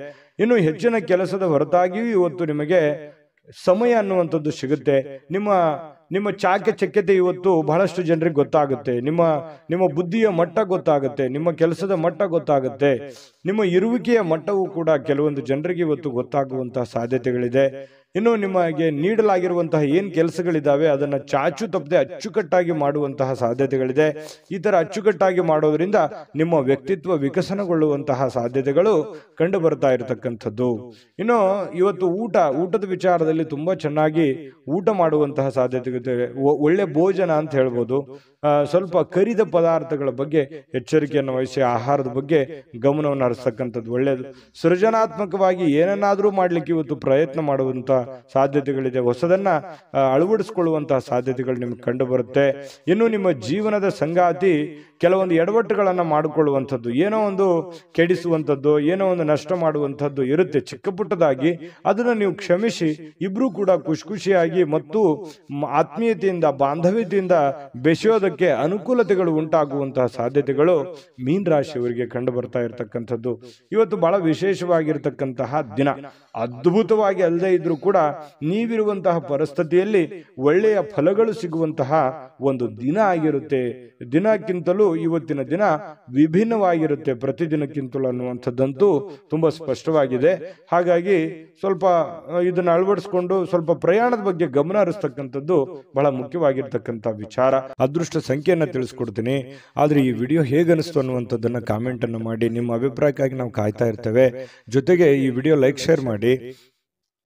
ಇನ್ನು ಹೆಚ್ಚಿನ ಕೆಲಸದ ಹೊರತಾಗಿಯೂ ಇವತ್ತು ನಿಮಗೆ ಸಮಯ ಅನ್ನುವಂಥದ್ದು ಸಿಗುತ್ತೆ ನಿಮ್ಮ ನಿಮ್ಮ ಚಾಕಚಕ್ಯತೆ ಇವತ್ತು ಬಹಳಷ್ಟು ಜನರಿಗೆ ಗೊತ್ತಾಗುತ್ತೆ ನಿಮ್ಮ ನಿಮ್ಮ ಬುದ್ಧಿಯ ಮಟ್ಟ ಗೊತ್ತಾಗುತ್ತೆ ನಿಮ್ಮ ಕೆಲಸದ ಮಟ್ಟ ಗೊತ್ತಾಗುತ್ತೆ ನಿಮ್ಮ ಇರುವಿಕೆಯ ಮಟ್ಟವು ಕೂಡ ಕೆಲವೊಂದು ಜನರಿಗೆ ಇವತ್ತು ಗೊತ್ತಾಗುವಂತಹ ಸಾಧ್ಯತೆಗಳಿದೆ ಇನ್ನು ನಿಮಗೆ ನೀಡಲಾಗಿರುವಂತಹ ಏನು ಕೆಲಸಗಳಿದ್ದಾವೆ ಅದನ್ನು ಚಾಚು ತಪ್ಪದೆ ಅಚ್ಚುಕಟ್ಟಾಗಿ ಮಾಡುವಂತಹ ಸಾಧ್ಯತೆಗಳಿದೆ ಈ ಥರ ಅಚ್ಚುಕಟ್ಟಾಗಿ ಮಾಡೋದರಿಂದ ನಿಮ್ಮ ವ್ಯಕ್ತಿತ್ವ ವಿಕಸನಗೊಳ್ಳುವಂತಹ ಸಾಧ್ಯತೆಗಳು ಕಂಡು ಬರ್ತಾ ಇರತಕ್ಕಂಥದ್ದು ಇನ್ನು ಇವತ್ತು ಊಟ ಊಟದ ವಿಚಾರದಲ್ಲಿ ತುಂಬ ಚೆನ್ನಾಗಿ ಊಟ ಮಾಡುವಂತಹ ಸಾಧ್ಯತೆಗಳಿದೆ ಒಳ್ಳೆ ಭೋಜನ ಅಂತ ಹೇಳ್ಬೋದು ಸ್ವಲ್ಪ ಕರಿದ ಪದಾರ್ಥಗಳ ಬಗ್ಗೆ ಎಚ್ಚರಿಕೆಯನ್ನು ವಹಿಸಿ ಆಹಾರದ ಬಗ್ಗೆ ಗಮನವನ್ನು ಹರಿಸ್ತಕ್ಕಂಥದ್ದು ಒಳ್ಳೆಯದು ಸೃಜನಾತ್ಮಕವಾಗಿ ಏನನ್ನಾದರೂ ಮಾಡಲಿಕ್ಕೆ ಇವತ್ತು ಪ್ರಯತ್ನ ಮಾಡುವಂಥ ಸಾಧ್ಯತೆಗಳಿದೆ ಹೊಸದನ್ನ ಅಳವಡಿಸ್ಕೊಳ್ಳುವಂತಹ ಸಾಧ್ಯತೆಗಳು ಕಂಡು ಕಂಡುಬರುತ್ತೆ ಇನ್ನು ನಿಮ್ಮ ಜೀವನದ ಸಂಗಾತಿ ಕೆಲವೊಂದು ಎಡವಟ್ಟುಗಳನ್ನು ಮಾಡಿಕೊಳ್ಳುವಂಥದ್ದು ಏನೋ ಒಂದು ಕೆಡಿಸುವಂಥದ್ದು ಏನೋ ಒಂದು ನಷ್ಟ ಮಾಡುವಂಥದ್ದು ಇರುತ್ತೆ ಚಿಕ್ಕ ಪುಟ್ಟದಾಗಿ ಅದನ್ನು ನೀವು ಕ್ಷಮಿಸಿ ಇಬ್ಬರೂ ಕೂಡ ಖುಷಿ ಖುಷಿಯಾಗಿ ಮತ್ತು ಆತ್ಮೀಯತೆಯಿಂದ ಬಾಂಧವ್ಯತೆಯಿಂದ ಬೆಸೆಯೋದಕ್ಕೆ ಅನುಕೂಲತೆಗಳು ಉಂಟಾಗುವಂತಹ ಸಾಧ್ಯತೆಗಳು ಮೀನ್ ರಾಶಿಯವರಿಗೆ ಕಂಡು ಬರ್ತಾ ಇರತಕ್ಕಂಥದ್ದು ಇವತ್ತು ಬಹಳ ವಿಶೇಷವಾಗಿರ್ತಕ್ಕಂತಹ ದಿನ ಅದ್ಭುತವಾಗಿ ಅಲ್ಲದೆ ಇದ್ರೂ ಕೂಡ ನೀವಿರುವಂತಹ ಪರಿಸ್ಥಿತಿಯಲ್ಲಿ ಒಳ್ಳೆಯ ಫಲಗಳು ಸಿಗುವಂತಹ ಒಂದು ದಿನ ಆಗಿರುತ್ತೆ ದಿನಕ್ಕಿಂತಲೂ ಇವತ್ತಿನ ದಿನ ವಿಭಿನ್ನವಾಗಿರುತ್ತೆ ಪ್ರತಿದಿನಕ್ಕಿಂತಲೂ ಅನ್ನುವಂಥದ್ದಂತೂ ತುಂಬ ಸ್ಪಷ್ಟವಾಗಿದೆ ಹಾಗಾಗಿ ಸ್ವಲ್ಪ ಇದನ್ನು ಅಳವಡಿಸ್ಕೊಂಡು ಸ್ವಲ್ಪ ಪ್ರಯಾಣದ ಬಗ್ಗೆ ಗಮನ ಹರಿಸ್ತಕ್ಕಂಥದ್ದು ಬಹಳ ಮುಖ್ಯವಾಗಿರ್ತಕ್ಕಂಥ ವಿಚಾರ ಅದೃಷ್ಟ ಸಂಖ್ಯೆಯನ್ನು ತಿಳಿಸ್ಕೊಡ್ತೀನಿ ಆದರೆ ಈ ವಿಡಿಯೋ ಹೇಗನಿಸ್ತು ಅನ್ನುವಂಥದ್ದನ್ನು ಕಾಮೆಂಟನ್ನು ಮಾಡಿ ನಿಮ್ಮ ಅಭಿಪ್ರಾಯಕ್ಕಾಗಿ ನಾವು ಕಾಯ್ತಾ ಇರ್ತೇವೆ ಜೊತೆಗೆ ಈ ವಿಡಿಯೋ ಲೈಕ್ ಶೇರ್ ಮಾಡಿ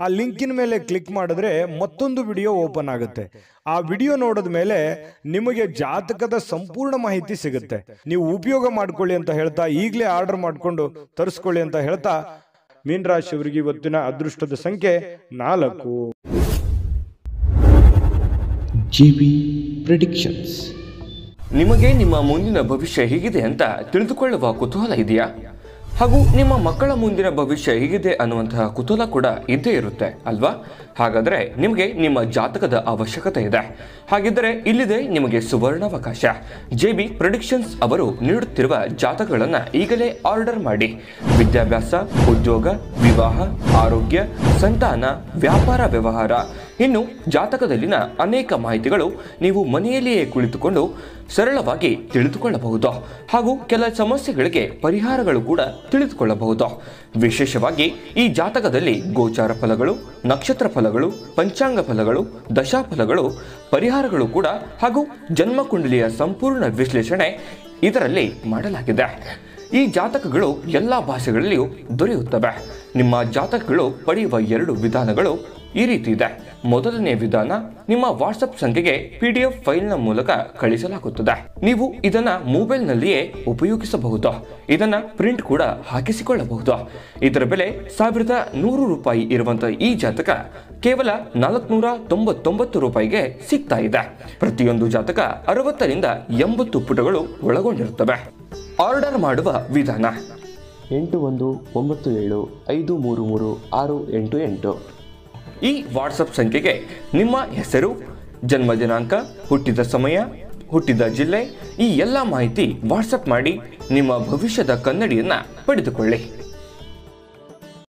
ಆ ಲಿಂಕಿನ ಮೇಲೆ ಕ್ಲಿಕ್ ಮಾಡಿದ್ರೆ ಮತ್ತೊಂದು ವಿಡಿಯೋ ಓಪನ್ ಆಗುತ್ತೆ ಆ ವಿಡಿಯೋ ನೋಡಿದ ಮೇಲೆ ನಿಮಗೆ ಜಾತಕದ ಸಂಪೂರ್ಣ ಮಾಹಿತಿ ಸಿಗುತ್ತೆ ನೀವು ಉಪಯೋಗ ಮಾಡ್ಕೊಳ್ಳಿ ಅಂತ ಹೇಳ್ತಾ ಈಗಲೇ ಆರ್ಡರ್ ಮಾಡಿಕೊಂಡು ತರಿಸ್ಕೊಳ್ಳಿ ಅಂತ ಹೇಳ್ತಾ ಅವರಿಗೆ ಇವತ್ತಿನ ಅದೃಷ್ಟದ ಸಂಖ್ಯೆ ನಾಲ್ಕು ಜಿ ಪ್ರಿಡಿಕ್ಷನ್ಸ್ ನಿಮಗೆ ನಿಮ್ಮ ಮುಂದಿನ ಭವಿಷ್ಯ ಹೇಗಿದೆ ಅಂತ ತಿಳಿದುಕೊಳ್ಳುವ ಕುತೂಹಲ ಇದೆಯಾ ಹಾಗೂ ನಿಮ್ಮ ಮಕ್ಕಳ ಮುಂದಿನ ಭವಿಷ್ಯ ಹೇಗಿದೆ ಅನ್ನುವಂತಹ ಕುತೂಹಲ ಕೂಡ ಇದ್ದೇ ಇರುತ್ತೆ ಅಲ್ವಾ ಹಾಗಾದರೆ ನಿಮಗೆ ನಿಮ್ಮ ಜಾತಕದ ಅವಶ್ಯಕತೆ ಇದೆ ಹಾಗಿದ್ದರೆ ಇಲ್ಲಿದೆ ನಿಮಗೆ ಸುವರ್ಣಾವಕಾಶ ಜೆ ಬಿ ಪ್ರೊಡಿಕ್ಷನ್ಸ್ ಅವರು ನೀಡುತ್ತಿರುವ ಜಾತಕಗಳನ್ನು ಈಗಲೇ ಆರ್ಡರ್ ಮಾಡಿ ವಿದ್ಯಾಭ್ಯಾಸ ಉದ್ಯೋಗ ವಿವಾಹ ಆರೋಗ್ಯ ಸಂತಾನ ವ್ಯಾಪಾರ ವ್ಯವಹಾರ ಇನ್ನು ಜಾತಕದಲ್ಲಿನ ಅನೇಕ ಮಾಹಿತಿಗಳು ನೀವು ಮನೆಯಲ್ಲಿಯೇ ಕುಳಿತುಕೊಂಡು ಸರಳವಾಗಿ ತಿಳಿದುಕೊಳ್ಳಬಹುದು ಹಾಗೂ ಕೆಲ ಸಮಸ್ಯೆಗಳಿಗೆ ಪರಿಹಾರಗಳು ಕೂಡ ತಿಳಿದುಕೊಳ್ಳಬಹುದು ವಿಶೇಷವಾಗಿ ಈ ಜಾತಕದಲ್ಲಿ ಗೋಚಾರ ಫಲಗಳು ನಕ್ಷತ್ರ ಫಲಗಳು ಪಂಚಾಂಗ ಫಲಗಳು ದಶಾಫಲಗಳು ಪರಿಹಾರಗಳು ಕೂಡ ಹಾಗೂ ಜನ್ಮಕುಂಡಲಿಯ ಸಂಪೂರ್ಣ ವಿಶ್ಲೇಷಣೆ ಇದರಲ್ಲಿ ಮಾಡಲಾಗಿದೆ ಈ ಜಾತಕಗಳು ಎಲ್ಲ ಭಾಷೆಗಳಲ್ಲಿಯೂ ದೊರೆಯುತ್ತವೆ ನಿಮ್ಮ ಜಾತಕಗಳು ಪಡೆಯುವ ಎರಡು ವಿಧಾನಗಳು ಈ ರೀತಿ ಇದೆ ಮೊದಲನೇ ವಿಧಾನ ನಿಮ್ಮ ವಾಟ್ಸಪ್ ಸಂಖ್ಯೆಗೆ ಪಿ ಡಿ ಎಫ್ ಫೈಲ್ನ ಮೂಲಕ ಕಳಿಸಲಾಗುತ್ತದೆ ನೀವು ಇದನ್ನ ಮೊಬೈಲ್ನಲ್ಲಿಯೇ ಉಪಯೋಗಿಸಬಹುದು ಇದನ್ನ ಪ್ರಿಂಟ್ ಕೂಡ ಹಾಕಿಸಿಕೊಳ್ಳಬಹುದು ಇದರ ಬೆಲೆ ಸಾವಿರದ ನೂರು ರೂಪಾಯಿ ಇರುವಂತಹ ಈ ಜಾತಕ ಕೇವಲ ನಾಲ್ಕುನೂರ ತೊಂಬತ್ತೊಂಬತ್ತು ರೂಪಾಯಿಗೆ ಸಿಗ್ತಾ ಇದೆ ಪ್ರತಿಯೊಂದು ಜಾತಕ ಅರವತ್ತರಿಂದ ಎಂಬತ್ತು ಪುಟಗಳು ಒಳಗೊಂಡಿರುತ್ತವೆ ಆರ್ಡರ್ ಮಾಡುವ ವಿಧಾನ ಎಂಟು ಒಂದು ಒಂಬತ್ತು ಏಳು ಐದು ಮೂರು ಮೂರು ಆರು ಎಂಟು ಎಂಟು ಈ ವಾಟ್ಸಪ್ ಸಂಖ್ಯೆಗೆ ನಿಮ್ಮ ಹೆಸರು ಜನ್ಮ ದಿನಾಂಕ ಹುಟ್ಟಿದ ಸಮಯ ಹುಟ್ಟಿದ ಜಿಲ್ಲೆ ಈ ಎಲ್ಲ ಮಾಹಿತಿ ವಾಟ್ಸಪ್ ಮಾಡಿ ನಿಮ್ಮ ಭವಿಷ್ಯದ ಕನ್ನಡಿಯನ್ನು ಪಡೆದುಕೊಳ್ಳಿ